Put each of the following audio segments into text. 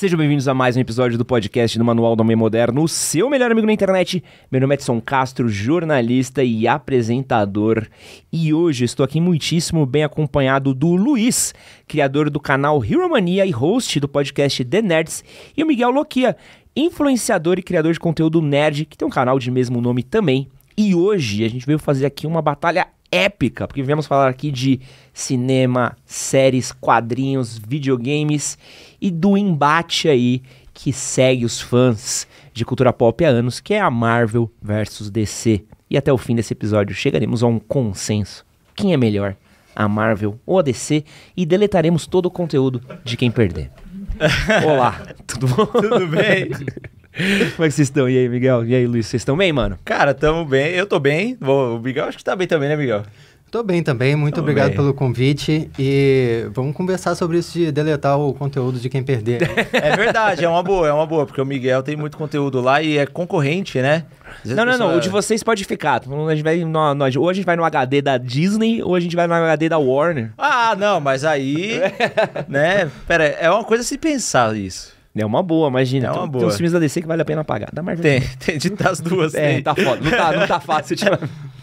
Sejam bem-vindos a mais um episódio do podcast do Manual do Homem Moderno, o seu melhor amigo na internet. Meu nome é Edson Castro, jornalista e apresentador. E hoje estou aqui muitíssimo bem acompanhado do Luiz, criador do canal Hero Mania e host do podcast The Nerds, e o Miguel Loquia, influenciador e criador de conteúdo nerd, que tem um canal de mesmo nome também. E hoje a gente veio fazer aqui uma batalha épica, porque viemos falar aqui de cinema, séries, quadrinhos, videogames e do embate aí que segue os fãs de cultura pop há anos, que é a Marvel versus DC. E até o fim desse episódio chegaremos a um consenso. Quem é melhor, a Marvel ou a DC? E deletaremos todo o conteúdo de quem perder. Olá, tudo bom? Tudo bem? Como é que vocês estão? E aí, Miguel? E aí, Luiz? Vocês estão bem, mano? Cara, tamo bem. Eu tô bem. O Miguel acho que tá bem também, né, Miguel? Tô bem também, muito Tô obrigado bem. pelo convite e vamos conversar sobre isso de deletar o conteúdo de quem perder. é verdade, é uma boa, é uma boa, porque o Miguel tem muito conteúdo lá e é concorrente, né? Não, não, não, o de vocês pode ficar. A gente vai no, no, ou a gente vai no HD da Disney ou a gente vai no HD da Warner. Ah, não, mas aí, né? Pera, é uma coisa se pensar isso. É uma boa, imagina. É uma tem, boa. Tem uns filmes da DC que vale a pena pagar. Da Marvel. Tem, tem de das tá duas. é, tá foda. Não tá, não tá fácil ultimamente. Tipo.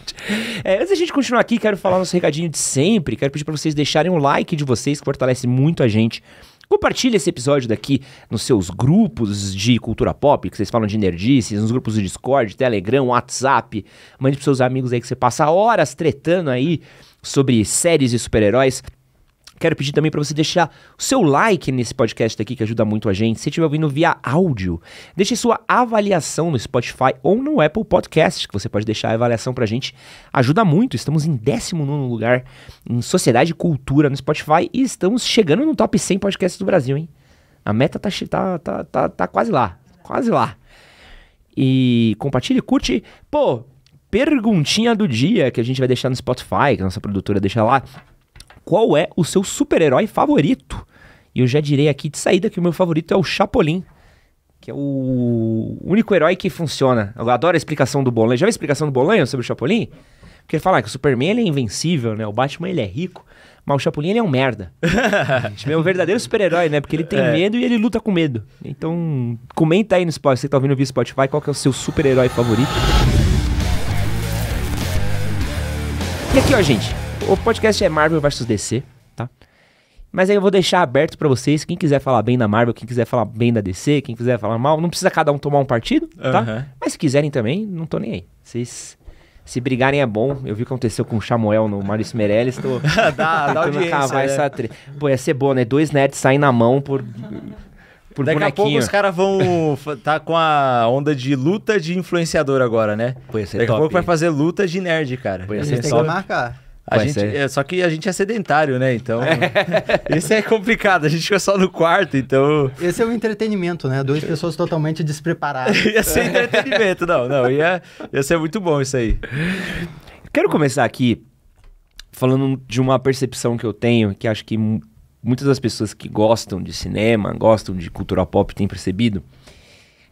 É, antes da gente continuar aqui, quero falar nosso recadinho de sempre. Quero pedir para vocês deixarem o um like de vocês, que fortalece muito a gente. Compartilhe esse episódio daqui nos seus grupos de cultura pop, que vocês falam de nerdices, nos grupos do Discord, Telegram, WhatsApp. Mande pros seus amigos aí que você passa horas tretando aí sobre séries e super-heróis. Quero pedir também para você deixar o seu like nesse podcast aqui, que ajuda muito a gente. Se estiver ouvindo via áudio, deixe sua avaliação no Spotify ou no Apple Podcast, que você pode deixar a avaliação para a gente. Ajuda muito. Estamos em 19 lugar em Sociedade e Cultura no Spotify e estamos chegando no top 100 podcasts do Brasil, hein? A meta tá, tá, tá, tá, tá quase lá. Quase lá. E compartilhe, curte. Pô, perguntinha do dia que a gente vai deixar no Spotify, que a nossa produtora deixa lá qual é o seu super-herói favorito. E eu já direi aqui de saída que o meu favorito é o Chapolin, que é o único herói que funciona. Eu adoro a explicação do Bolanho. Já viu a explicação do Bolanho sobre o Chapolin? Porque ele fala ah, que o Superman ele é invencível, né? O Batman ele é rico, mas o Chapolin ele é um merda. ele é um verdadeiro super-herói, né? Porque ele tem é. medo e ele luta com medo. Então, comenta aí no Spotify, você que tá ouvindo via Spotify, qual que é o seu super-herói favorito. E aqui, ó, gente o podcast é Marvel versus DC, tá? Mas aí eu vou deixar aberto para vocês, quem quiser falar bem da Marvel, quem quiser falar bem da DC, quem quiser falar mal, não precisa cada um tomar um partido, tá? Mas se quiserem também, não tô nem aí. Vocês se brigarem é bom. Eu vi o que aconteceu com o Chamuel no Maurício Meirelles, tô dá, dá tentando né? essa tre... Pô, ia ser boa, né? Dois nerds saem na mão por por Daqui bonequinho. a pouco os caras vão tá com a onda de luta de influenciador agora, né? Daqui top. a pouco vai fazer luta de nerd, cara. Pois Eles é têm que marcar. A gente, é, só que a gente é sedentário, né? Então. Isso é complicado. A gente fica só no quarto, então. Esse é o entretenimento, né? Duas pessoas totalmente despreparadas. ia ser entretenimento, não, não. Ia, ia ser muito bom isso aí. Quero começar aqui falando de uma percepção que eu tenho, que acho que muitas das pessoas que gostam de cinema, gostam de cultura pop, têm percebido,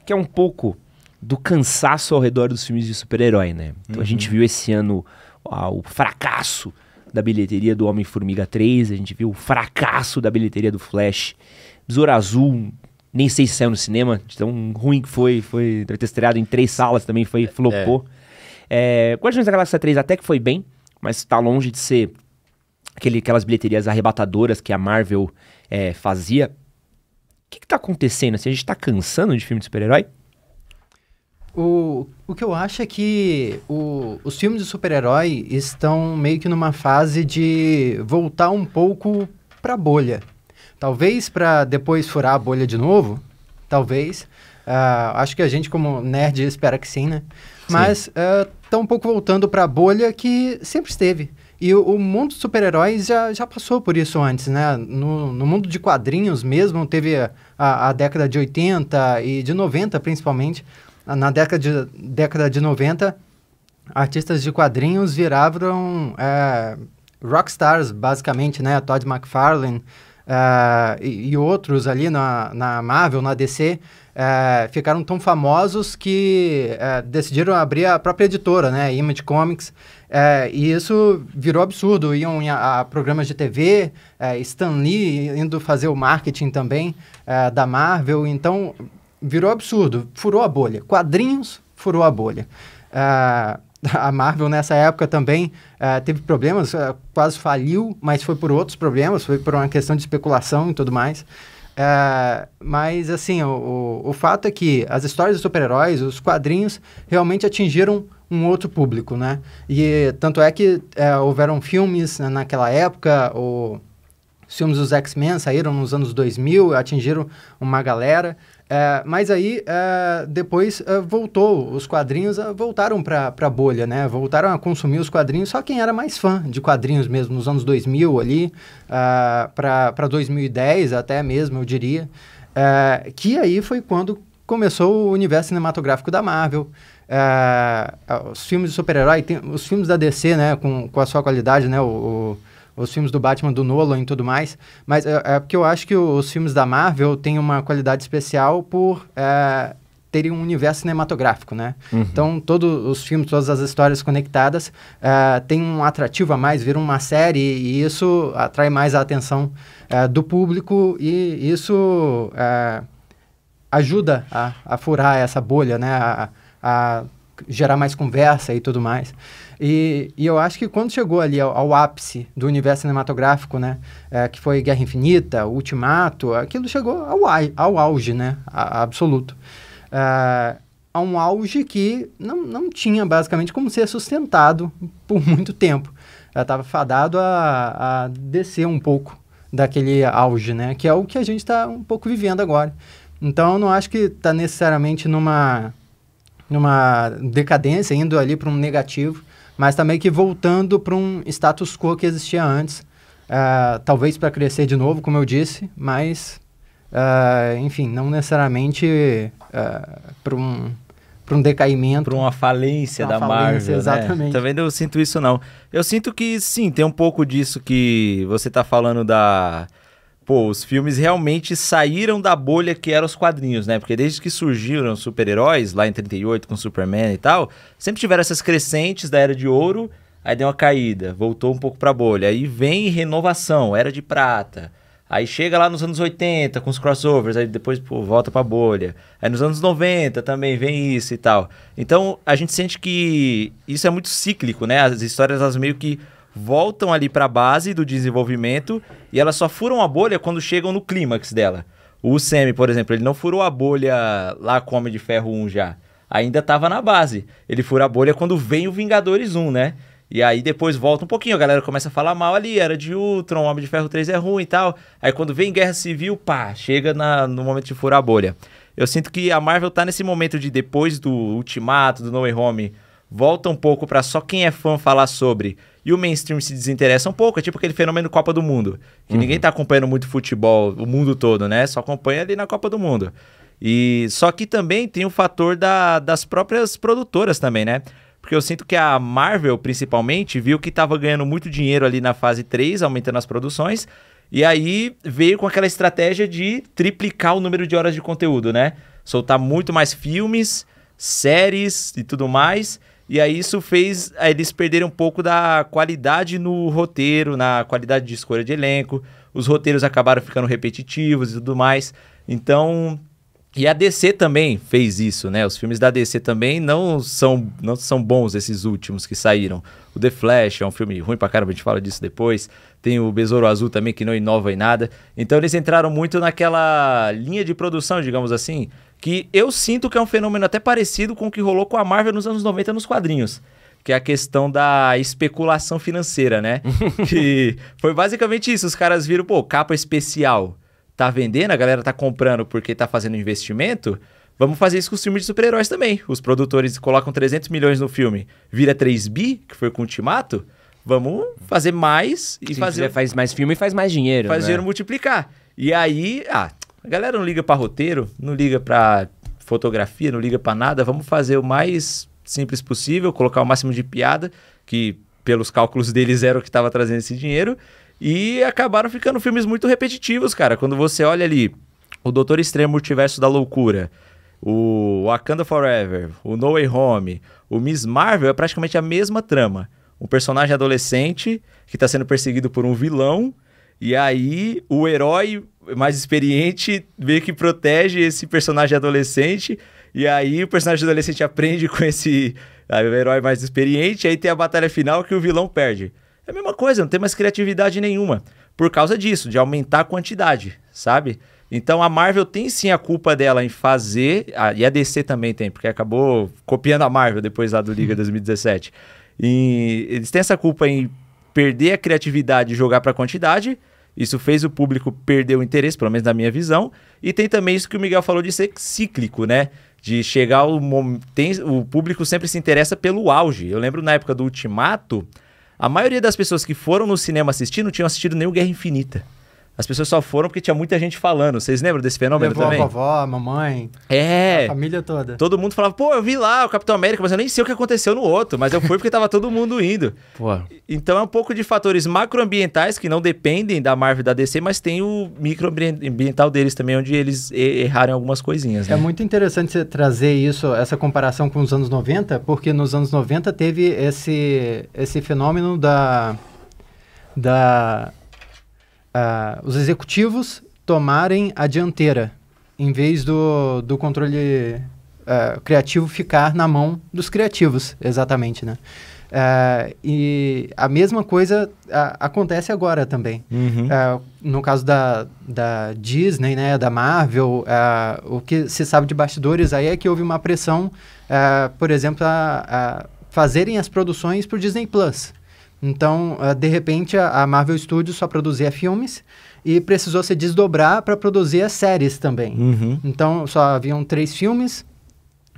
que é um pouco do cansaço ao redor dos filmes de super-herói, né? Então uhum. a gente uhum. viu esse ano o fracasso da bilheteria do Homem-Formiga 3, a gente viu o fracasso da bilheteria do Flash. Besouro Azul, nem sei se saiu no cinema, de tão ruim que foi, foi deve ter estreado em três salas também, foi flopou. É. É, Guardiões da Galáxia 3 até que foi bem, mas está longe de ser aquele, aquelas bilheterias arrebatadoras que a Marvel é, fazia. O que, está acontecendo? Assim, a gente está cansando de filme de super-herói? O, o que eu acho é que o, os filmes de super-herói estão meio que numa fase de voltar um pouco para a bolha. Talvez para depois furar a bolha de novo, talvez. Uh, acho que a gente, como nerd, espera que sim, né? Mas está ah, uh, um pouco voltando para a bolha que sempre esteve. E o, o mundo dos super-heróis já, já passou por isso antes, né? No, no mundo de quadrinhos mesmo, teve a, a, década de 80 e de 90, principalmente, na década de, década de 90, artistas de quadrinhos viravam é, rockstars, basicamente, né? Todd McFarlane é, e, e, outros ali na, na Marvel, na DC, é, ficaram tão famosos que é, decidiram abrir a própria editora, né? Image Comics. e isso virou absurdo. Iam a, a programas de TV, Stan Lee indo fazer o marketing também da Marvel. Então, virou absurdo, furou a bolha. Quadrinhos furou a bolha. Ah, a Marvel nessa época também ah, teve problemas, ah, quase faliu, mas foi por outros problemas, foi por uma questão de especulação e tudo mais. Uh, mas, assim, o, o, o, fato é que as histórias de super-heróis, os quadrinhos, realmente atingiram um outro público, né? E tanto é que uh, houveram filmes né, naquela época, o, os filmes dos X-Men saíram nos anos 2000, atingiram uma galera. É, mas aí, é, depois é, voltou, os quadrinhos é, voltaram para a bolha, né? Voltaram a consumir os quadrinhos, só quem era mais fã de quadrinhos mesmo, nos anos 2000 ali, uh, para 2010 até mesmo, eu diria. É, que aí foi quando começou o universo cinematográfico da Marvel. É, os filmes de super-herói, os filmes da DC, né? Com, com a sua qualidade, né? o, o os filmes do Batman, do Nolan e tudo mais. Mas é, é porque eu acho que os filmes da Marvel têm uma qualidade especial por é, terem um universo cinematográfico, né? Uhum. Então, todos os filmes, todas as histórias conectadas é, têm um atrativo a mais, viram uma série e isso atrai mais a atenção é, do público e isso é, ajuda a, a, furar essa bolha, né? A, a gerar mais conversa e tudo mais. E, e eu acho que quando chegou ali ao, ao ápice do universo cinematográfico, né? É, que foi Guerra Infinita, Ultimato, aquilo chegou ao, ao auge, né? A, absoluto. É, a um auge que não, não tinha basicamente como ser sustentado por muito tempo. Ela estava fadado a, a descer um pouco daquele auge, né? Que é o que a gente está um pouco vivendo agora. Então, eu não acho que está necessariamente numa, numa decadência, indo ali para um negativo mas também que voltando para um status quo que existia antes, uh, talvez para crescer de novo, como eu disse, mas, uh, enfim, não necessariamente uh, eh, para um para um decaimento. Para uma falência uma da falência, Marvel. Né? Exatamente. Tá né? Também eu sinto isso, não. Eu sinto que sim, tem um pouco disso que você está falando da pô, os filmes realmente saíram da bolha que eram os quadrinhos, né? Porque desde que surgiram super-heróis, lá em 38 com Superman e tal, sempre tiveram essas crescentes da Era de Ouro, aí deu uma caída, voltou um pouco pra bolha. Aí vem renovação, Era de Prata. Aí chega lá nos anos 80 com os crossovers, aí depois pô, volta pra bolha. Aí nos anos 90 também vem isso e tal. Então a gente sente que isso é muito cíclico, né? As histórias elas meio que voltam ali para a base do desenvolvimento e elas só furam a bolha quando chegam no clímax dela. O Semi, por exemplo, ele não furou a bolha lá com Homem de Ferro 1 já. Ainda estava na base. Ele fura a bolha quando vem o Vingadores 1, né? E aí depois volta um pouquinho, a galera começa a falar mal ali, era de Ultron, Homem de Ferro 3 é ruim e tal. Aí quando vem Guerra Civil, pá, chega na, no momento de furar a bolha. Eu sinto que a Marvel tá nesse momento de depois do Ultimato, do No Way Home, volta um pouco para só quem é fã falar sobre e o mainstream se desinteressa um pouco, é tipo aquele fenômeno Copa do Mundo, que uhum. ninguém tá acompanhando muito futebol, o mundo todo, né? Só acompanha ali na Copa do Mundo. E só que também tem o fator da, das próprias produtoras também, né? Porque eu sinto que a Marvel, principalmente, viu que estava ganhando muito dinheiro ali na fase 3, aumentando as produções, e aí veio com aquela estratégia de triplicar o número de horas de conteúdo, né? Soltar muito mais filmes, séries e tudo mais. E aí isso fez eh, eles perderem um pouco da qualidade no roteiro, na qualidade de escolha de elenco. Os roteiros acabaram ficando repetitivos e tudo mais. Então, e a DC também fez isso, né? Os filmes da DC também não são, não são bons esses últimos que saíram. O The Flash é um filme ruim pra caramba, a gente fala disso depois. Tem o Besouro Azul também, que não inova em nada. Então eles entraram muito naquela linha de produção, digamos assim, que eu sinto que é um fenômeno até parecido com o que rolou com a Marvel nos anos 90 nos quadrinhos. Que é a questão da especulação financeira, né? que foi basicamente isso. Os caras viram, pô, capa especial tá vendendo, a galera tá comprando porque tá fazendo investimento. Vamos fazer isso com os filmes de super-heróis também. Os produtores colocam 300 milhões no filme, vira 3 bi, que foi com o Ultimato. Vamos fazer mais e Sim, fazer. Faz mais filme e faz mais dinheiro. Faz né? dinheiro multiplicar. E aí, ah, a galera não liga para roteiro, não liga para fotografia, não liga para nada. Vamos fazer o mais simples possível, colocar o máximo de piada, que pelos cálculos deles era o que estava trazendo esse dinheiro. E acabaram ficando filmes muito repetitivos, cara. Quando você olha ali o Doutor Extremo Multiverso da Loucura, o Wakanda Forever, o No Way Home, o Miss Marvel, é praticamente a mesma trama. Um personagem adolescente que está sendo perseguido por um vilão e aí o herói mais experiente meio que protege esse personagem adolescente. E aí o personagem adolescente aprende com esse aí, ah, o herói mais experiente. E aí tem a batalha final que o vilão perde. É a mesma coisa, não tem mais criatividade nenhuma. Por causa disso, de aumentar a quantidade, sabe? Então a Marvel tem sim a culpa dela em fazer, a, e a DC também tem, porque acabou copiando a Marvel depois lá do Liga 2017. Uhum. E eles têm essa culpa em perder a criatividade e jogar para quantidade. Isso fez o público perder o interesse, pelo menos na minha visão. E tem também isso que o Miguel falou de ser cíclico, né? De chegar o momento. O público sempre se interessa pelo auge. Eu lembro na época do Ultimato, a maioria das pessoas que foram no cinema assistir não tinham assistido nem o Guerra Infinita. As pessoas só foram porque tinha muita gente falando. Vocês lembram desse fenômeno Levou também? A vovó, a mamãe. É. A família toda. Todo mundo falava, pô, eu vi lá o Capitão América, mas eu nem sei o que aconteceu no outro. Mas eu fui porque tava todo mundo indo. Pô. Então é um pouco de fatores macroambientais que não dependem da Marvel e da DC, mas tem o microambiental deles também, onde eles erraram algumas coisinhas. É né? É muito interessante você trazer isso, essa comparação com os anos 90, porque nos anos 90 teve esse, esse fenômeno da. da uh, os executivos tomarem a dianteira, em vez do, do controle uh, criativo ficar na mão dos criativos, exatamente, né? Uh, e a mesma coisa uh, acontece agora também. Uhum. Uh, no caso da, da Disney, né, da Marvel, o que se sabe de bastidores aí é que houve uma pressão, por exemplo, a, a, fazerem as produções para o Disney Plus. Então, ah, de repente, a Marvel Studios só produzia filmes e precisou se desdobrar para produzir as séries também. Uhum. Então, só haviam três filmes.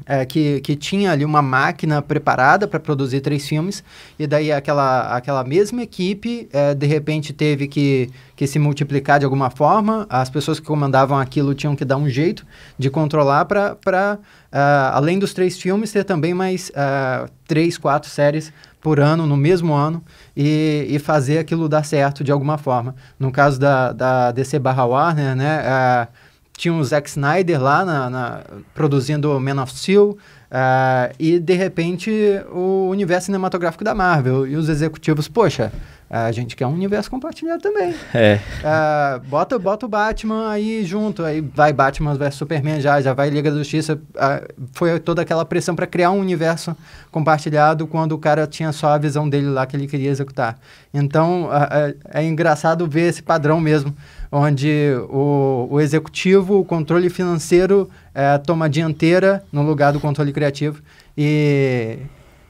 É, que, que tinha ali uma máquina preparada para produzir três filmes, e daí aquela, aquela mesma equipe, é, de repente, teve que, que se multiplicar de alguma forma, as pessoas que comandavam aquilo tinham que dar um jeito de controlar para, uh, ah, além dos três filmes, ter também mais uh, três, quatro séries por ano, no mesmo ano, e, e fazer aquilo dar certo de alguma forma. No caso da, da DC barra Warner, né? Eh, tinha o Zack Snyder lá na, na, produzindo Man of Steel, Uh, e de repente o universo cinematográfico da Marvel e os executivos, poxa, a gente quer um universo compartilhado também. É. Uh, bota, bota o Batman aí junto, aí vai Batman vs Superman já, já vai Liga da Justiça. Uh, foi toda aquela pressão para criar um universo compartilhado quando o cara tinha só a visão dele lá que ele queria executar. Então uh, é engraçado ver esse padrão mesmo onde o, o executivo, o controle financeiro é, toma a dianteira no lugar do controle criativo e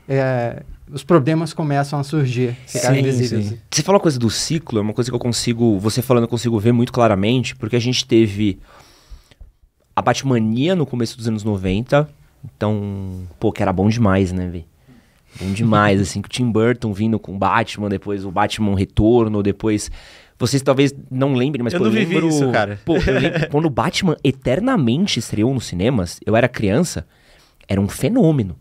é, os problemas começam a surgir, ficar sim, invisíveis. Sim. Você falou a coisa do ciclo, é uma coisa que eu consigo, você falando, eu consigo ver muito claramente, porque a gente teve a Batmania no começo dos anos 90, então, pô, que era bom demais, né, Vi? Bom demais, assim, que o Tim Burton vindo com Batman, depois o Batman Retorno, depois vocês talvez não lembrem, mas eu pô, não eu vivi isso, cara. Pô, eu lembro quando o Batman eternamente estreou nos cinemas, eu era criança, era um fenômeno.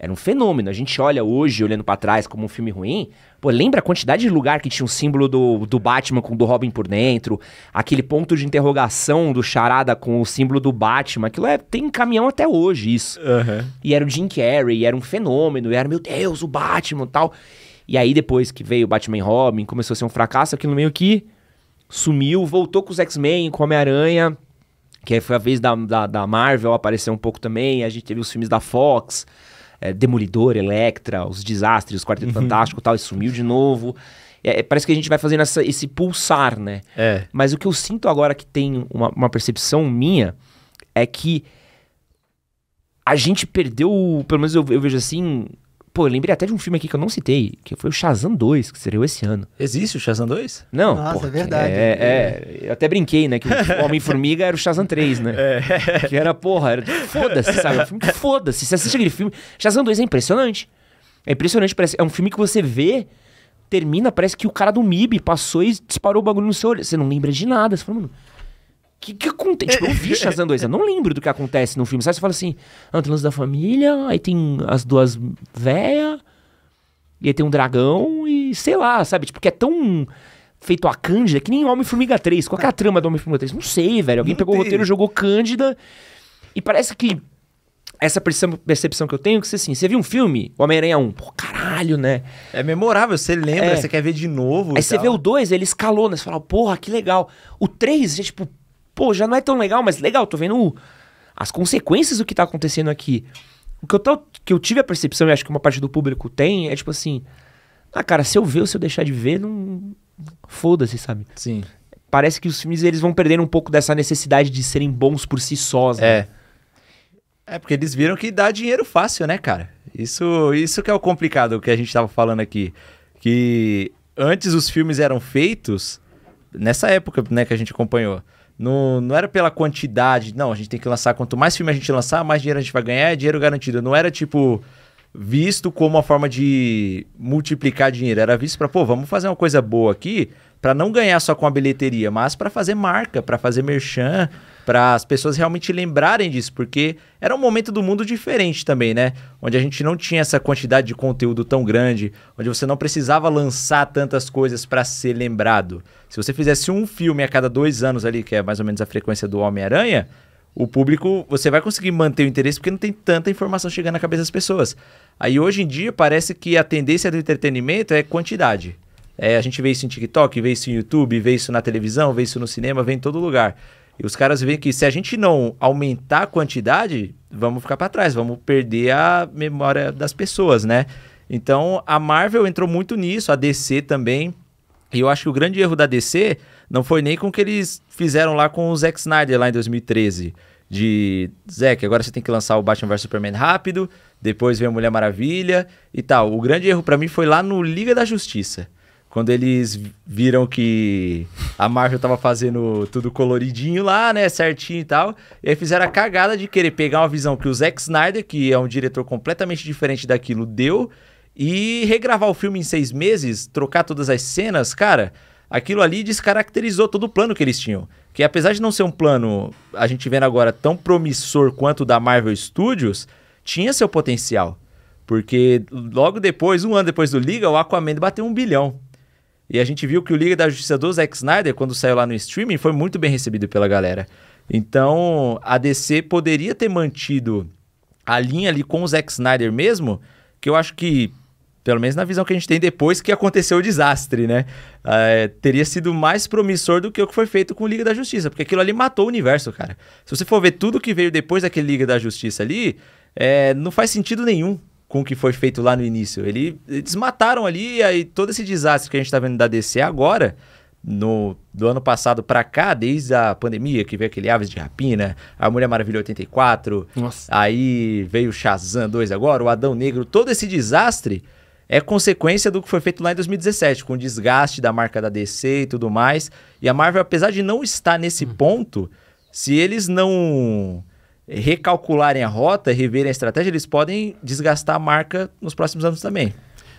Era um fenômeno. A gente olha hoje, olhando para trás, como um filme ruim. Pô, lembra a quantidade de lugar que tinha o símbolo do, do Batman com o do Robin por dentro? Aquele ponto de interrogação do Charada com o símbolo do Batman. Aquilo é, tem caminhão até hoje, isso. Uhum. E era o Jim Carrey, era um fenômeno. era, meu Deus, o Batman e tal. E aí depois que veio o Batman Robin, começou a ser um fracasso, aquilo meio que sumiu, voltou com os X-Men, com Homem-Aranha, que foi a vez da, da, da, Marvel aparecer um pouco também, a gente teve os filmes da Fox, é, Demolidor, Electra, os desastres, o Quarteto uhum. Fantástico e tal, e sumiu de novo. É, é, parece que a gente vai fazendo essa, esse pulsar, né? É. Mas o que eu sinto agora que tem uma, uma percepção minha é que a gente perdeu, pelo menos eu, eu vejo assim, Pô, eu lembrei até de um filme aqui que eu não citei, que foi o Shazam 2, que seria esse ano. Existe o Shazam 2? Não. Nossa, porra, é verdade. É, é, eu até brinquei, né? Que o Homem-Formiga era o Shazam 3, né? É. Que era, porra, era foda-se, sabe? É um filme que foda-se. Você assiste aquele filme. Shazam 2 é impressionante. É impressionante, parece. É um filme que você vê, termina, parece que o cara do MIB passou e disparou o bagulho no seu olho. Você não lembra de nada. Você fala, mano que que acontece? Tipo, eu vi Shazam 2, eu não lembro do que acontece no filme. Sabe, você fala assim, ah, antes da família, aí tem as duas véias, e aí tem um dragão e sei lá, sabe? Tipo, que é tão feito a Cândida que nem Homem-Formiga 3. Qual que é a trama do Homem-Formiga 3? Não sei, velho. Alguém não pegou tem. o roteiro, jogou Cândida e parece que essa percepção que eu tenho, é que você assim, você viu um filme, Homem-Aranha 1, pô, caralho, né? É memorável, você lembra, é. você quer ver de novo. Aí você tal. vê o 2, ele escalou, né? Você fala, porra, que legal. O 3, gente, é, tipo, pô, já não é tão legal, mas legal, tô vendo uh, as consequências do que tá acontecendo aqui. O que eu, tô, que eu tive a percepção, e acho que uma parte do público tem, é tipo assim: ah, cara, se eu ver ou se eu deixar de ver, não. Foda-se, sabe? Sim. Parece que os filmes eles vão perdendo um pouco dessa necessidade de serem bons por si sós, né? É. É, porque eles viram que dá dinheiro fácil, né, cara? Isso, isso que é o complicado que a gente tava falando aqui. Que antes os filmes eram feitos, nessa época né, que a gente acompanhou, não, não era pela quantidade, não, a gente tem que lançar. Quanto mais filme a gente lançar, mais dinheiro a gente vai ganhar, é dinheiro garantido. Não era tipo visto como uma forma de multiplicar dinheiro, era visto para, pô, vamos fazer uma coisa boa aqui, para não ganhar só com a bilheteria, mas para fazer marca, para fazer merchan, para as pessoas realmente lembrarem disso, porque era um momento do mundo diferente também, né? Onde a gente não tinha essa quantidade de conteúdo tão grande, onde você não precisava lançar tantas coisas para ser lembrado. Se você fizesse um filme a cada dois anos ali, que é mais ou menos a frequência do Homem-Aranha, o público, você vai conseguir manter o interesse porque não tem tanta informação chegando na cabeça das pessoas. Aí hoje em dia parece que a tendência do entretenimento é quantidade. É, a gente vê isso em TikTok, vê isso em YouTube, vê isso na televisão, vê isso no cinema, vê em todo lugar. E os caras veem que se a gente não aumentar a quantidade, vamos ficar para trás, vamos perder a memória das pessoas, né? Então a Marvel entrou muito nisso, a DC também. E eu acho que o grande erro da DC não foi nem com o que eles fizeram lá com o Zack Snyder lá em 2013. De Zack, agora você tem que lançar o Batman vs Superman rápido, depois vem a Mulher Maravilha e tal. O grande erro para mim foi lá no Liga da Justiça quando eles viram que a Marvel tava fazendo tudo coloridinho lá, né, certinho e tal, e aí fizeram a cagada de querer pegar uma visão que o Zack Snyder, que é um diretor completamente diferente daquilo, deu, e regravar o filme em seis meses, trocar todas as cenas, cara, aquilo ali descaracterizou todo o plano que eles tinham. Que apesar de não ser um plano, a gente vendo agora, tão promissor quanto o da Marvel Studios, tinha seu potencial. Porque logo depois, um ano depois do Liga, o Aquaman bateu um bilhão. E a gente viu que o Liga da Justiça do Zack Snyder, quando saiu lá no streaming, foi muito bem recebido pela galera. Então, a DC poderia ter mantido a linha ali com o Zack Snyder mesmo, que eu acho que, pelo menos na visão que a gente tem depois que aconteceu o desastre, né? É, teria sido mais promissor do que o que foi feito com Liga da Justiça, porque aquilo ali matou o universo, cara. Se você for ver tudo que veio depois daquele Liga da Justiça ali, é, não faz sentido nenhum com o que foi feito lá no início. Ele, eles mataram ali e aí todo esse desastre que a gente está vendo da DC agora, no, do ano passado para cá, desde a pandemia, que veio aquele Aves de Rapina, a Mulher Maravilha 84, Nossa. aí veio o Shazam 2 agora, o Adão Negro, todo esse desastre é consequência do que foi feito lá em 2017, com o desgaste da marca da DC e tudo mais. E a Marvel, apesar de não estar nesse hum. ponto, se eles não recalcularem a rota, reverem a estratégia, eles podem desgastar a marca nos próximos anos também.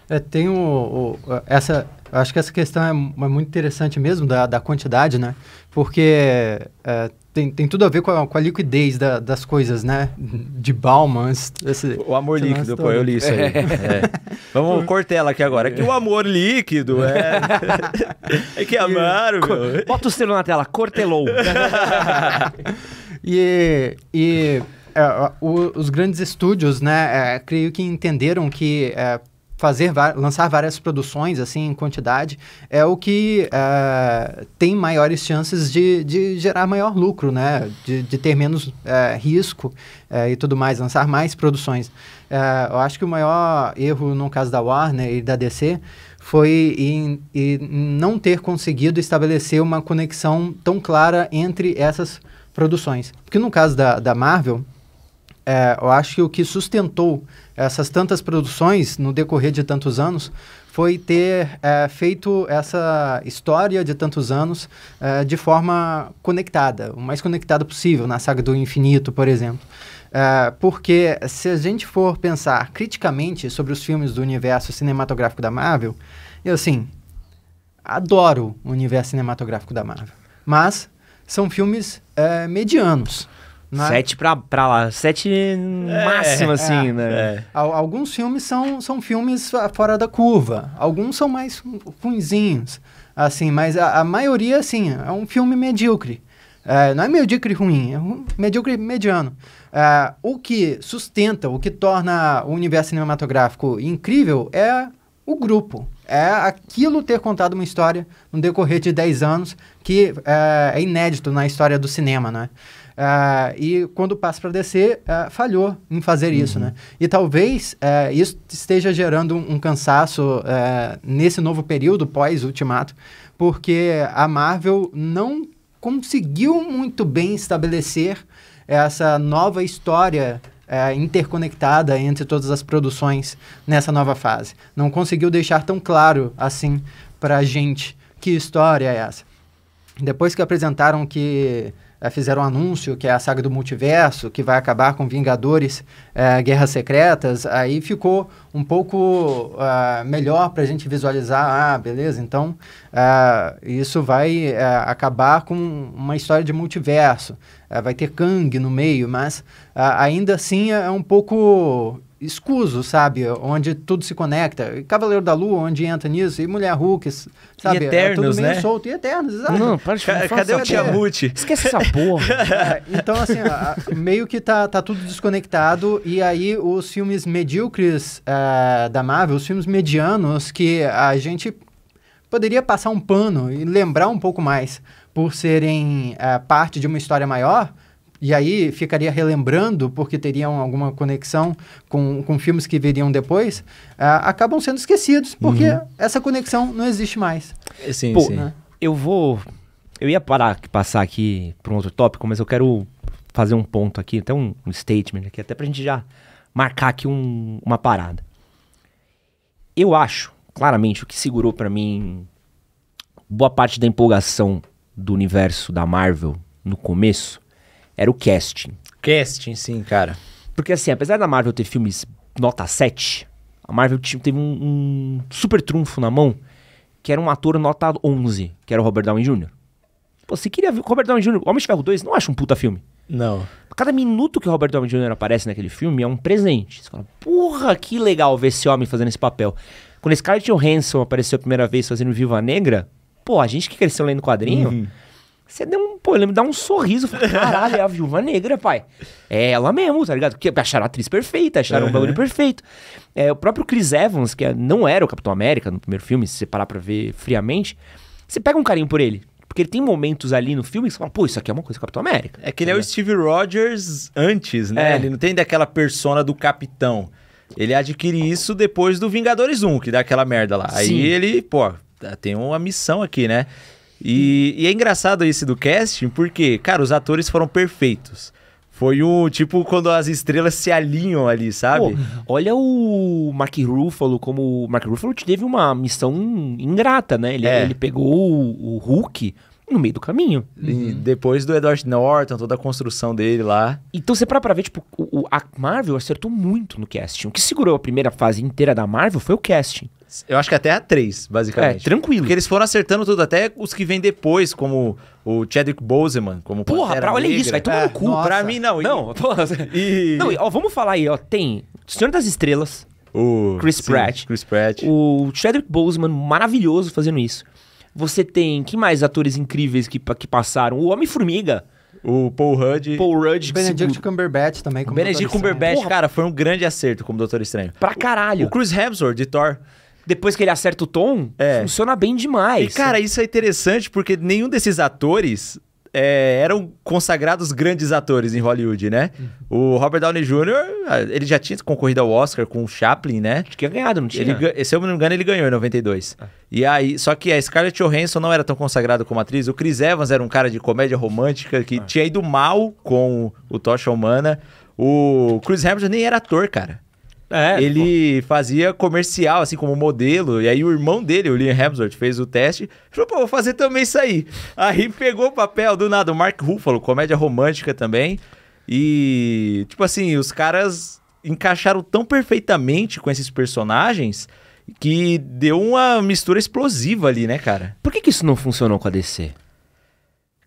É, tem o, o, essa, acho que essa questão é, é muito interessante mesmo da, da quantidade, né? Porque é, tem, tem tudo a ver com a, com a liquidez da, das coisas, né? De Bauman. o amor líquido, pô, eu li isso aí. É. É. Vamos cortela aqui agora. Que o amor líquido é. é que amaram, meu. Bota o selo na tela, cortelou. E, e é, o, os grandes estúdios, né, é, creio que entenderam que é, fazer lançar várias produções assim em quantidade é o que é, tem maiores chances de, de gerar maior lucro, né? De, de ter menos é, risco é, e tudo mais, lançar mais produções. eu acho que o maior erro no caso da Warner e da DC foi em, em não ter conseguido estabelecer uma conexão tão clara entre essas produções produções. Porque no caso da, da Marvel, é, eu acho que o que sustentou essas tantas produções no decorrer de tantos anos foi ter é, feito essa história de tantos anos é, de forma conectada, o mais conectada possível, na saga do infinito, por exemplo. É, porque se a gente for pensar criticamente sobre os filmes do universo cinematográfico da Marvel, eu, assim, adoro o universo cinematográfico da Marvel. Mas são filmes é, medianos. Né? Sete pra, pra lá, sete é, máximo, assim, é, né? É. Alguns filmes são, são filmes fora da curva, alguns são mais ruinzinhos, assim, mas a, a maioria, assim, é um filme medíocre. É, não é medíocre ruim, é um medíocre mediano. É, o que sustenta, o que torna o universo cinematográfico incrível é o grupo é aquilo ter contado uma história no decorrer de 10 anos que é, é inédito na história do cinema, né? É, e quando passa para DC, é, falhou em fazer uhum. isso, né? E talvez é, isso esteja gerando um, um cansaço é, nesse novo período pós-Ultimato, porque a Marvel não conseguiu muito bem estabelecer essa nova história é, interconectada entre todas as produções nessa nova fase. Não conseguiu deixar tão claro assim para a gente que história é essa. Depois que apresentaram que é, fizeram um anúncio que é a saga do multiverso, que vai acabar com Vingadores, é, Guerras Secretas, aí ficou um pouco uh, melhor para a gente visualizar, ah, beleza, então uh, isso vai uh, acabar com uma história de multiverso, vai ter Kang no meio, mas ainda assim é um pouco escuso, sabe? Onde tudo se conecta. Cavaleiro da Lua, onde entra nisso, e Mulher Hulk, sabe? E eternos, é tudo meio né? solto. E Eternos, exato. Não, para de Cadê o Tiamute? Esquece essa porra. é, então, assim, meio que tá, tá tudo desconectado. E aí, os filmes medíocres uh, da Marvel, os filmes medianos que a gente poderia passar um pano e lembrar um pouco mais por serem uh, parte de uma história maior e aí ficaria relembrando, porque teriam alguma conexão com, com filmes que viriam depois, uh, acabam sendo esquecidos, porque uhum. essa conexão não existe mais. Eh, sim, Pô, sim. Né? Eu vou. Eu ia parar passar aqui para um outro tópico, mas eu quero fazer um ponto aqui, até um, um statement aqui, até para a gente já marcar aqui um, uma parada. Eu acho, claramente, o que segurou para mim boa parte da empolgação do universo da Marvel no começo era o casting. Casting, sim, cara. Porque assim, apesar da Marvel ter filmes nota 7, a Marvel teve um, um super trunfo na mão, que era um ator nota 11, que era o Robert Downey Jr. Pô, você queria ver o Robert Downey Jr. Homem de Ferro 2 não acha um puta filme. Não. Cada minuto que o Robert Downey Jr. aparece naquele filme é um presente. Você fala, porra, que legal ver esse homem fazendo esse papel. Quando Scarlett Johansson apareceu a primeira vez fazendo Viva Negra, pô, a gente que cresceu lendo quadrinho, uhum. Você deu um, pô, de dar um sorriso. Falei, caralho, é a viúva negra, pai. É ela mesmo, tá ligado? Porque acharam a atriz perfeita, acharam uhum. um bagulho perfeito. É, o próprio Chris Evans, que é, não era o Capitão América no primeiro filme, se você parar pra ver friamente, você pega um carinho por ele. Porque ele tem momentos ali no filme que você fala, pô, isso aqui é uma coisa do Capitão América. É que ele é, é o Steve Rogers antes, né? É. Ele não tem daquela persona do capitão. Ele adquire isso depois do Vingadores 1, que dá aquela merda lá. Sim. Aí ele, pô, tem uma missão aqui, né? E, e, é engraçado esse do casting, porque, cara, os atores foram perfeitos. Foi um tipo quando as estrelas se alinham ali, sabe? Pô, olha o Mark Ruffalo, como o Mark Ruffalo teve uma missão ingrata, né? Ele, é. ele pegou o, o Hulk, no meio do caminho. Uhum. depois do Edward Norton, toda a construção dele lá. Então você para pra ver, tipo, o, o, a Marvel acertou muito no casting. O que segurou a primeira fase inteira da Marvel foi o casting. Eu acho que até a 3, basicamente. É, tranquilo. Porque eles foram acertando tudo, até os que vêm depois, como o Chadwick Boseman, como Porra, pra, olha isso, vai tomar é, no cu. Nossa. Pra mim, não. não, porra, e... não ó, vamos falar aí, ó. Tem Senhor das Estrelas, o Chris sim, Pratt. Chris Pratt. O Chadwick Boseman, maravilhoso fazendo isso. Você tem, que mais atores incríveis que, que passaram? O Homem-Formiga. O Paul Rudd. Paul Rudd. O Benedict se... Cumberbatch também. Como Benedict Cumberbatch, Porra, cara, foi um grande acerto como Doutor Estranho. Pra caralho. O Chris Hemsworth, de Thor depois que ele acerta o tom, é. funciona bem demais. E, cara, isso é interessante porque nenhum desses atores é, eram consagrados grandes atores em Hollywood, né? Uhum. O Robert Downey Jr., ah, ele já tinha concorrido ao Oscar com o Chaplin, né? Acho que tinha ganhado, não tinha? Ele, se eu não me engano, ele ganhou em 92. Ah. E aí, só que a Scarlett Johansson não era tão consagrada como atriz. O Chris Evans era um cara de comédia romântica que ah. tinha ido mal com o Tocha Humana. O Chris Hemsworth nem era ator, cara. É, tipo- ele pô. fazia comercial, assim, como modelo. E aí o irmão dele, o Liam Hemsworth, fez o teste. Falou, pô, vou fazer também isso aí. Aí pegou o papel do nada, o Mark Ruffalo, comédia romântica também. E, tipo assim, os caras encaixaram tão perfeitamente com esses personagens que deu uma mistura explosiva ali, né, cara? Por que, que isso não funcionou com a DC?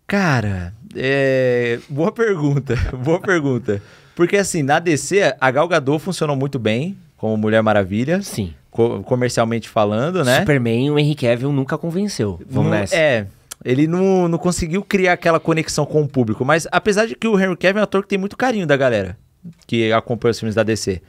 Cara, é... boa pergunta, boa pergunta. Porque assim, na DC, a Gal Gadot funcionou muito bem como Mulher Maravilha. Sim. Co comercialmente falando, né? Superman, o Henry Cavill nunca convenceu. Vamos não, nessa. É. Ele não, não conseguiu criar aquela conexão com o público. Mas apesar de que o Henry Cavill é um ator que tem muito carinho da galera que acompanha os filmes da DC.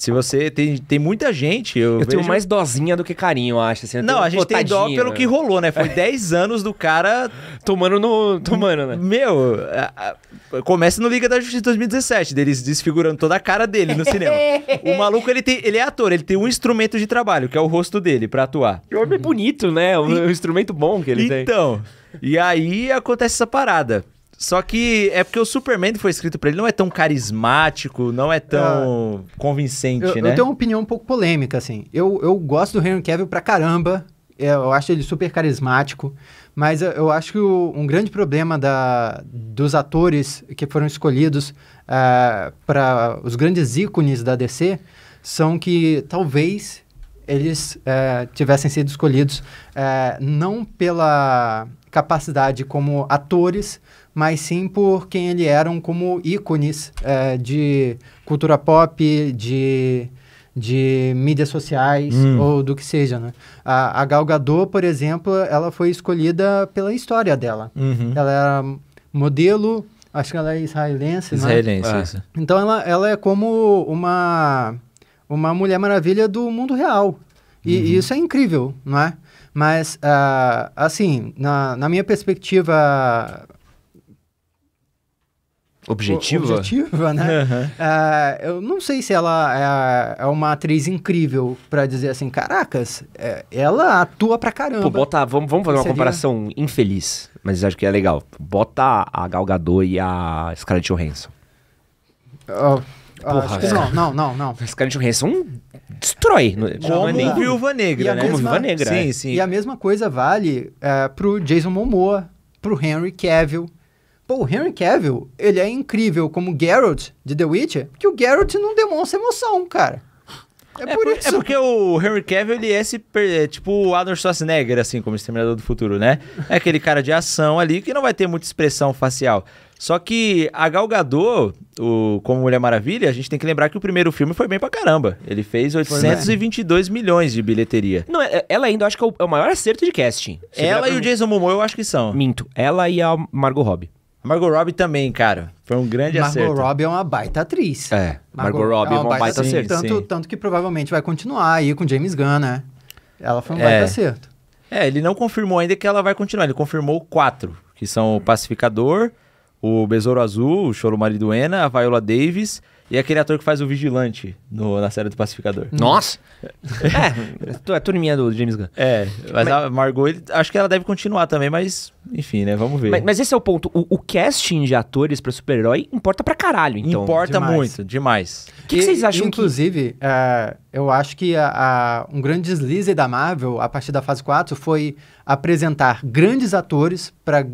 Se você. Tem, tem muita gente. Eu, eu vejo... tenho mais dosinha do que carinho, eu acho. Assim, eu não, a gente tem dó pelo né? que rolou, né? Foi 10 anos do cara. Tomando no. Tomando, né? Meu, a, a... começa no Liga da Justiça 2017, deles desfigurando toda a cara dele no cinema. o maluco, ele, tem, ele é ator, ele tem um instrumento de trabalho, que é o rosto dele, pra atuar. O homem é bonito, né? O, e... instrumento bom que ele então, tem. Então. E aí acontece essa parada. Só que é porque o Superman foi escrito para ele, não é tão carismático, não é tão ah, convincente, eu, né? Eu tenho uma opinião um pouco polêmica, assim. Eu, eu gosto do Henry Cavill pra caramba, é, eu acho ele super carismático, mas eu acho que o, um grande problema da, dos atores que foram escolhidos uh, ah, para os grandes ícones da DC são que talvez eles uh, tivessem sido escolhidos uh, não pela capacidade como atores, mas sim por quem eles eram como ícones é, de cultura pop, de, de mídias sociais hum. ou do que seja, né? A, a Gal Gadot, por exemplo, ela foi escolhida pela história dela. Uhum. Ela era é modelo, acho que ela é israelense, é? Israelense, né? isso. Então ela, ela é como uma, uma Mulher Maravilha do mundo real. E, uhum. isso é incrível, não é? Mas, uh, assim, na, na minha perspectiva objetiva. Objetiva, né? Uhum. Uh, eu não sei se ela é, é uma atriz incrível para dizer assim, caracas, é, ela atua pra caramba. Pô, bota, vamos, vamos fazer uma Seria... comparação infeliz, mas acho que é legal. Bota a Gal Gadot e a Scarlett Johansson. Uh, Porra, não, não, não, não. Scarlett Johansson destrói. É Como nem Viúva Negra, né? Mesma, Como Viúva Negra. Sim, é. sim. E a mesma coisa vale uh, pro Jason Momoa, pro Henry Cavill, Pô, o Henry Cavill, ele é incrível como Geralt de The Witcher, que o Geralt não demonstra emoção, cara. É, é por, por é isso. É porque o Henry Cavill, ele é esse, é tipo o Adam Schwarzenegger, assim, como Exterminador do Futuro, né? É aquele cara de ação ali que não vai ter muita expressão facial. Só que a Gal Gadot, o, como Mulher Maravilha, a gente tem que lembrar que o primeiro filme foi bem pra caramba. Ele fez 822 é. Né? milhões de bilheteria. Não, é, ela ainda, acho que é o, maior acerto de casting. ela e o Jason Momoa, eu acho que são. Minto. Ela e a Margot Robbie. A Margot Robbie também, cara. Foi um grande Margot acerto. Margot Robbie é uma baita atriz. É, Margot, Margot Robbie é, é uma, é uma baita, baita acerto. Tanto, tanto, que provavelmente vai continuar aí com James Gunn, né? Ela foi um é. baita acerto. É, ele não confirmou ainda que ela vai continuar. Ele confirmou quatro, que são o Pacificador, o Besouro Azul, o Choro Ena, a Viola Davis e aquele ator que faz o vigilante no, na série do Pacificador. Nossa! é, é turminha do James Gunn. É, mas, mas, a Margot, acho que ela deve continuar também, mas enfim, né? Vamos ver. Mas, mas esse é o ponto. O, o casting de atores para super-herói importa pra caralho, então. Importa demais. muito, demais. O que, que, vocês acham inclusive, que... Inclusive, é, eu acho que a, a, um grande deslize da Marvel, a partir da fase 4, foi apresentar grandes atores para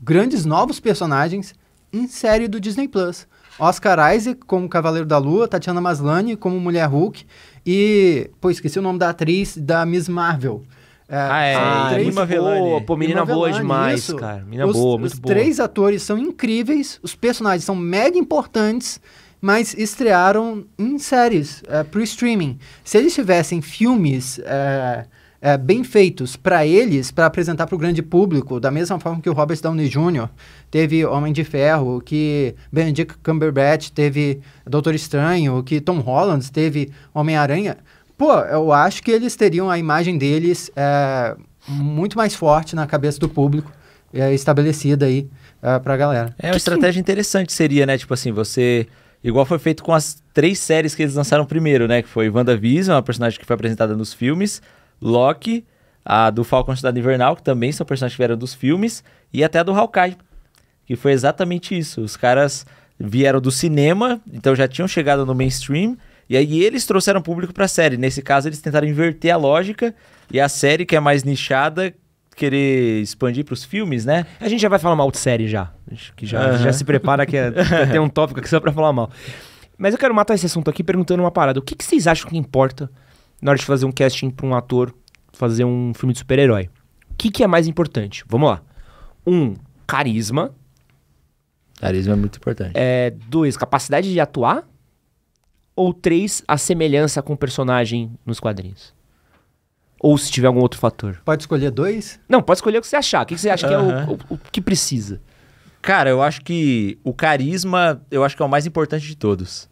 grandes novos personagens em série do Disney Plus. Oscar Isaac como Cavaleiro da Lua, Tatiana Maslany como Mulher Hulk e, pô, esqueci o nome da atriz da Miss Marvel. É, ah, é. Ah, Lima Velani. Pô, menina Lima boa Velani, demais, isso. cara. Menina os, boa, muito os boa. Os três atores são incríveis, os personagens são mega importantes, mas estrearam em séries, é, pro streaming. Se eles tivessem filmes... É, é, bem feitos para eles, para apresentar para o grande público, da mesma forma que o Robert Downey Jr. teve Homem de Ferro, que Benedict Cumberbatch teve Doutor Estranho, que Tom Holland teve Homem-Aranha. Pô, eu acho que eles teriam a imagem deles é, muito mais forte na cabeça do público, é, estabelecida aí é, para a galera. É uma estratégia sim. interessante seria, né? Tipo assim, você... Igual foi feito com as três séries que eles lançaram primeiro, né? Que foi WandaVision, uma personagem que foi apresentada nos filmes, Loki, a do Falcão Cidade Invernal, que também são personagens que vieram dos filmes, e até a do Hawkeye, que foi exatamente isso. Os caras vieram do cinema, então já tinham chegado no mainstream, e aí eles trouxeram público para a série. Nesse caso, eles tentaram inverter a lógica e a série que é mais nichada querer expandir para os filmes, né? A gente já vai falar mal de série já. Acho que já, já se prepara que é, tem um tópico aqui só para falar mal. Mas eu quero matar esse assunto aqui perguntando uma parada. O que, que vocês acham que importa na hora de fazer um casting para um ator fazer um filme de super-herói? O que, que é mais importante? Vamos lá. Um, carisma. Carisma é muito importante. É, dois, capacidade de atuar. Ou três, a semelhança com o personagem nos quadrinhos. Ou se tiver algum outro fator. Pode escolher dois? Não, pode escolher o que você achar. O que você acha uhum. que é o, o, o que precisa? Cara, eu acho que o carisma, eu acho que é o mais importante de todos.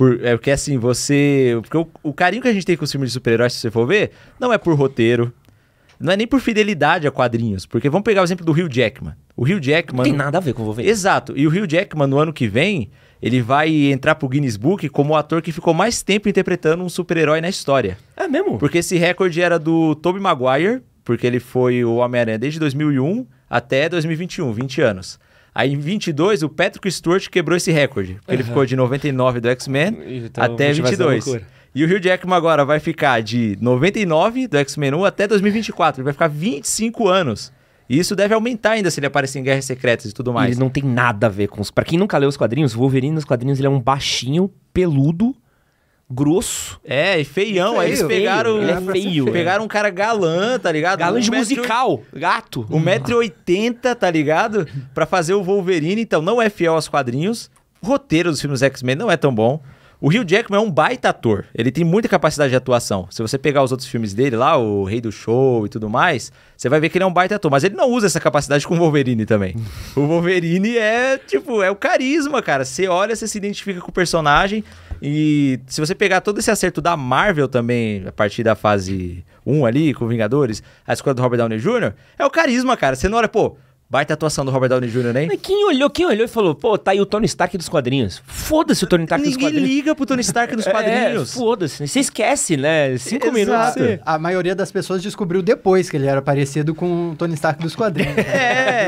Por, é porque assim, você. Porque o, o, carinho que a gente tem com os filmes de super-heróis, se você for ver, não é por roteiro. Não é nem por fidelidade a quadrinhos. Porque vamos pegar o exemplo do Rio Jackman. O Rio Jackman. Não tem nada a ver com o Wolverine. Exato. E o Rio Jackman, no ano que vem, ele vai entrar pro Guinness Book como o ator que ficou mais tempo interpretando um super-herói na história. É mesmo? Porque esse recorde era do Tobey Maguire, porque ele foi o Homem-Aranha desde 2001 até 2021, 20 anos. Aí em 22, o Patrick Stewart quebrou esse recorde. Porque uhum. ele ficou de 99 do X-Men então, até 22. E o Hugh Jackman agora vai ficar de 99 do X-Men 1 até 2024. Ele vai ficar 25 anos. E isso deve aumentar ainda se ele aparecer em Guerras Secretas e tudo mais. Ele não tem nada a ver com os... Pra quem nunca leu os quadrinhos, Wolverine nos quadrinhos ele é um baixinho, peludo grosso. É, e feião. aí é eles pegaram. Ele é feio. É. Pegaram um cara galã, tá ligado? Galã um de musical. O... Gato. 1,80m, hum. tá ligado? Pra fazer o Wolverine. Então não é fiel aos quadrinhos. O roteiro dos filmes X-Men não é tão bom. O Hugh Jackman é um baita ator. Ele tem muita capacidade de atuação. Se você pegar os outros filmes dele lá, o Rei do Show e tudo mais, você vai ver que ele é um baita ator. Mas ele não usa essa capacidade com o Wolverine também. o Wolverine é, tipo, é o carisma, cara. Você olha, você se identifica com o personagem. E se você pegar todo esse acerto da Marvel também, a partir da fase 1 ali, com Vingadores, a escolha do Robert Downey Jr., é o carisma, cara. Você não olha, pô, Baita atuação do Robert Downey Jr., hein? Mas quem olhou, quem olhou e falou, pô, tá aí o Tony Stark dos quadrinhos. Foda-se o Tony Stark Ninguém dos quadrinhos. Ninguém liga pro Tony Stark dos é, quadrinhos. É, foda-se. Você esquece, né? Cinco Exato. minutos. A maioria das pessoas descobriu depois que ele era parecido com o Tony Stark dos quadrinhos. Né?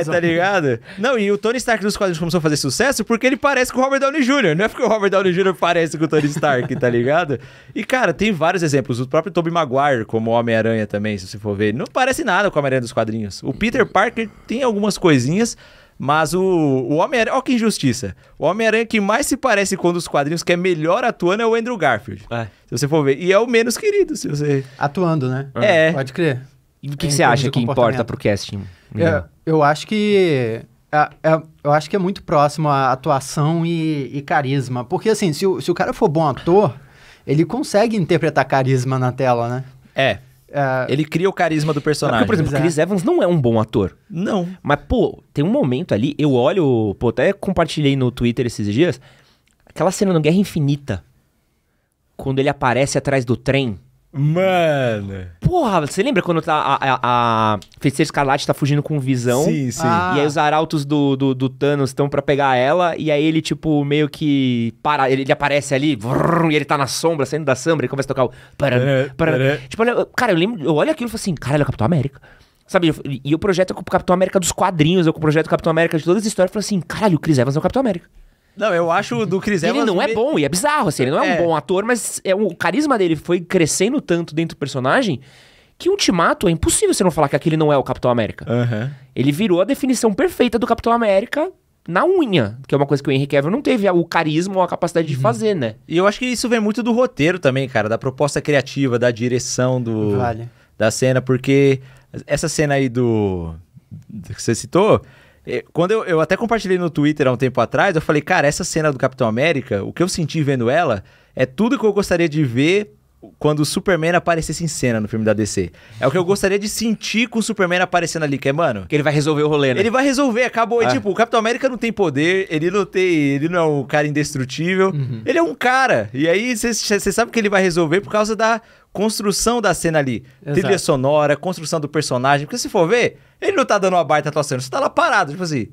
é, tá ligado? Não, e o Tony Stark dos quadrinhos começou a fazer sucesso porque ele parece com o Robert Downey Jr. Não é porque o Robert Downey Jr. parece com o Tony Stark, tá ligado? E, cara, tem vários exemplos. O próprio Tobey Maguire, como Homem-Aranha também, se você for ver, não parece nada com o Homem-Aranha dos quadrinhos. O Peter Parker tem algumas algumas coisinhas, mas o, o Homem-Aranha, olha que injustiça. O Homem-Aranha que mais se parece com um dos quadrinhos que é melhor atuando é o Andrew Garfield. É. Se você for ver. E é o menos querido, se você. Atuando, né? É. é. Pode crer. E o que, que você acha que importa pro casting? Eu, hum. eu acho que. É, é, eu acho que é muito próximo a atuação e, e carisma. Porque, assim, se o, se o cara for bom ator, ele consegue interpretar carisma na tela, né? É. Uh... Ele cria o carisma do personagem. Porque, por exemplo, Exato. Chris Evans não é um bom ator. Não. Mas, pô, tem um momento ali, eu olho, pô, até compartilhei no Twitter esses dias, aquela cena no Guerra Infinita, quando ele aparece atrás do trem Mano. Porra, você lembra quando tá a, a, a Feiticeira Escarlate tá fugindo com visão? Sim, sim. Ah. E aí os ah. arautos do, do, do Thanos estão para pegar ela. E aí ele, tipo, meio que para. Ele, ele aparece ali, vrr, e ele tá na sombra, saindo da sombra, e começa a tocar o. Para, para. Tipo, olha, cara, eu lembro. Eu olho aquilo e falo assim: caralho, é o Capitão América. Sabe, e o projeto o Capitão América dos quadrinhos, eu projeto o Capitão América de todas as histórias e falo assim: caralho, o Chris Evans é o Capitão América. Não, eu acho o do Chris Evans. Ele não é bom, e é bizarro, assim, ele não é, é, um bom ator, mas é, o carisma dele foi crescendo tanto dentro do personagem que Ultimato é impossível você não falar que aquele não é o Capitão América. Uhum. Ele virou a definição perfeita do Capitão América na unha, que é uma coisa que o Henry Cavill não teve o carisma ou a capacidade de uhum. fazer, né? E eu acho que isso vem muito do roteiro também, cara, da proposta criativa, da direção do vale. da cena, porque essa cena aí do que você citou, é, quando eu, eu até compartilhei no Twitter há um tempo atrás, eu falei, cara, essa cena do Capitão América, o que eu senti vendo ela, é tudo que eu gostaria de ver quando o Superman aparecesse em cena no filme da DC. É o que eu gostaria de sentir com o Superman aparecendo ali, que é, mano. Que ele vai resolver o rolê, né? Ele vai resolver, acabou. É. Tipo, o Capitão América não tem poder, ele não tem. Ele não é um cara indestrutível. Uhum. Ele é um cara. E aí você sabe que ele vai resolver por causa da construção da cena ali. Exato. Trilha sonora, construção do personagem. Porque se for ver, ele não tá dando uma baita atuação, você tá lá parado, tipo assim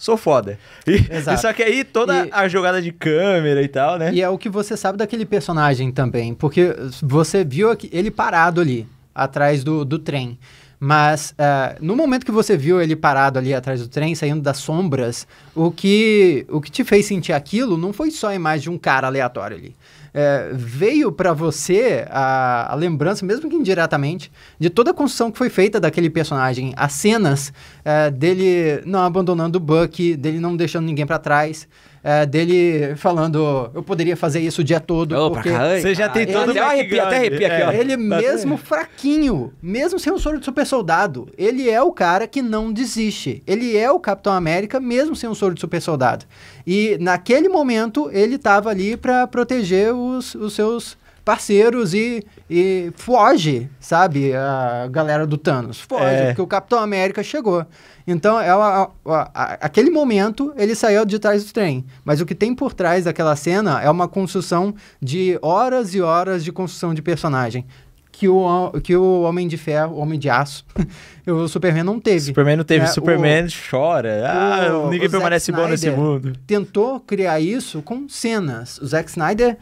sou foda. E, Exato. só que aí toda e, a jogada de câmera e tal, né? E é o que você sabe daquele personagem também, porque você viu ele parado ali, atrás do, do trem. Mas uh, no momento que você viu ele parado ali atrás do trem, saindo das sombras, o que, o que te fez sentir aquilo não foi só a imagem de um cara aleatório ali é, veio para você a, a, lembrança, mesmo que indiretamente, de toda a construção que foi feita daquele personagem, as cenas é, dele não abandonando o Buck, dele não deixando ninguém para trás é, dele falando: eu poderia fazer isso o dia todo. Oh, porque você já tem todo ele, arrepia, até arrepia aqui, ó. É. Ele tá mesmo fraquinho, mesmo sem o soro de super soldado, ele é o cara que não desiste. Ele é o Capitão América, mesmo sem o soro de super soldado. E naquele momento ele estava ali para proteger os, os seus parceiros e, e foge, sabe? A galera do Thanos. Foge, é. porque o Capitão América chegou. Então, ela, é a, a, aquele momento, ele saiu de trás do trem. Mas o que tem por trás daquela cena é uma construção de horas e horas de construção de personagem que o, que o Homem de Ferro, o Homem de Aço, o Superman não teve. Superman não teve. É, Superman ah, o, chora. O, ah, ninguém permanece Zack bom Snyder nesse mundo. Tentou criar isso com cenas. O Zack Snyder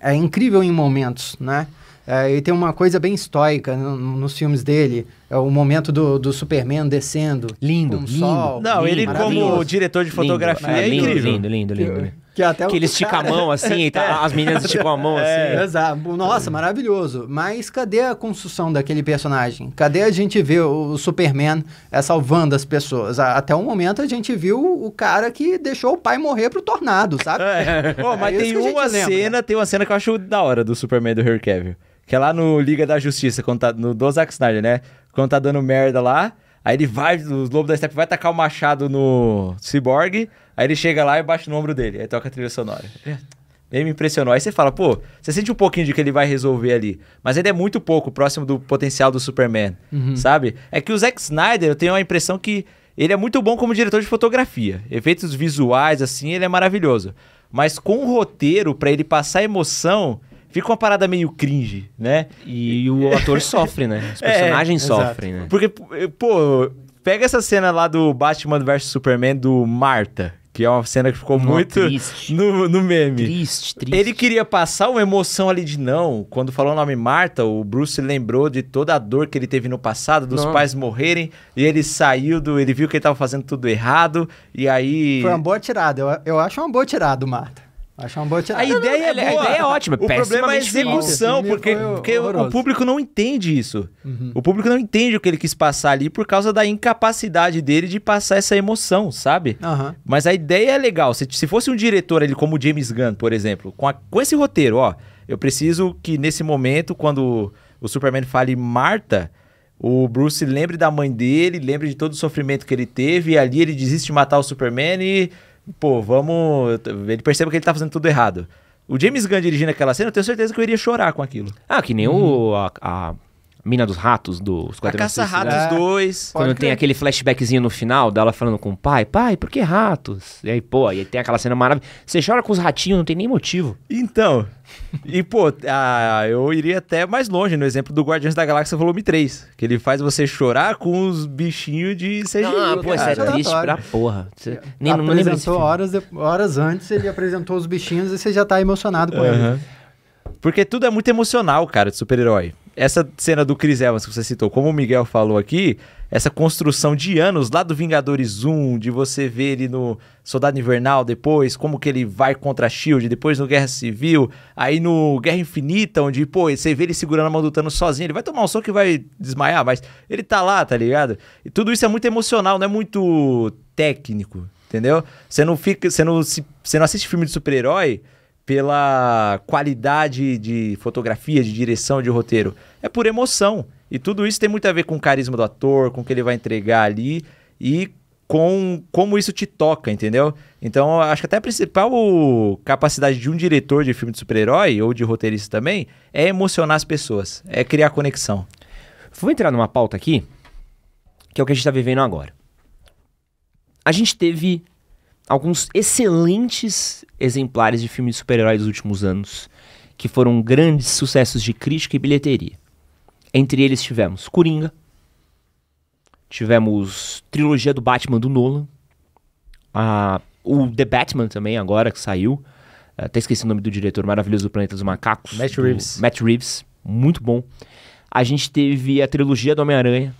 é incrível em momentos, né? É, e tem uma coisa bem estoica no, nos filmes dele, é o momento do, do Superman descendo. Lindo, com lindo. Sol, não, lindo, ele como diretor de fotografia é lindo, é incrível. Lindo, lindo, lindo. lindo. Que, até que ele estica a mão assim, e tá, as meninas esticam a mão é, assim. É, exato. Nossa, maravilhoso. Mas cadê a construção daquele personagem? Cadê a gente ver o Superman é, salvando as pessoas? até o momento a gente viu o cara que deixou o pai morrer pro tornado, sabe? É. Pô, mas tem uma cena, tem uma cena que eu acho da hora do Superman do Harry Cavill. Que é lá no Liga da Justiça, tá, no, do Zack Snyder, né? quando tá dando merda lá. Aí ele vai, os lobos da Step vai tacar o machado no Cyborg. Aí ele chega lá e bate no ombro dele. Aí toca a trilha sonora. É, ele me impressionou. Aí você fala, pô, você sente um pouquinho de que ele vai resolver ali. Mas ele é muito pouco próximo do potencial do Superman, uhum. sabe? É que o Zack Snyder, eu tenho a impressão que ele é muito bom como diretor de fotografia. Efeitos visuais, assim, ele é maravilhoso. Mas com o roteiro, para ele passar emoção, Fica uma parada meio cringe, né? E, e o ator sofre, né? Os é, personagens é, sofrem, exato. né? Porque, pô, pega essa cena lá do Batman vs Superman do Marta, que é uma cena que ficou muito triste. no, no meme. Triste, triste. Ele queria passar uma emoção ali de não. Quando falou o nome Marta, o Bruce lembrou de toda a dor que ele teve no passado, dos não. pais morrerem, e ele saiu do. Ele viu que ele tava fazendo tudo errado, e aí. Foi uma boa tirada. Eu, eu acho uma boa tirada do Marta. Achar é- A ideia, é, boa. a ideia é ótima. É o problema é a execução, porque, é porque o público não entende isso. Uhum. O público não entende o que ele quis passar ali por causa da incapacidade dele de passar essa emoção, sabe? Uhum. Mas a ideia é legal. Se, se fosse um diretor ali como o James Gunn, por exemplo, com, a, com esse roteiro, ó, eu preciso que nesse momento, quando o Superman fale Marta, o Bruce lembre da mãe dele, lembre de todo o sofrimento que ele teve, e ali ele desiste de matar o Superman e pô, vamos. Ele percebe que ele tá fazendo tudo errado. O James Gunn dirigindo aquela cena, eu tenho certeza que eu iria chorar com aquilo. Ah, que nem o, uhum. a, a Mina dos Ratos, do A Caça-Ratos 2. É. Quando tem aquele flashbackzinho no final dela falando com o pai, pai, por que ratos? E aí, pô, aí tem aquela cena maravilhosa. Você chora com os ratinhos, não tem nem motivo. Então, e pô, ah, eu iria até mais longe no exemplo do Guardiões da Galáxia Volume 3, que ele faz você chorar com os bichinhos de CGI. Ah, pô, isso é triste pra porra. Você é. nem, não lembra desse filme. horas, de, horas antes, ele apresentou os bichinhos e você já tá emocionado com uhum. ele. Porque tudo é muito emocional, cara, de super-herói essa cena do Chris Evans que você citou, como o Miguel falou aqui, essa construção de anos lá do Vingadores 1, de você ver ele no Soldado Invernal depois, como que ele vai contra a SHIELD, depois no Guerra Civil, aí no Guerra Infinita, onde, pô, você vê ele segurando a mão do Thanos sozinho, ele vai tomar um soco que vai desmaiar, mas ele tá lá, tá ligado? E tudo isso é muito emocional, não é muito técnico, entendeu? Você não fica, você não, você não assiste filme de super-herói pela qualidade de fotografia, de direção, de roteiro. É por emoção. E tudo isso tem muito a ver com o carisma do ator, com o que ele vai entregar ali e com como isso te toca, entendeu? Então, acho que até a principal capacidade de um diretor de filme de super-herói ou de roteirista também é emocionar as pessoas, é criar conexão. Vou entrar numa pauta aqui, que é o que a gente está vivendo agora. A gente teve alguns excelentes exemplares de filmes de super herói dos últimos anos, que foram grandes sucessos de crítica e bilheteria. Entre eles tivemos Coringa, tivemos trilogia do Batman do Nolan, a, o The Batman também, agora que saiu. Até esqueci o nome do diretor maravilhoso do Planeta dos Macacos. Matt do Reeves. Matt Reeves, muito bom. A gente teve a trilogia do Homem-Aranha,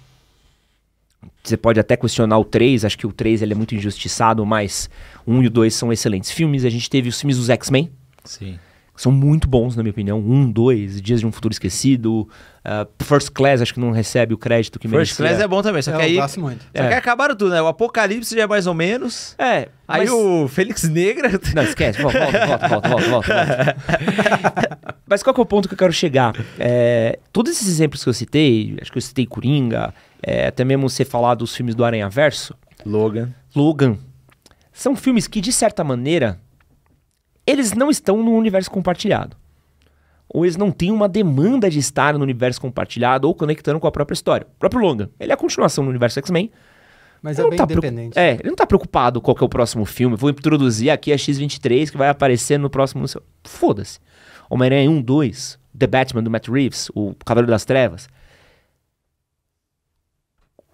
você pode até questionar o 3, acho que o 3 ele é muito injustiçado, mas um 1 e o 2 são excelentes filmes. A gente teve os filmes dos X-Men. Sim. Que são muito bons, na minha opinião. Um, dois, Dias de um Futuro Esquecido. Uh, First Class, acho que não recebe o crédito que merece. First merecia. Class é bom também, só é, que é, aí. Eu gosto muito. Só é. que acabaram tudo, né? O Apocalipse já é mais ou menos. É. Aí mas... o Fênix Negra. Não, esquece. Volta, volta, volta, volta, volta, volta. mas qual é o ponto que eu quero chegar? É, todos esses exemplos que eu citei, acho que eu citei Coringa, é, até mesmo você falar dos filmes do Aranha Verso. Logan. Logan. São filmes que, de certa maneira, eles não estão no universo compartilhado. Ou eles não têm uma demanda de estar no universo compartilhado ou conectando com a própria história. O próprio Logan. Ele é a continuação do universo X-Men. Mas ele é bem tá independente. É, ele não tá preocupado qual que é o próximo filme. Vou introduzir aqui a X-23 que vai aparecer no próximo... Foda-se. Homem-Aranha 1, 2, The Batman do Matt Reeves, o Cavaleiro das Trevas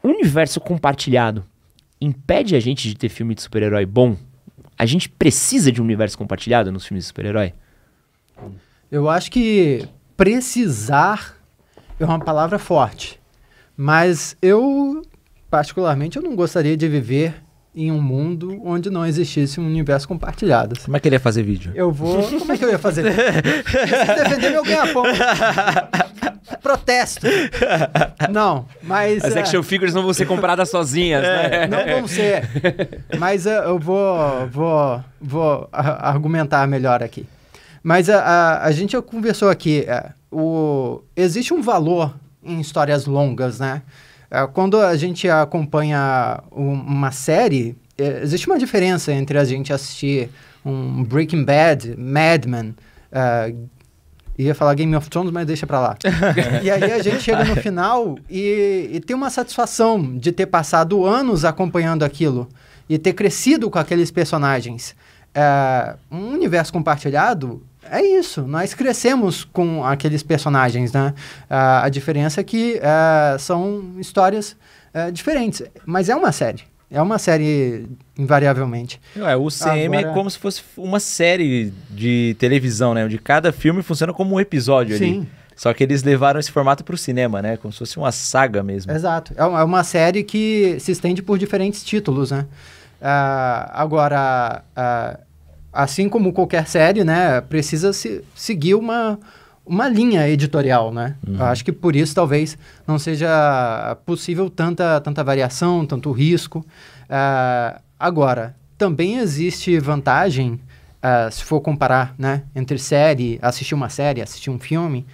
universo compartilhado impede a gente de ter filme de super-herói bom? A gente precisa de um universo compartilhado nos filmes de super-herói? Eu acho que precisar é uma palavra forte. Mas eu, particularmente, eu não gostaria de viver em um mundo onde não existisse um universo compartilhado. Como é que ele ia fazer vídeo? Eu vou. Como é que eu ia fazer? Se defender meu ganha-pão. Protesto. Não, mas. As action uh... figures não vão ser compradas sozinhas, é, né? Não vão ser. Mas uh, eu vou, vou, vou argumentar melhor aqui. Mas a, a, a gente conversou aqui. o, existe um valor em histórias longas, né? quando a gente acompanha uma série, existe uma diferença entre a gente assistir um Breaking Bad, Mad Men, uh, ia falar Game of Thrones, mas deixa pra lá. e aí a gente chega no final e, e, tem uma satisfação de ter passado anos acompanhando aquilo e ter crescido com aqueles personagens. É, um universo compartilhado é isso, nós crescemos com aqueles personagens, né? É, a diferença é que é, são histórias é, diferentes, mas é uma série. É uma série, invariavelmente. É, o CM é Agora... é como se fosse uma série de televisão, né? Onde cada filme funciona como um episódio Sim. ali. Sim. Só que eles levaram esse formato para o cinema, né? Como se fosse uma saga mesmo. Exato. É uma é série que se estende por diferentes títulos, né? Uh, agora, uh, assim como qualquer série, né? Precisa se seguir uma, uma linha editorial, né? Uhum. acho que por isso talvez não seja possível tanta, tanta variação, tanto risco. Uh, agora, também existe vantagem, uh, se for comparar, né? Entre série, assistir uma série, assistir um filme,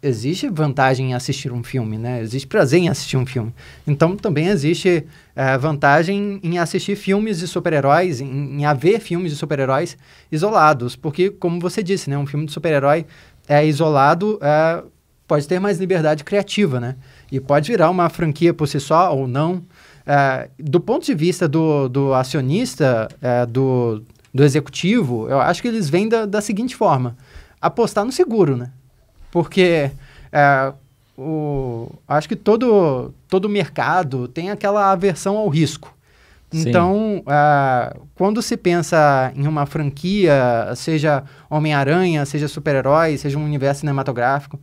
existe vantagem em assistir um filme, né? Existe prazer em assistir um filme. Então também existe uh, vantagem em assistir filmes de super-heróis, em, em haver filmes de super-heróis isolados, porque como você disse, né, um filme de super-herói é isolado, é, pode ter mais liberdade criativa, né? E pode virar uma franquia por si só ou não. É, do ponto de vista do, do acionista, é, do, do executivo, eu acho que eles vêm da, da seguinte forma: apostar no seguro, né? Porque é, o, acho que todo, todo mercado tem aquela aversão ao risco. Então, ah, quando se pensa em uma franquia, seja Homem-Aranha, seja super-herói, seja um universo cinematográfico,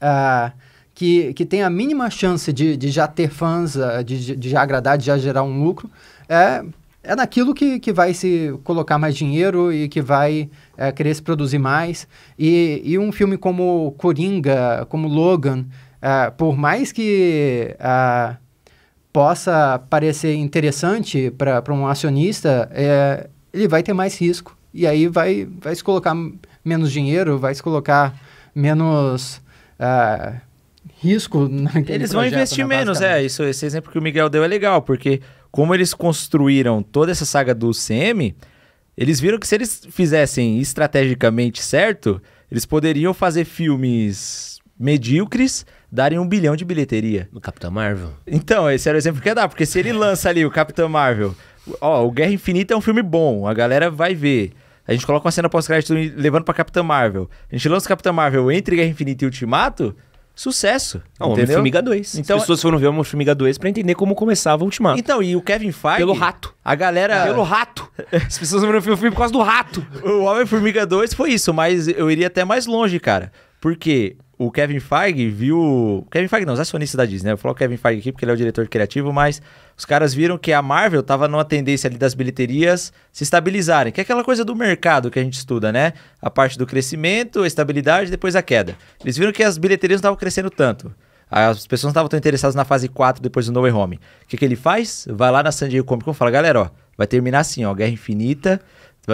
ah, que, que tem a mínima chance de, de já ter fãs, ah, de, de já agradar, de já gerar um lucro, é, é naquilo que, que vai se colocar mais dinheiro e que vai é, querer se produzir mais. E, e um filme como Coringa, como Logan, é, por mais que possa parecer interessante para um acionista, é, ele vai ter mais risco. E aí vai, vai se colocar menos dinheiro, vai se colocar menos uh, risco naquele Eles vão projeto, né, investir né, menos, é. Isso, esse exemplo que o Miguel deu é legal, porque como eles construíram toda essa saga do CM, eles viram que se eles fizessem estrategicamente certo, eles poderiam fazer filmes medíocres darem um bilhão de bilheteria. No Capitão Marvel? Então, esse era o exemplo que ia dar, porque se ele lança ali o Capitão Marvel, ó, o Guerra Infinita é um filme bom, a galera vai ver. A gente coloca uma cena pós-crédito levando pra Capitão Marvel. A gente lança o Capitão Marvel entre Guerra Infinita e Ultimato, sucesso. Não, ah, entendeu? Homem-Formiga 2. Então, As pessoas foram ver Homem-Formiga 2 pra entender como começava o Ultimato. Então, e o Kevin Feige... Pelo rato. A galera... Pelo rato. As pessoas viram o filme por causa do rato. O Homem-Formiga 2 foi isso, mas eu iria até mais longe, cara. Porque o Kevin Feige viu. Kevin Feige não, os acionistas da Disney, né? Eu falo Kevin Feige aqui porque ele é o diretor criativo, mas os caras viram que a Marvel tava numa tendência ali das bilheterias se estabilizarem, que é aquela coisa do mercado que a gente estuda, né? A parte do crescimento, a estabilidade, depois a queda. Eles viram que as bilheterias não estavam crescendo tanto. As pessoas não estavam tão interessadas na fase 4 depois do No Way Home. O que, que ele faz? Vai lá na San Diego Comic Con e fala, galera, ó, vai terminar assim, ó, Guerra Infinita,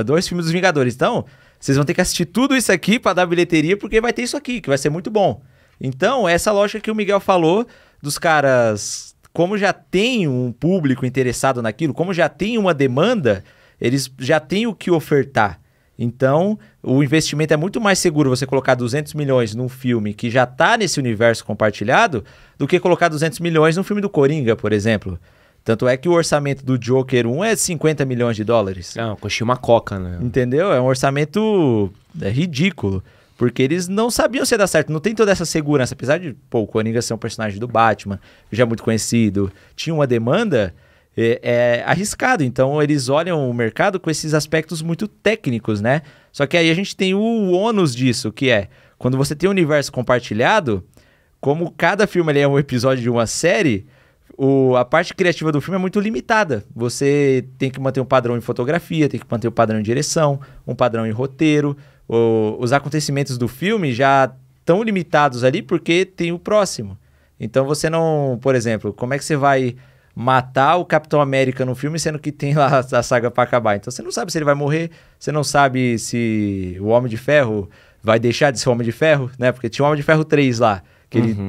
dois filmes dos Vingadores. Então, vocês vão ter que assistir tudo isso aqui para dar bilheteria, porque vai ter isso aqui, que vai ser muito bom. Então, essa lógica que o Miguel falou dos caras, como já tem um público interessado naquilo, como já tem uma demanda, eles já têm o que ofertar. Então, o investimento é muito mais seguro você colocar 200 milhões num filme que já está nesse universo compartilhado do que colocar 200 milhões num filme do Coringa, por exemplo. Tanto é que o orçamento do Joker 1 é 50 milhões de dólares. Não, ah, coxinha uma coca, né? Entendeu? É um orçamento é ridículo. Porque eles não sabiam se ia dar certo. Não tem toda essa segurança. Apesar de, pô, o Coringa ser um personagem do Batman, já é muito conhecido, tinha uma demanda, é, é arriscado. Então eles olham o mercado com esses aspectos muito técnicos, né? Só que aí a gente tem o ônus disso, que é quando você tem um universo compartilhado, como cada filme é um episódio de uma série o, a parte criativa do filme é muito limitada. Você tem que manter um padrão em fotografia, tem que manter um padrão em direção, um padrão em roteiro. O, os acontecimentos do filme já estão limitados ali porque tem o próximo. Então você não, por exemplo, como é que você vai matar o Capitão América no filme sendo que tem lá a saga para acabar? Então você não sabe se ele vai morrer, você não sabe se o Homem de Ferro vai deixar de ser Homem de Ferro, né? Porque tinha o Homem de Ferro 3 lá, que uhum.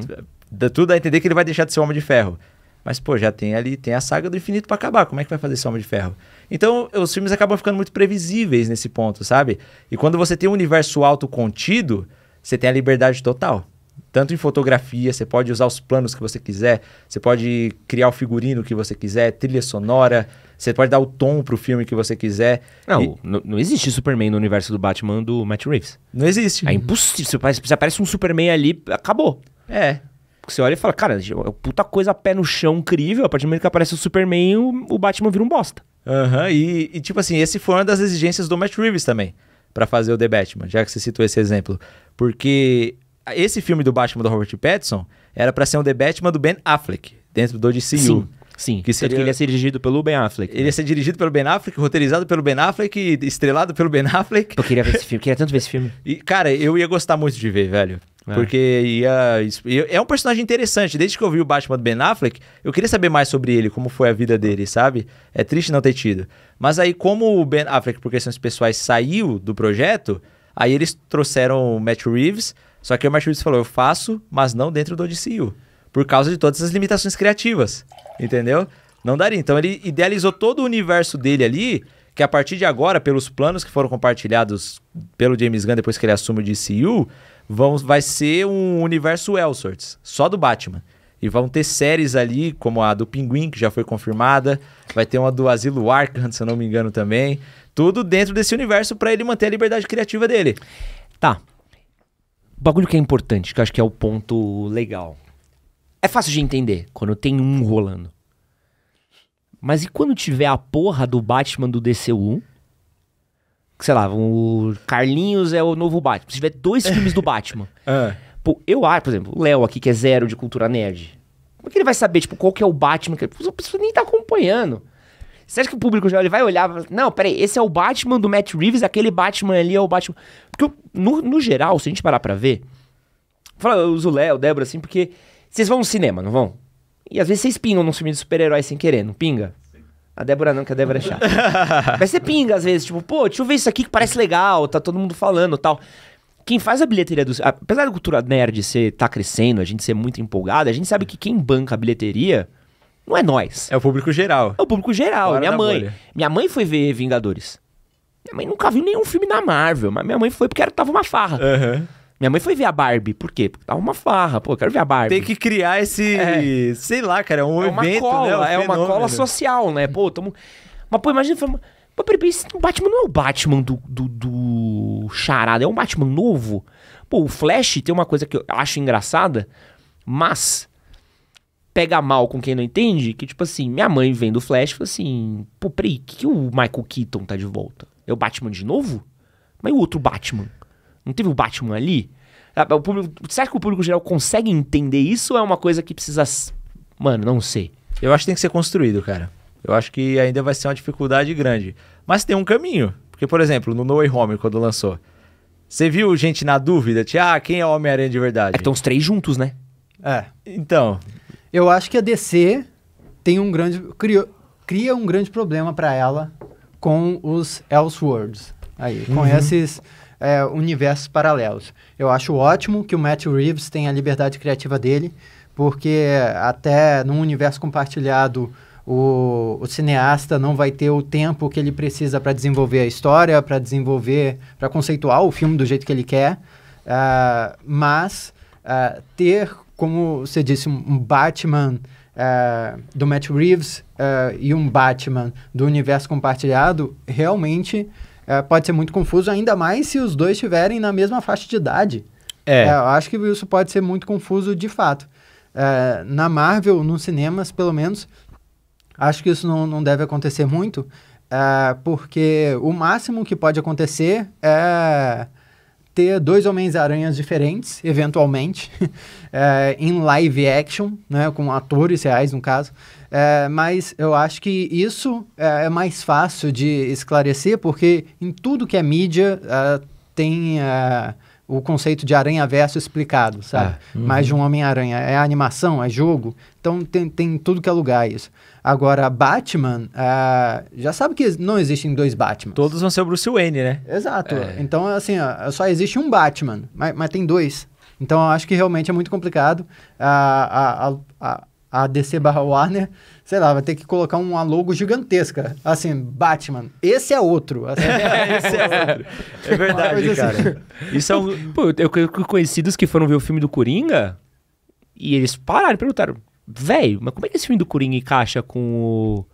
ele tudo a entender que ele vai deixar de ser Homem de Ferro. Mas, pô, já tem ali, tem a saga do infinito para acabar. Como é que vai fazer esse Homem de Ferro? Então, os filmes acabam ficando muito previsíveis nesse ponto, sabe? E quando você tem um universo autocontido, você tem a liberdade total. Tanto em fotografia, você pode usar os planos que você quiser, você pode criar o figurino que você quiser, trilha sonora, você pode dar o tom pro filme que você quiser. Não, e... não, não existe Superman no universo do Batman do Matt Reeves. Não existe. É impossível. Se aparece um Superman ali, acabou. É. Porque você olha e fala, cara, é puta coisa pé no chão incrível. A partir do momento que aparece o Superman, o, o Batman vira um bosta. Aham, uhum, e, e, tipo assim, esse foi uma das exigências do Matt Reeves também, para fazer o The Batman, já que você citou esse exemplo. Porque esse filme do Batman do Robert Pattinson era para ser um The Batman do Ben Affleck, dentro do DCU. Sim. Sim, que seria... que ele ia ser dirigido pelo Ben Affleck. Ele ia né? ser dirigido pelo Ben Affleck, roteirizado pelo Ben Affleck, estrelado pelo Ben Affleck. Eu queria ver esse filme, queria tanto ver esse filme. E, cara, eu ia gostar muito de ver, velho. É. Porque ia, é um personagem interessante. Desde que eu vi o Batman do Ben Affleck, eu queria saber mais sobre ele, como foi a vida dele, sabe? É triste não ter tido. Mas aí, como o Ben Affleck, por questões pessoais, saiu do projeto, aí eles trouxeram o Matt Reeves. Só que o Matt Reeves falou: eu faço, mas não dentro do DCU. Por causa de todas as limitações criativas. Entendeu? Não daria. Então ele idealizou todo o universo dele ali que a partir de agora, pelos planos que foram compartilhados pelo James Gunn depois que ele assume o DCU, vão, vai ser um universo Elsorts, só do Batman. E vão ter séries ali, como a do Pinguim, que já foi confirmada. Vai ter uma do Asilo Arkham, se eu não me engano também. Tudo dentro desse universo para ele manter a liberdade criativa dele. Tá. O bagulho que é importante, que eu acho que é o ponto legal. É fácil de entender quando tem um rolando. Mas e quando tiver a porra do Batman do DCU sei lá, o Carlinhos é o novo Batman. Se tiver dois filmes do Batman. É. Pô, eu acho, por exemplo, o Léo aqui, que é zero de cultura nerd. Como é que ele vai saber, tipo, qual que é o Batman? Que... A pessoa nem tá acompanhando. Você acha que o público já ele vai olhar e não, peraí, esse é o Batman do Matt Reeves, aquele Batman ali é o Batman. Porque, no, no geral, se a gente parar pra ver, fala, eu uso o Léo, Débora, assim, porque vocês vão no cinema, não vão? E às vezes vocês pingam num filme de super-herói sem querer, não pinga? A Débora não, que a Débora é chata. Mas você pinga às vezes, tipo, pô, deixa eu ver isso aqui que parece legal, tá todo mundo falando tal. Quem faz a bilheteria do. Apesar da cultura nerd ser, tá crescendo, a gente ser muito empolgado, a gente sabe que quem banca a bilheteria não é nós. É o público geral. É o público geral, Fora minha mãe. Bolha. Minha mãe foi ver Vingadores. Minha mãe nunca viu nenhum filme da Marvel, mas minha mãe foi porque era, tava uma farra. Uhum. Minha mãe foi ver a Barbie. Por quê? Porque tava uma farra. Pô, eu quero ver a Barbie. Tem que criar esse. É. Sei lá, cara. É um é evento, né, cola, né? um é uma cola social, né? Pô, tamo. Mas, pô, imagina. Foi... Pô, peraí, o Batman não é o Batman do, do, do Charada, é um Batman novo. Pô, o Flash tem uma coisa que eu acho engraçada, mas pega mal com quem não entende, que tipo assim, minha mãe vem do Flash e fala assim, pô, peraí, que, que o Michael Keaton tá de volta? É o Batman de novo? Mas e o outro Batman? Não teve o Batman ali? Ah, o público, você que o público geral consegue entender isso ou é uma coisa que precisa. Mano, não sei. Eu acho que tem que ser construído, cara. Eu acho que ainda vai ser uma dificuldade grande. Mas tem um caminho. Porque, por exemplo, no No Way Home, quando lançou, você viu gente na dúvida de, ah, quem é o Homem-Aranha de verdade? É que estão os três juntos, né? É. Então. Eu acho que a DC tem um grande. Criou, cria um grande problema para ela com os Elseworlds. Aí, uhum. com esses é, universos paralelos. Eu acho ótimo que o Matthew Reeves tenha a liberdade criativa dele, porque até num universo compartilhado o, o, cineasta não vai ter o tempo que ele precisa para desenvolver a história, para desenvolver, para conceituar o filme do jeito que ele quer, uh, mas uh, ter, como você disse, um Batman uh, do Matt Reeves e um Batman do universo compartilhado realmente é, pode ser muito confuso, ainda mais se os dois estiverem na mesma faixa de idade. É. é. Eu acho que isso pode ser muito confuso de fato. É, na Marvel, nos cinemas, pelo menos, acho que isso não, não deve acontecer muito, é, porque o máximo que pode acontecer é ter dois Homens-Aranhas diferentes, eventualmente, é, em live action, né, com atores reais, no caso. É, mas eu acho que isso é, é, mais fácil de esclarecer, porque em tudo que é mídia é, tem é, o conceito de aranha-verso explicado, sabe? Ah, uhum. Mais de um Homem-Aranha. É animação, é jogo. Então tem, tem tudo que é lugar isso. Agora, Batman, uh, já sabe que não existem dois Batman. Todos vão ser o Bruce Wayne, né? Exato. É. Então, assim, ó, só existe um Batman, mas, mas tem dois. Então, eu acho que realmente é muito complicado. a a DC barra Warner, sei lá, vai ter que colocar uma logo gigantesca. Assim, Batman, esse é outro. Assim, esse é outro. É verdade, assim, cara. Isso é um... Pô, eu tenho conhecidos que foram ver o filme do Coringa e eles pararam e perguntaram, velho, mas como é que esse filme do Coringa encaixa com o,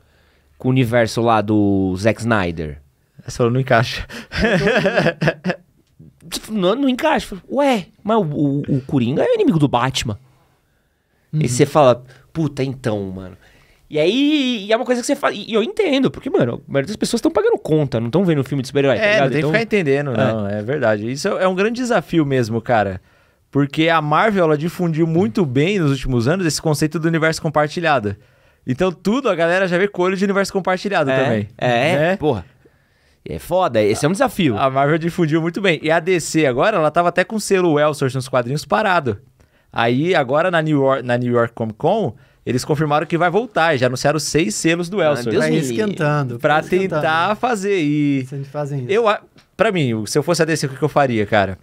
com o universo lá do Zack Snyder? Você falou, não encaixa. não, não encaixa. Ué, mas o, o, o Coringa é inimigo do Batman. Uhum. E você fala, Puta, então, mano. E aí, e é uma coisa que você fala. E eu entendo, porque, mano, a maioria das pessoas estão pagando conta, não estão vendo filme de super-herói. Tá é, tá não tem então... que ficar entendendo, é. não. É. é verdade. Isso é, é um grande desafio mesmo, cara. Porque a Marvel, ela difundiu muito bem nos últimos anos esse conceito do universo compartilhado. Então, tudo a galera já vê com olho de universo compartilhado é, também. É, é, porra. É foda, esse a, é um desafio. A Marvel difundiu muito bem. E a DC agora, ela tava até com o selo Elseworth nos quadrinhos parado. Aí, agora na New York, na New York Comic Con, eles confirmaram que vai voltar. Já anunciaram seis selos do Elson. Ah, Deus tá me... esquentando. Pra tá tentar fazer. E... fazem isso. Eu, pra mim, se eu fosse a DC, o que eu faria, cara?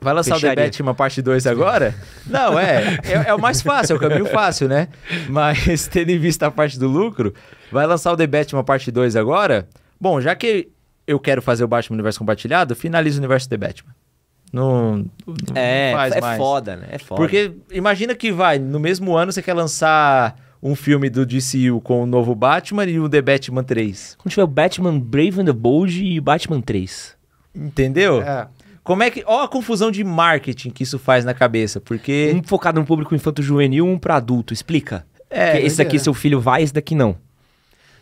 Vai lançar Fecharia. o The Batman parte 2 agora? Não, é, é, é. o mais fácil, é o caminho fácil, né? Mas, tendo em vista a parte do lucro, vai lançar o The Batman parte 2 agora? Bom, já que eu quero fazer o Batman Universo Compartilhado, finaliza o Universo The Batman. Não, não é, faz é mais. foda, né? É foda. Porque imagina que vai, no mesmo ano você quer lançar um filme do DCU com o novo Batman e o The Batman 3. Quando tiver o Batman Brave and the Bold e o Batman 3. Entendeu? É. Como é que. Ó, a confusão de marketing que isso faz na cabeça, porque. Um focado no público infanto-juvenil, um para adulto. Explica. É. Que esse daqui é. seu filho vai, esse daqui não.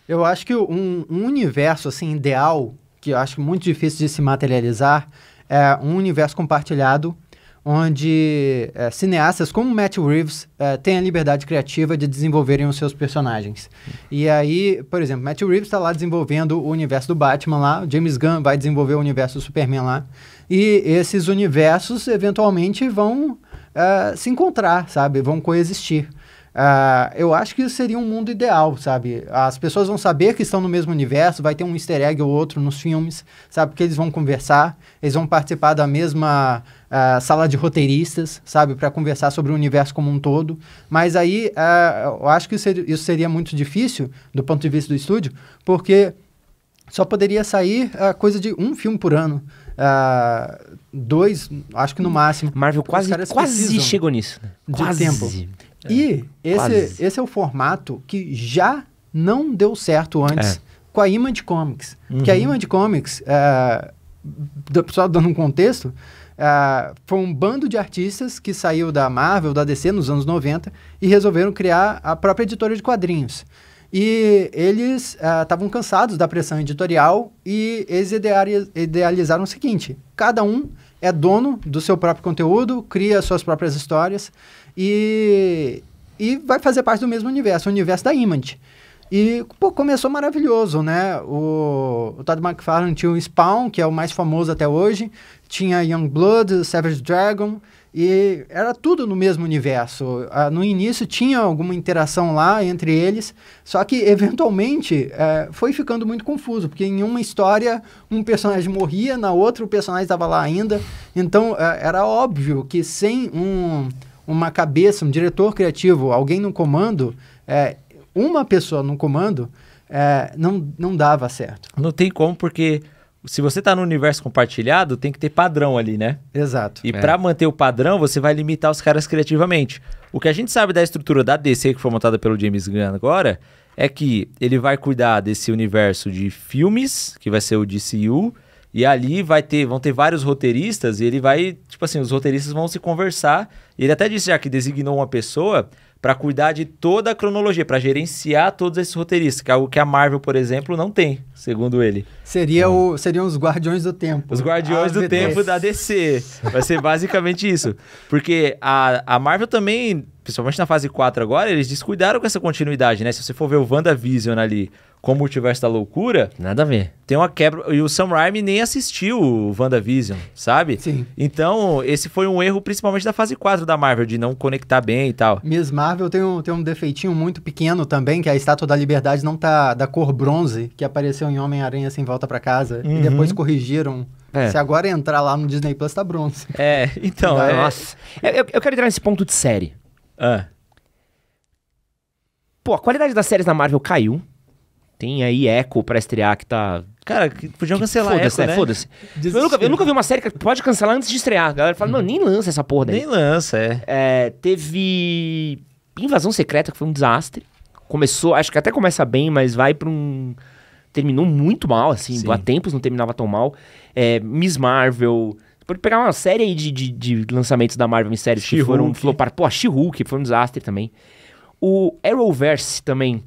Eu acho que um, um universo, assim, ideal, que eu acho muito difícil de se materializar, é um universo compartilhado onde é, cineastas como Matt Reeves é, têm a liberdade criativa de desenvolverem os seus personagens. E aí, por exemplo, Matt Reeves está lá desenvolvendo o universo do Batman lá, James Gunn vai desenvolver o universo do Superman lá, e esses universos eventualmente vão é, se encontrar, sabe? Vão coexistir. Uh, eu acho que seria um mundo ideal, sabe? As pessoas vão saber que estão no mesmo universo, vai ter um easter egg ou outro nos filmes, sabe? Porque eles vão conversar, eles vão participar da mesma uh, sala de roteiristas, sabe? Para conversar sobre o universo como um todo. Mas aí uh, eu acho que isso seria muito difícil do ponto de vista do estúdio, porque só poderia sair a coisa de um filme por ano. Uh, dois, acho que no máximo. Marvel quase, quase chegou nisso. Né? De quase. tempo. É, e esse, esse é o formato que já não deu certo antes é. com a Image Comics. Uhum. Porque a uhum. Image Comics, é, só dando um contexto, é, foi um bando de artistas que saiu da Marvel, da DC nos anos 90 e resolveram criar a própria editora de quadrinhos. E eles estavam ah, uh, cansados da pressão editorial e eles idealizaram o seguinte: cada um é dono do seu próprio conteúdo, cria suas próprias histórias e, e vai fazer parte do mesmo universo, o universo da Image. E, pô, começou maravilhoso, né? O, o Todd McFarlane tinha o Spawn, que é o mais famoso até hoje, tinha Youngblood, Savage Dragon, e era tudo no mesmo universo. Ah, no início tinha alguma interação lá entre eles, só que eventualmente é, foi ficando muito confuso, porque em uma história um personagem morria, na outra o personagem estava lá ainda. Então é, era óbvio que sem um, uma cabeça, um diretor criativo, alguém no comando, é, uma pessoa no comando, não, não dava certo. Não tem como, porque se você está no universo compartilhado, tem que ter padrão ali, né? Exato. E é. para manter o padrão, você vai limitar os caras criativamente. O que a gente sabe da estrutura da DC que foi montada pelo James Gunn agora é que ele vai cuidar desse universo de filmes, que vai ser o DCU, e ali vai ter, vão ter vários roteiristas e ele vai, tipo assim, os roteiristas vão se conversar. Ele até disse já que designou uma pessoa para cuidar de toda a cronologia, para gerenciar todos esses roteiristas, que é algo que a Marvel, por exemplo, não tem segundo ele. Seria então, o, seriam os Guardiões do Tempo. Os Guardiões ah, do Tempo da DC. Vai ser basicamente isso. Porque a, a Marvel também, principalmente na fase 4 agora, eles descuidaram com essa continuidade, né? Se você for ver o WandaVision ali com o Multiverso da Loucura... Nada a ver. Tem uma quebra... E o Sam Raimi nem assistiu o WandaVision, sabe? Sim. Então, esse foi um erro principalmente da fase 4 da Marvel, de não conectar bem e tal. Miss Marvel tem um, tem um defeitinho muito pequeno também, que é a Estátua da Liberdade não tá da cor bronze, que apareceu em Homem-Aranha Sem assim, Volta para Casa uhum. e depois corrigiram. É. Se agora entrar lá no Disney Plus, tá bronze. É, então. é, nossa. É, eu, eu, quero entrar nesse ponto de série. Ah. Pô, a qualidade das séries na Marvel caiu. Tem aí Echo pra estrear que tá. Cara, que podiam cancelar foda Echo, né? né? Foda-se. Eu nunca, eu nunca vi uma série que pode cancelar antes de estrear. A galera fala, hum. não, nem lança essa porra daí. Nem lança, é. é. Teve Invasão Secreta, que foi um desastre. Começou, acho que até começa bem, mas vai pra um terminou muito mal, assim. Sim. Há tempos não terminava tão mal. É, Miss Marvel. Pode pegar uma série aí de, de, de lançamentos da Marvel em séries que foram flopar. Pô, a She-Hulk foi um desastre também. O Arrowverse também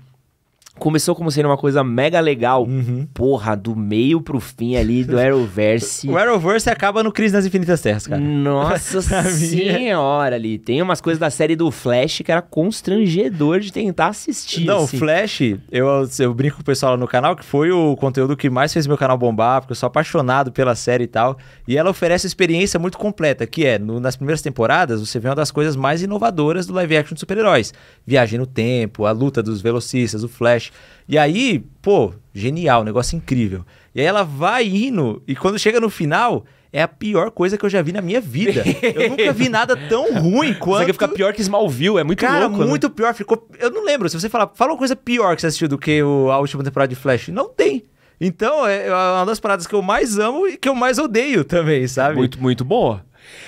começou como sendo uma coisa mega legal. Uhum. Porra, do meio pro fim ali do Arrowverse. o Arrowverse acaba no Crise nas Infinitas Terras, cara. Nossa é senhora ali. Tem umas coisas da série do Flash que era constrangedor de tentar assistir. Não, assim. Flash, eu, eu brinco com o pessoal lá no canal, que foi o conteúdo que mais fez meu canal bombar, porque eu sou apaixonado pela série e tal. E ela oferece experiência muito completa, que é, no, nas primeiras temporadas, você vê uma das coisas mais inovadoras do live action de super-heróis. Viagem no tempo, a luta dos velocistas, o Flash, e aí, pô, genial, negócio incrível. E aí ela vai indo, e quando chega no final, é a pior coisa que eu já vi na minha vida. Eu nunca vi nada tão ruim quanto. Isso aqui fica pior que Smallville, é muito Cara, louco. Cara, né? muito né? pior. Ficou. Eu não lembro. Se você falar, fala uma coisa pior que você assistiu do que o, a última temporada de Flash. Não tem. Então, é, é uma das paradas que eu mais amo e que eu mais odeio também, é sabe? Muito, muito boa.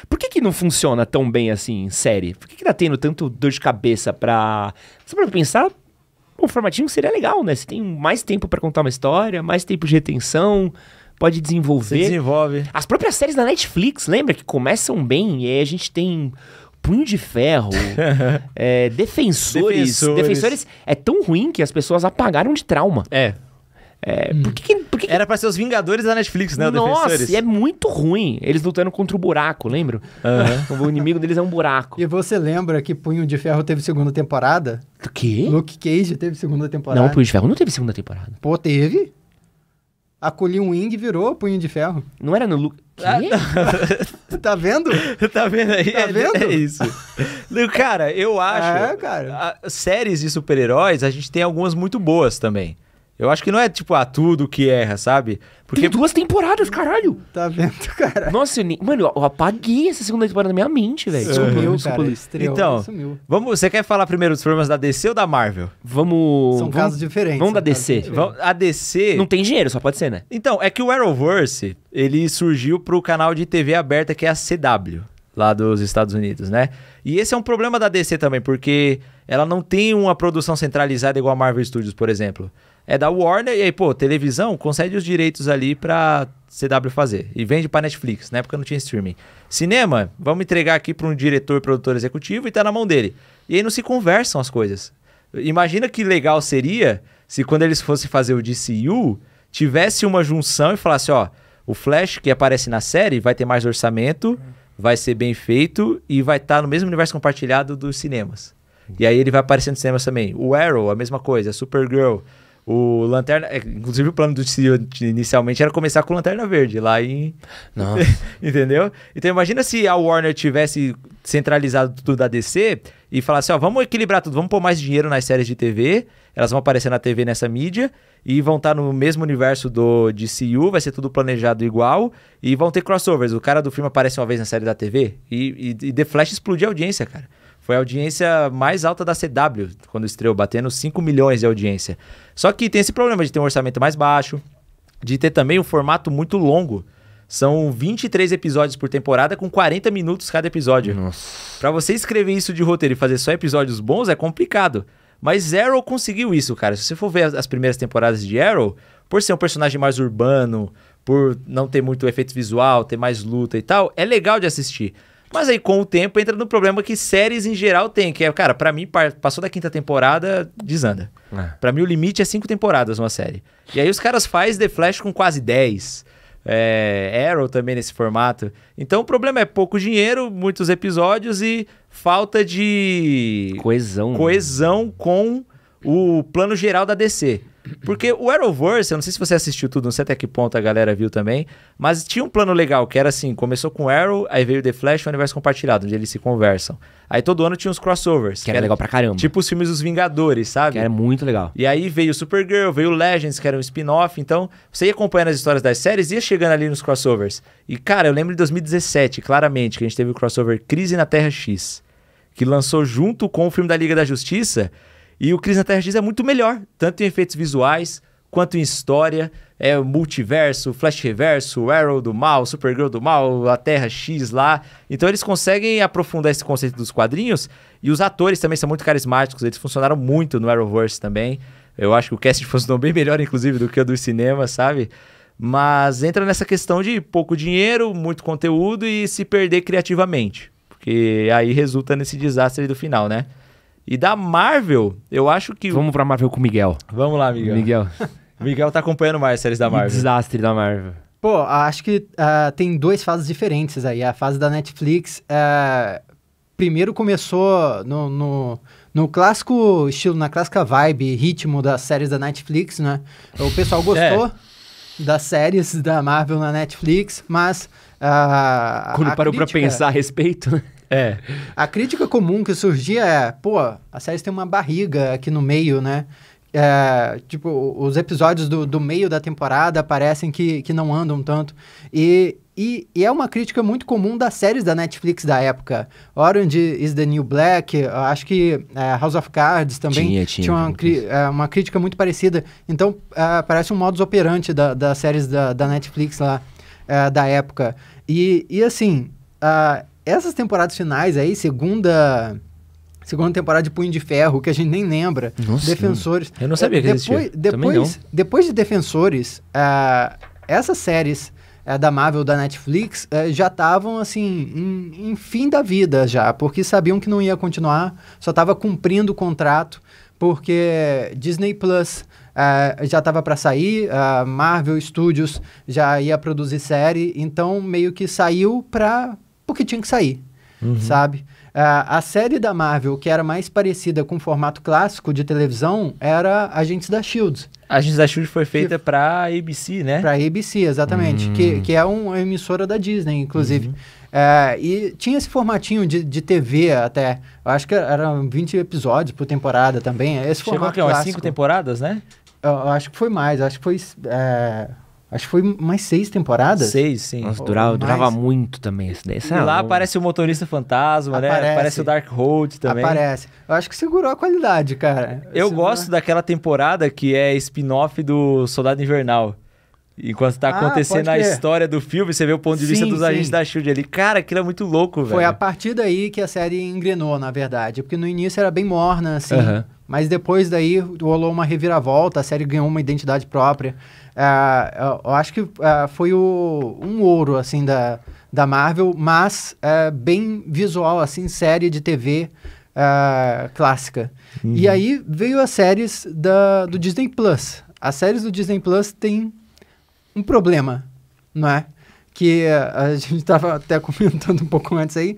Por que, que não funciona tão bem assim em série? Por que, que tá tendo tanto dor de cabeça pra. Só pra pensar, Bom, formatinho seria legal, né? Você tem mais tempo para contar uma história, mais tempo de retenção, pode desenvolver. desenvolve. As próprias séries da Netflix, lembra? Que começam bem e aí a gente tem Punho de Ferro, é, defensores, defensores. Defensores é tão ruim que as pessoas apagaram de trauma. É. É, hum. por que, por que... Era para ser os Vingadores da Netflix, né? Nossa, e é muito ruim. Eles lutando contra o buraco, lembro. Uhum. o inimigo deles é um buraco. E você lembra que Punho de Ferro teve segunda temporada? O quê? Luke Cage teve segunda temporada. Não, Punho de Ferro não teve segunda temporada. Pô, teve? Acolhi um Wing e virou Punho de Ferro. Não era no Luke. Ah, quê? tá vendo? tá vendo aí? Tá é, vendo? É, é isso. cara, eu acho. É, cara. A, séries de super-heróis, a gente tem algumas muito boas também. Eu acho que não é tipo, ah, tudo que erra, sabe? Porque... Tem duas temporadas, caralho! Tá vendo, cara? Nossa, eu nem... mano, eu apaguei essa segunda temporada na minha mente, velho. Sumiu, uhum. cara. Estreou, então, sumiu. Vamos, você quer falar primeiro dos problemas da DC ou da Marvel? Vamos... São vamos, casos diferentes. Vamos da DC. Vamos, a DC... Não tem dinheiro, só pode ser, né? Então, é que o Arrowverse, ele surgiu pro canal de TV aberta que é a CW, lá dos Estados Unidos, né? E esse é um problema da DC também, porque ela não tem uma produção centralizada igual a Marvel Studios, por exemplo é da Warner, e aí, pô, televisão concede os direitos ali pra CW fazer. E vende pra Netflix, na época não tinha streaming. Cinema, vamos entregar aqui pra um diretor, produtor executivo e tá na mão dele. E aí não se conversam as coisas. Imagina que legal seria se quando eles fossem fazer o DCU, tivesse uma junção e falasse, ó, o Flash que aparece na série vai ter mais orçamento, vai ser bem feito e vai estar tá no mesmo universo compartilhado dos cinemas. E aí ele vai aparecendo nos cinemas também. O Arrow, a mesma coisa, a Supergirl. O Lanterna. É, inclusive, o plano do CEO inicialmente era começar com Lanterna Verde lá em. Não. Entendeu? Então, imagina se a Warner tivesse centralizado tudo da DC e falasse: ó, vamos equilibrar tudo, vamos pôr mais dinheiro nas séries de TV, elas vão aparecer na TV nessa mídia e vão estar tá no mesmo universo do DCU, vai ser tudo planejado igual e vão ter crossovers. O cara do filme aparece uma vez na série da TV e, e, e The Flash explodiu a audiência, cara. Foi a audiência mais alta da CW quando estreou, batendo 5 milhões de audiência. Só que tem esse problema de ter um orçamento mais baixo, de ter também um formato muito longo. São 23 episódios por temporada com 40 minutos cada episódio. Para você escrever isso de roteiro e fazer só episódios bons é complicado. Mas Arrow conseguiu isso, cara. Se você for ver as primeiras temporadas de Arrow, por ser um personagem mais urbano, por não ter muito efeito visual, ter mais luta e tal, é legal de assistir. Mas aí, com o tempo, entra no problema que séries em geral tem, que é, cara, para mim, passou da quinta temporada, desanda. É. Para mim, o limite é cinco temporadas uma série. E aí os caras fazem The Flash com quase dez. É, Arrow também nesse formato. Então o problema é pouco dinheiro, muitos episódios e falta de. Coesão. Né? Coesão com o plano geral da DC. Porque o Arrowverse, eu não sei se você assistiu tudo, não sei até que ponto a galera viu também, mas tinha um plano legal, que era assim, começou com Arrow, aí veio The Flash, o universo compartilhado, onde eles se conversam. Aí todo ano tinha uns crossovers. Que, que era, legal pra caramba. Tipo os filmes dos Vingadores, sabe? Que era muito legal. E aí veio Supergirl, veio Legends, que era um spin-off, então você ia acompanhando as histórias das séries ia chegando ali nos crossovers. E cara, eu lembro de 2017, claramente, que a gente teve o crossover Crise na Terra X, que lançou junto com o filme da Liga da Justiça, e o Cris na Terra X é muito melhor, tanto em efeitos visuais quanto em história. É multiverso, Flash Reverso, Arrow do Mal, Supergirl do Mal, a Terra X lá. Então eles conseguem aprofundar esse conceito dos quadrinhos. E os atores também são muito carismáticos, eles funcionaram muito no Arrowverse também. Eu acho que o cast funcionou bem melhor, inclusive, do que o do cinema, sabe? Mas entra nessa questão de pouco dinheiro, muito conteúdo e se perder criativamente. Porque aí resulta nesse desastre do final, né? E da Marvel, eu acho que. Vamos pra Marvel com o Miguel. Vamos lá, Miguel. Miguel. Miguel tá acompanhando mais séries da Marvel. Desastre da Marvel. Pô, acho que uh, tem duas fases diferentes aí. A fase da Netflix. Uh, primeiro começou no, no, no, clássico estilo, na clássica vibe, ritmo das séries da Netflix, né? O pessoal é. gostou. É. Das séries da Marvel na Netflix, mas. Uh, Quando parou crítica... pra pensar a respeito, né? É. A crítica comum que surgia é, pô, a série tem uma barriga aqui no meio, né? É, tipo, os episódios do, do meio da temporada parecem que, que não andam tanto. E, e, e, é uma crítica muito comum das séries da Netflix da época. Orange is the New Black, acho que é, House of Cards também tinha, tinha, tinha uma, cri, é, uma, crítica muito parecida. Então, é, parece um modus operandi da, das séries da, da Netflix lá é, da época. E, e assim, essas temporadas finais aí, segunda segunda temporada de Punho de Ferro, que a gente nem lembra. Nossa, Defensores. Eu não sabia que depois, existia. Depois, depois de Defensores, uh, essas séries uh, da Marvel, da Netflix, uh, já estavam, assim, em, em, fim da vida já, porque sabiam que não ia continuar, só estava cumprindo o contrato, porque Disney Plus... já estava para sair, Marvel Studios já ia produzir série, então meio que saiu para porque tinha que sair, uhum. sabe? A, ah, a série da Marvel que era mais parecida com o formato clássico de televisão era Agentes da Shields. Agentes da Shields foi feita para ABC, né? Para ABC, exatamente. Uhum. Que, hum. que é uma é emissora da Disney, inclusive. Uhum. Ah, e tinha esse formatinho de, de TV até. Eu acho que eram 20 episódios por temporada também. Esse Chegou formato aqui, clássico. umas 5 temporadas, né? Eu, eu, acho que foi mais. Acho que foi... É, Acho que foi mais seis temporadas. Seis, sim. Nossa, durava, durava muito também esse daí. É e lá aparece o motorista fantasma, aparece, né? Aparece o Dark Hold também. Aparece. Eu acho que segurou a qualidade, cara. Eu segurou... gosto daquela temporada que é spin-off do Soldado Invernal. Enquanto tá ah, acontecendo ah, a história do filme, você vê o ponto de sim, vista dos sim. agentes da SHIELD ali. Cara, aquilo é muito louco, velho. Foi a partir daí que a série engrenou, na verdade. Porque no início era bem morna, assim. Uh -huh. Mas depois daí rolou uma reviravolta, a série ganhou uma identidade própria. É, eu acho que é, foi o, um ouro, assim, da, da Marvel, mas é, bem visual, assim, série de TV clássica. Uhum. E aí veio as séries da, do Disney+. Plus. As séries do Disney+, Plus têm um problema, não é? Que a gente estava até comentando um pouco antes aí,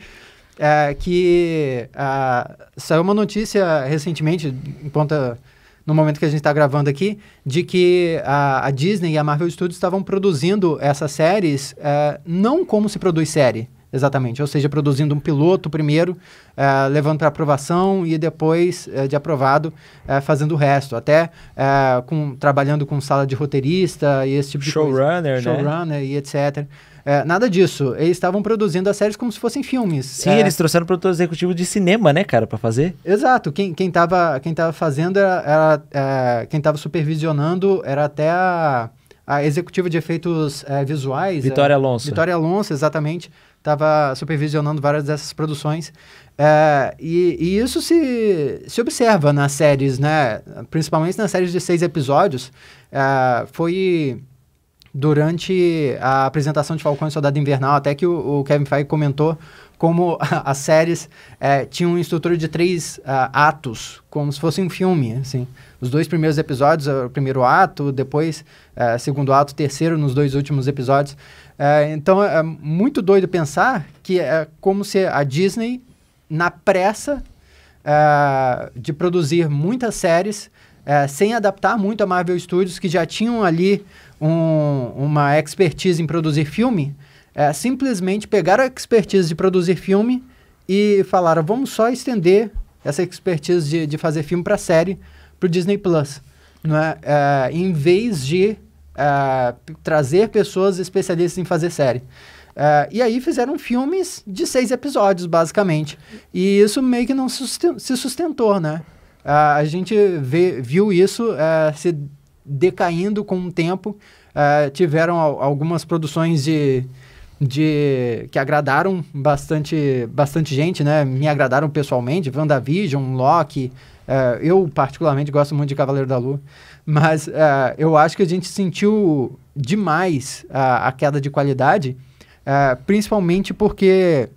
é, que ah, saiu uma notícia recentemente, ponta no momento que a gente está gravando aqui, de que a, ah, a, Disney e a Marvel Studios estavam produzindo essas séries é, não como se produz série, exatamente. Ou seja, produzindo um piloto primeiro, é, levando para aprovação e depois é, de aprovado é, fazendo o resto. Até com, trabalhando com sala de roteirista e esse tipo de coisa. Showrunner, né? Showrunner e etc. É, nada disso. Eles estavam produzindo as séries como se fossem filmes. Sim, é... eles trouxeram produtor executivo de cinema, né, cara, para fazer? Exato. Quem, quem, tava, quem tava fazendo era. era é, quem tava supervisionando era até a, a executiva de efeitos é, visuais. Vitória é, Alonso. Vitória Alonso, exatamente. Estava supervisionando várias dessas produções. É, e, e, isso se, se observa nas séries, né? Principalmente nas séries de seis episódios. É, foi durante a apresentação de Falcão e Soldado Invernal, até que o, o Kevin Feige comentou como as séries é, tinham uma estrutura de três uh, atos, como se fosse um filme, assim. Os dois primeiros episódios, o primeiro ato, depois uh, segundo ato, terceiro nos dois últimos episódios. Uh, então é, é muito doido pensar que é como se a Disney, na pressa de produzir muitas séries, é, sem adaptar muito a Marvel Studios, que já tinham ali um, uma expertise em produzir filme, é, simplesmente pegaram a expertise de produzir filme e falaram: vamos só estender essa expertise de, de fazer filme para série para o Disney Plus. Não é? é em vez de é, trazer pessoas especialistas em fazer série. É, e aí fizeram filmes de seis episódios, basicamente. E isso meio que não se sustentou, né? a gente vê, viu isso é, se decaindo com o tempo. É, tiveram algumas produções de, de que agradaram bastante, bastante gente, né? Me agradaram pessoalmente, WandaVision, Loki. Uh, eu, particularmente, gosto muito de Cavaleiro da Lua. Mas uh, eu acho que a gente sentiu demais uh, a queda de qualidade, principalmente porque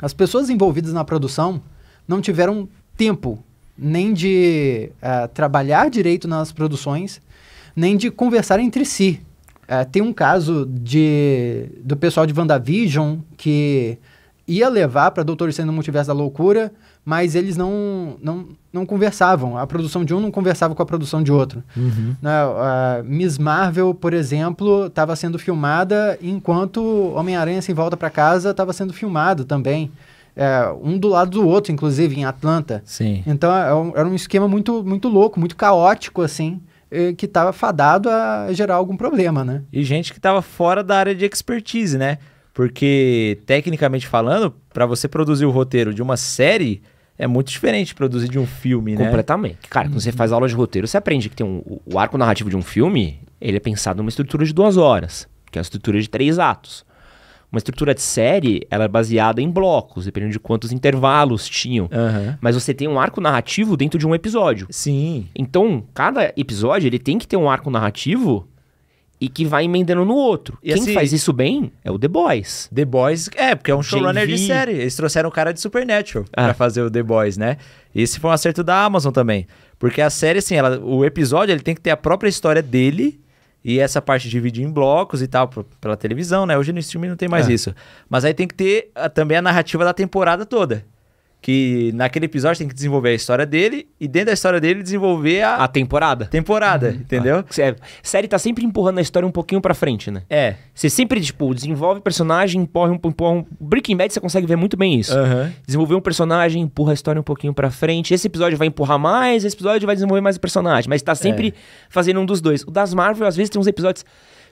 as pessoas envolvidas na produção não tiveram tempo nem de uh, trabalhar direito nas produções, nem de conversar entre si. Uh, tem um caso de, do pessoal de WandaVision que ia levar para Doutor sendo no Multiverso da Loucura, mas eles não, não, não conversavam. A produção de um não conversava com a produção de outro. Uhum. Né, Miss Marvel, por exemplo, estava sendo filmada enquanto Homem-Aranha Sem Volta para Casa estava sendo filmado também é, um do lado do outro, inclusive em Atlanta. Sim. Então é um, era um esquema muito, muito louco, muito caótico, assim, que estava fadado a gerar algum problema, né? E gente que estava fora da área de expertise, né? Porque, tecnicamente falando, para você produzir o roteiro de uma série, é muito diferente produzir de um filme, né? Completamente. Cara, quando você faz aula de roteiro, você aprende que tem um, o arco narrativo de um filme, ele é pensado numa estrutura de duas horas, que é a estrutura de três atos. Uma estrutura de série, ela é baseada em blocos, dependendo de quantos intervalos tinham. Uhum. Mas você tem um arco narrativo dentro de um episódio. Sim. Então, cada episódio, ele tem que ter um arco narrativo e que vai emendando no outro. E Quem assim, faz isso bem é o The Boys. The Boys, é, porque é um showrunner de série. Eles trouxeram o cara de Supernatural ah. pra fazer o The Boys, né? Esse foi um acerto da Amazon também. Porque a série, assim, ela, o episódio ele tem que ter a própria história dele e essa parte de dividir em blocos e tal, pela televisão, né? Hoje no streaming não tem mais é. isso. Mas aí tem que ter a, ah, também a narrativa da temporada toda que naquele episódio tem que desenvolver a história dele e dentro da história dele desenvolver a, a temporada. Temporada, uhum. entendeu? A ah, série tá sempre empurrando a história um pouquinho para frente, né? É. Você sempre tipo desenvolve personagem, empurra um empurra um Breaking Bad você consegue ver muito bem isso. Uhum. Desenvolver um personagem, empurra a história um pouquinho para frente. Esse episódio vai empurrar mais, esse episódio vai desenvolver mais o personagem, mas tá sempre é. fazendo um dos dois. O das Marvel às vezes tem uns episódios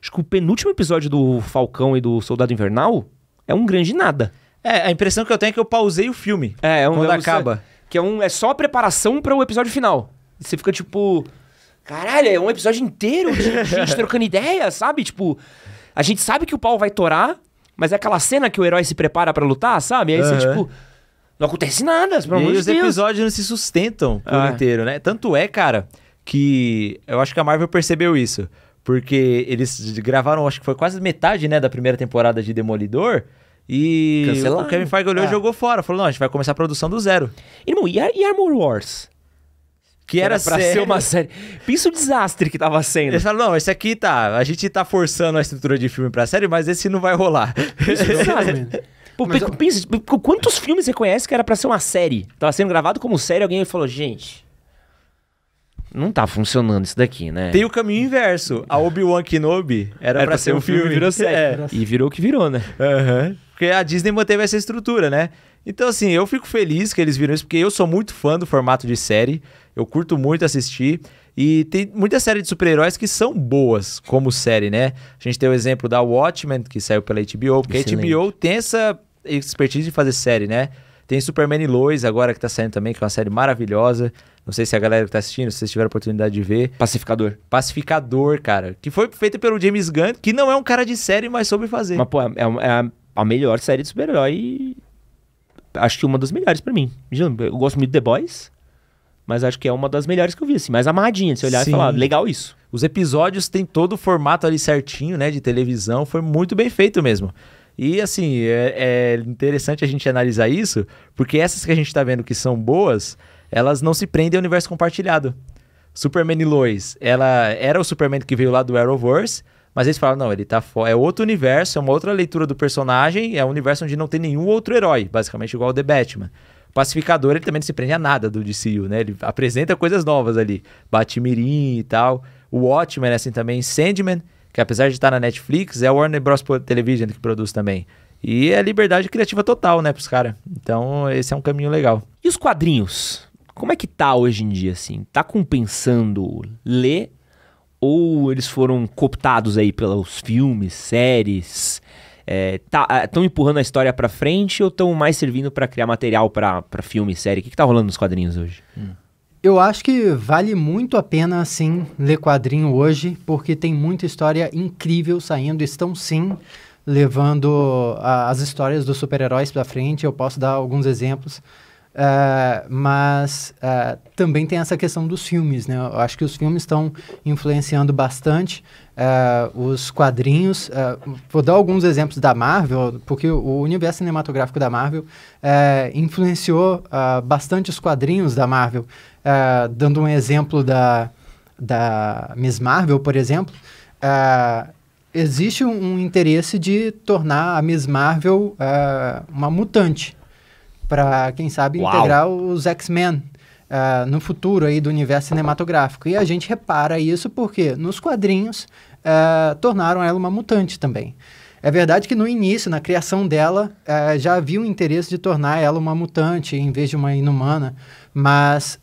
Acho que o penúltimo episódio do Falcão e do Soldado Invernal é um grande nada. É, a impressão que eu tenho é que eu pausei o filme. É, é um, quando acaba. Que é, um, é só a preparação para o episódio final. Você fica tipo. Caralho, é um episódio inteiro de gente trocando ideia, sabe? Tipo, a gente sabe que o pau vai torar, mas é aquela cena que o herói se prepara para lutar, sabe? Aí uhum. você, tipo. Não acontece nada, pelo amor de os episódios não se sustentam por ah. inteiro, né? Tanto é, cara, que eu acho que a Marvel percebeu isso. Porque eles gravaram, acho que foi quase metade, né, da primeira temporada de Demolidor. E o Kevin Feige olhou e é. jogou fora. Falou, não, a gente vai começar a produção do zero. Irmão, e, e Armor Wars? Que era, era pra série. ser uma série. Pensa o desastre que tava sendo. Eles falam, não, esse aqui tá. A gente tá forçando a estrutura de filme pra série, mas esse não vai rolar. Isso Pô, mas, pensa, quantos filmes você conhece que era pra ser uma série? Tava sendo gravado como série, alguém falou, gente. Não tá funcionando isso daqui, né? Tem o caminho inverso. A Obi-Wan Kenobi era, era pra, pra ser, ser um filme, filme virou série. É. E virou o que virou, né? Aham. Uhum. Porque a Disney manteve essa estrutura, né? Então, assim, eu fico feliz que eles viram isso, porque eu sou muito fã do formato de série. Eu curto muito assistir. E tem muita série de super-heróis que são boas como série, né? A gente tem o exemplo da Watchmen, que saiu pela HBO, porque Excelente. a HBO tem essa expertise de fazer série, né? Tem Superman e Lois agora que tá saindo também, que é uma série maravilhosa. Não sei se a galera que tá assistindo, se vocês tiveram oportunidade de ver. Pacificador. Pacificador, cara. Que foi feita pelo James Gunn, que não é um cara de série, mas soube fazer. Mas, pô, é, é, é a melhor série de super-herói. Acho que uma das melhores para mim. Eu gosto muito de The Boys, mas acho que é uma das melhores que eu vi, assim, mais amarradinha, de olhar Sim. e falar, legal isso. Os episódios têm todo o formato ali certinho, né, de televisão, foi muito bem feito mesmo. E assim, é, é interessante a gente analisar isso, porque essas que a gente está vendo que são boas, elas não se prendem ao universo compartilhado. Superman e Lois, ela era o Superman que veio lá do Arrowverse, mas eles falaram, não, ele tá fora. É outro universo, é uma outra leitura do personagem, é um universo onde não tem nenhum outro herói, basicamente igual o The Batman. Pacificador, ele também não se prende a nada do DCU, né? Ele apresenta coisas novas ali. Batimirim e tal. O Watchmen, assim, também. Sandman, que apesar de estar tá na Netflix, é a Warner Bros. Television que produz também. E é liberdade criativa total, né, pros caras. Então, esse é um caminho legal. E os quadrinhos? Como é que tá hoje em dia, assim? Tá compensando ler ou eles foram cooptados aí pelos filmes, séries, estão é, tá, é, empurrando a história para frente ou estão mais servindo para criar material para filme, série? O que, está rolando nos quadrinhos hoje? Eu acho que vale muito a pena, sim, ler quadrinho hoje, porque tem muita história incrível saindo. Estão, sim, levando a, as histórias dos super-heróis para frente. Eu posso dar alguns exemplos. Uh, mas uh, também tem essa questão dos filmes, né? Eu acho que os filmes estão influenciando bastante uh, os quadrinhos. vou dar alguns exemplos da Marvel, porque o universo cinematográfico da Marvel influenciou bastante os quadrinhos da Marvel. dando um exemplo da, da Miss Marvel, por exemplo, existe um, um, interesse de tornar a Miss Marvel uma mutante para, quem sabe, Uau. integrar os X-Men Uh, no futuro aí do universo cinematográfico. E a gente repara isso porque nos quadrinhos uh, tornaram ela uma mutante também. É verdade que no início, na criação dela, uh, já havia um interesse de tornar ela uma mutante em vez de uma inumana, mas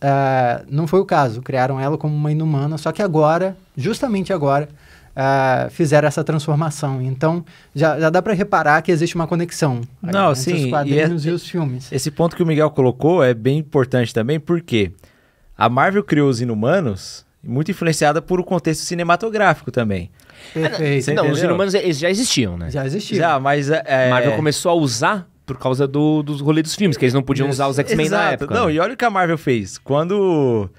não foi o caso. Criaram ela como uma inumana, só que agora, justamente agora, uh, fizeram essa transformação. Então, já, já dá para reparar que existe uma conexão Não, entre sim, os quadrinhos e, é, e, os filmes. Esse ponto que o Miguel colocou é bem importante também, porque a Marvel criou os Inumanos muito influenciada por o um contexto cinematográfico também. Perfeito. não, os Inumanos eles já existiam, né? Já existiam. Já, mas... É, é... Marvel começou a usar por causa do, dos rolês dos filmes, que eles não podiam Isso. usar os X-Men na época. Não, né? e olha o que a Marvel fez. Quando...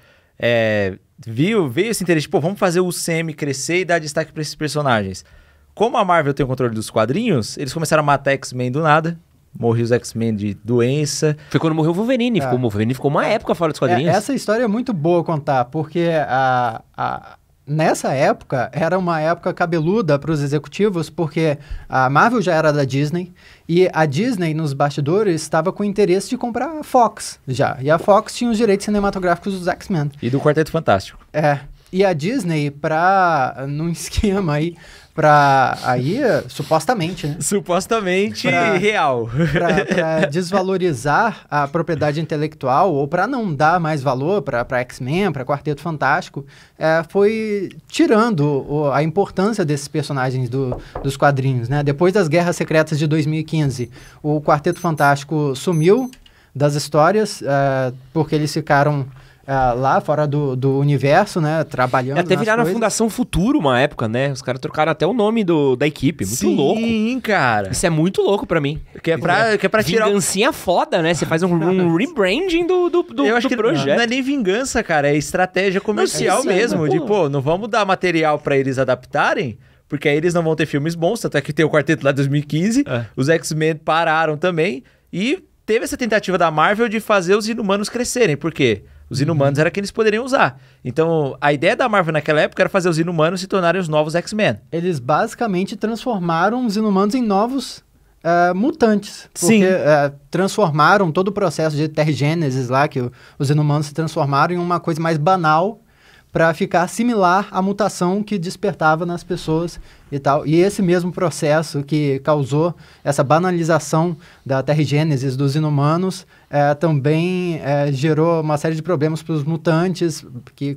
É, viu, veio esse interesse, pô, vamos fazer o semi crescer e dar destaque para esses personagens. Como a Marvel tem o controle dos quadrinhos, eles começaram a matar X-Men do nada. Morreu os X-Men de doença. Foi quando morreu o Wolverine. É. Ficou, o Wolverine ficou uma é. época fora dos quadrinhos. É, essa história é muito boa contar, porque a, a, nessa época era uma época cabeluda para os executivos, porque a Marvel já era da Disney e a Disney nos bastidores estava com interesse de comprar a Fox já. E a Fox tinha os direitos cinematográficos dos X-Men. E do Quarteto Fantástico. É. E a Disney, para num esquema aí Pra. Aí, supostamente, né? Supostamente pra, real. Pra, pra desvalorizar a propriedade intelectual ou para não dar mais valor para X-Men, para Quarteto Fantástico, é, foi tirando o, a importância desses personagens do, dos quadrinhos, né? Depois das Guerras Secretas de 2015, o Quarteto Fantástico sumiu das histórias, é, porque eles ficaram Uh, lá fora do, do universo, né? Trabalhando. É, até virar na Fundação Futuro uma época, né? Os caras trocaram até o nome do, da equipe. Muito Sim, louco. Sim, cara. Isso é muito louco pra mim. Que é pra, é Que é pra tirar. Vingancinha foda, né? Você faz um, um rebranding do, do, do, Eu acho do que projeto. Não, é nem vingança, cara. É estratégia comercial é mesmo. Mas, De, pô, não vamos dar material pra eles adaptarem. Porque aí eles não vão ter filmes bons, até que tem o quarteto lá de 2015, é. os X-Men pararam também, e teve essa tentativa da Marvel de fazer os inumanos crescerem, porque quê? Os inumanos uhum. era que eles poderiam usar. Então, a ideia da Marvel naquela época era fazer os inumanos se tornarem os novos X-Men. Eles basicamente transformaram os inumanos em novos Uh, mutantes. Porque, Sim. Uh, eh, transformaram todo o processo de tergênesis lá, que os inumanos se transformaram em uma coisa mais banal para ficar similar à mutação que despertava nas pessoas e tal. E esse mesmo processo que causou essa banalização da terrigênesis dos inumanos é, também é, gerou uma série de problemas para os mutantes, que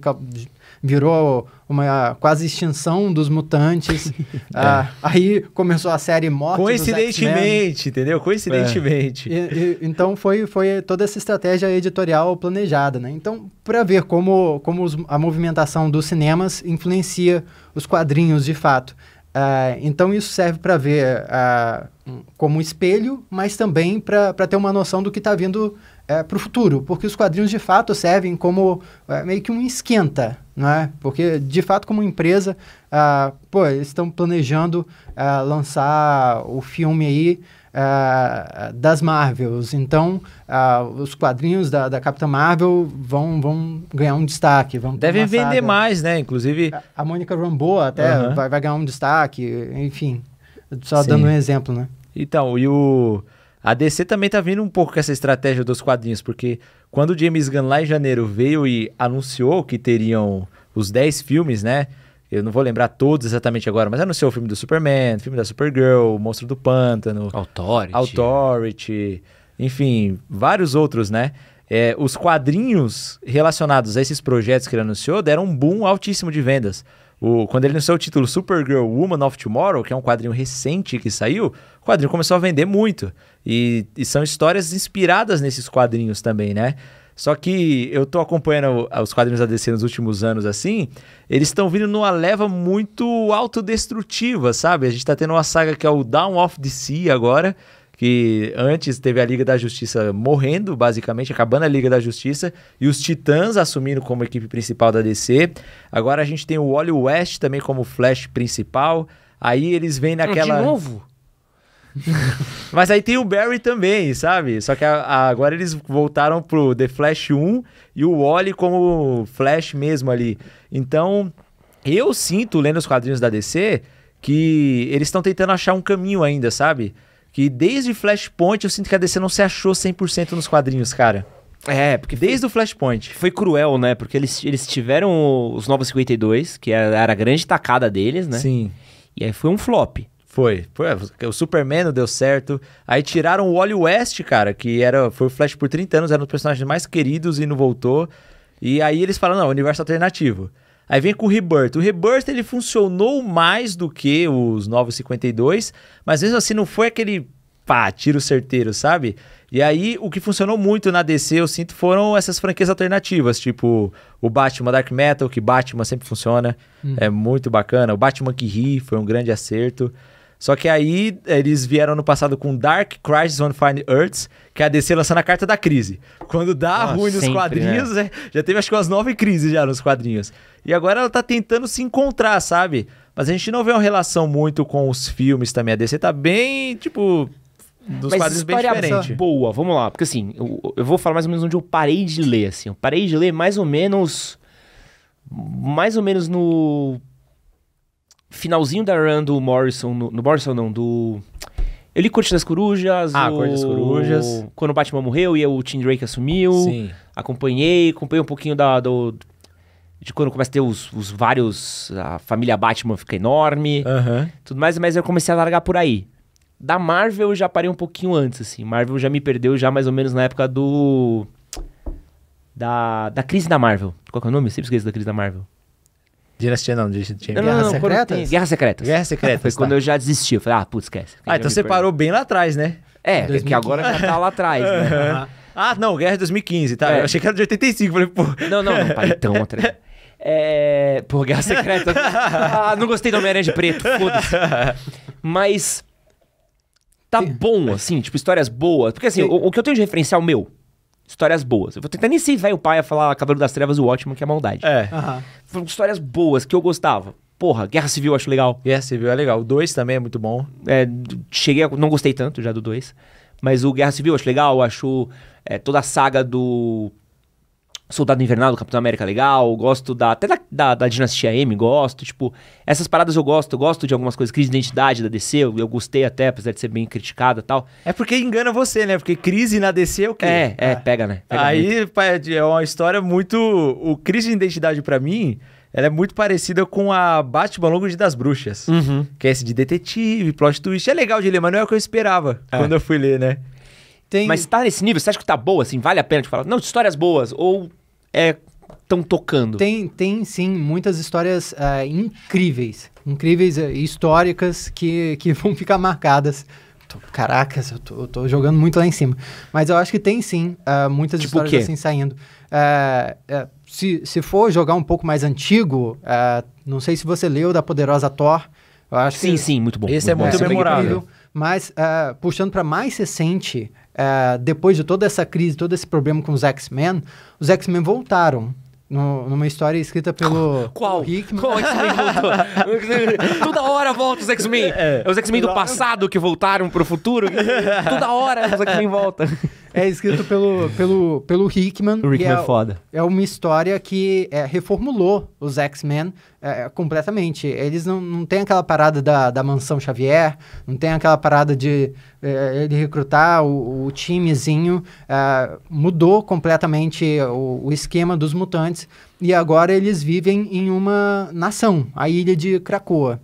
virou uma quase extinção dos mutantes. É. ah, aí começou a série Morte Coincidentemente, entendeu? Coincidentemente. É. E, e, então foi, foi toda essa estratégia editorial planejada, né? Então, para ver como, como os, a movimentação dos cinemas influencia os quadrinhos de fato. Uh, então isso serve para ver uh, como espelho, mas também para ter uma noção do que está vindo é, para o futuro, porque os quadrinhos de fato servem como é, meio que um esquenta, não é? Porque de fato como empresa, ah, pô, eles estão planejando ah, lançar o filme aí ah, das Marvels, então os quadrinhos da, da Capitã Marvel vão, vão ganhar um destaque, vão devem vender mais, né? Inclusive a, a Mônica Rambeau até uhum. vai, vai ganhar um destaque, enfim, só Sim. dando um exemplo, né? Então e o a DC também tá vindo um pouco com essa estratégia dos quadrinhos, porque quando o James Gunn lá em janeiro veio e anunciou que teriam os 10 filmes, né? Eu não vou lembrar todos exatamente agora, mas anunciou o filme do Superman, o filme da Supergirl, o Monstro do Pântano, Authority, Authority enfim, vários outros, né? É, os quadrinhos relacionados a esses projetos que ele anunciou deram um boom altíssimo de vendas. O, quando ele lançou o título Supergirl Woman of Tomorrow, que é um quadrinho recente que saiu, o quadrinho começou a vender muito. E, e são histórias inspiradas nesses quadrinhos também, né? Só que eu tô acompanhando os quadrinhos da DC nos últimos anos, assim, eles estão vindo numa leva muito autodestrutiva, sabe? A gente tá tendo uma saga que é o Down of DC agora, que antes teve a Liga da Justiça morrendo, basicamente, acabando a Liga da Justiça, e os Titãs assumindo como equipe principal da DC. Agora a gente tem o Wally West também como Flash principal. Aí eles vêm naquela. De novo? Mas aí tem o Barry também, sabe? Só que a, a, agora eles voltaram pro The Flash 1 e o Wally como Flash mesmo ali. Então, eu sinto, lendo os quadrinhos da DC, que eles estão tentando achar um caminho ainda, sabe? Que desde Flashpoint eu sinto que a DC não se achou 100% nos quadrinhos, cara. É, porque desde foi, o Flashpoint. Foi cruel, né? Porque eles, eles tiveram os Novos 52, que era a grande tacada deles, né? Sim. E aí foi um flop. Foi, foi, o Superman não deu certo. Aí tiraram o Wally West, cara, que era, foi o Flash por 30 anos, era um dos personagens mais queridos e não voltou. E aí eles falam, não, universo alternativo. Aí vem com o Rebirth. O Rebirth ele funcionou mais do que os 952, mas mesmo assim não foi aquele pá, tiro certeiro, sabe? E aí o que funcionou muito na DC, eu sinto, foram essas franquias alternativas, tipo o Batman Dark Metal, que Batman sempre funciona, hum. é muito bacana. O Batman que ri foi um grande acerto. Só que aí eh, eles vieram no passado com Dark Crisis on Fine Earths, que é a DC lançando a carta da crise. Quando dá ah, ruim sempre, nos quadrinhos, né? É, já teve acho que umas nove crises já nos quadrinhos. E agora ela tá tentando se encontrar, sabe? Mas a gente não vê uma relação muito com os filmes também. A DC tá bem, tipo, dos Mas quadrinhos bem diferente. Boa, vamos lá. Porque assim, eu, eu, vou falar mais ou menos onde eu parei de ler, assim. Eu parei de ler mais ou menos. Mais ou menos no finalzinho da run do Morrison, no, no Morrison não, do... Eu li Corte das Corujas. Ah, o... Corte das Corujas. Quando o Batman morreu e o Tim Drake assumiu. Sim. Acompanhei, acompanhei um pouquinho da, do, de quando começa a ter os, os, vários. A família Batman fica enorme. Uhum. Tudo mais, mas eu comecei a largar por aí. Da Marvel eu já parei um pouquinho antes, assim. Marvel já me perdeu já mais ou menos na época do. Da, da crise da Marvel. Qual que é o nome? Eu sempre esqueço da crise da Marvel. Dinastia não, Guerra não, Secreta? Tem... Guerra Secreta. Guerra Secreta. Foi tá. quando eu já desisti. Eu falei, ah, putz, esquece. Ah, então você parou bem lá atrás, né? É, que agora já tá lá atrás, né? Uhum. Ah, não, Guerra de 2015, tá? É. Eu achei que era de 85, falei, pô. Não, não, não parei tão atrás. É. Pô, Guerra Secreta. ah, não gostei do Homem-Aranha de Preto, foda-se. Mas. Tá bom, assim, tipo, histórias boas. Porque assim, o, o que eu tenho de referencial meu histórias boas. Eu vou tentar nem ser o pai a falar Cavaleiro das Trevas, o ótimo, que é a maldade. É. Uhum. Foram histórias boas que eu gostava. Porra, Guerra Civil eu acho legal. Guerra Civil é legal. O 2 também é muito bom. É, cheguei a, Não gostei tanto já do 2. Mas o Guerra Civil eu acho legal. Eu acho é, toda a saga do Soldado Invernal do Capitão América legal, gosto da. Até da, da, da, Dinastia M, gosto. Tipo, essas paradas eu gosto, gosto de algumas coisas. Crise de identidade da DC, eu, eu gostei até, apesar de ser bem criticada e tal. É porque engana você, né? Porque crise na DC é o quê? É, é, ah. pega, né? Pega Aí pai, é, é uma história muito. O crise de identidade para mim. Ela é muito parecida com a Batman Longo de das Bruxas. Uhum. Que é esse de detetive, plot twist. É legal de ler, mas não é o que eu esperava é. quando eu fui ler, né? Tem... Mas tá nesse nível, você acha que tá boa, assim? Vale a pena te tipo, falar? Não, histórias boas. Ou é estão tocando? Tem, tem sim muitas histórias é, incríveis, incríveis uh, históricas que, que vão ficar marcadas. caracas, eu tô, eu tô, jogando muito lá em cima. Mas eu acho que tem sim uh, muitas tipo histórias assim saindo. se, se for jogar um pouco mais antigo, não sei se você leu da Poderosa Thor. Eu acho sim, que sim, muito bom. Esse muito é muito memorável. mas puxando para mais recente, é, depois de toda essa crise, todo esse problema com os X-Men, os X-Men voltaram. No, numa história escrita pelo Qual? Hickman. Qual X-Men voltou? Toda hora volta os X-Men. É, é os X-Men do passado que voltaram pro futuro. Toda hora os X-Men voltam. É escrito pelo, pelo, pelo Hickman. O Hickman é, é, foda. É uma história que é, reformulou os X-Men é, é, completamente. Eles não, não tem aquela parada da, da mansão Xavier, não tem aquela parada de é, ele recrutar o, o timezinho. É, mudou completamente o, o esquema dos mutantes. E agora eles vivem em uma nação, a ilha de Krakoa.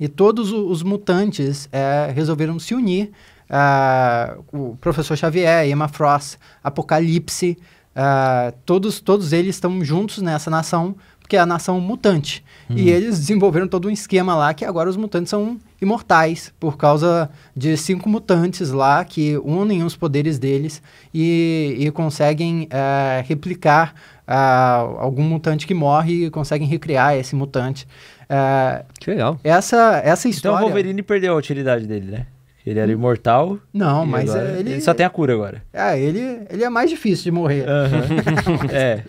E todos os mutantes é, resolveram se unir uh, o Professor Xavier, Emma Frost, Apocalipse, uh, todos, todos eles estão juntos nessa nação, porque é a nação mutante. Hum. E eles desenvolveram todo um esquema lá que agora os mutantes são imortais, por causa de cinco mutantes lá que unem os poderes deles e, e conseguem uh, replicar Uh, algum mutante que morre e conseguem recriar esse mutante. Uh, que legal. Essa, essa história. Então o Wolverine perdeu a utilidade dele, né? Ele era imortal. Não, mas agora... ele... ele... só tem a cura agora. É, ele, ele é mais difícil de morrer. Uhum. é.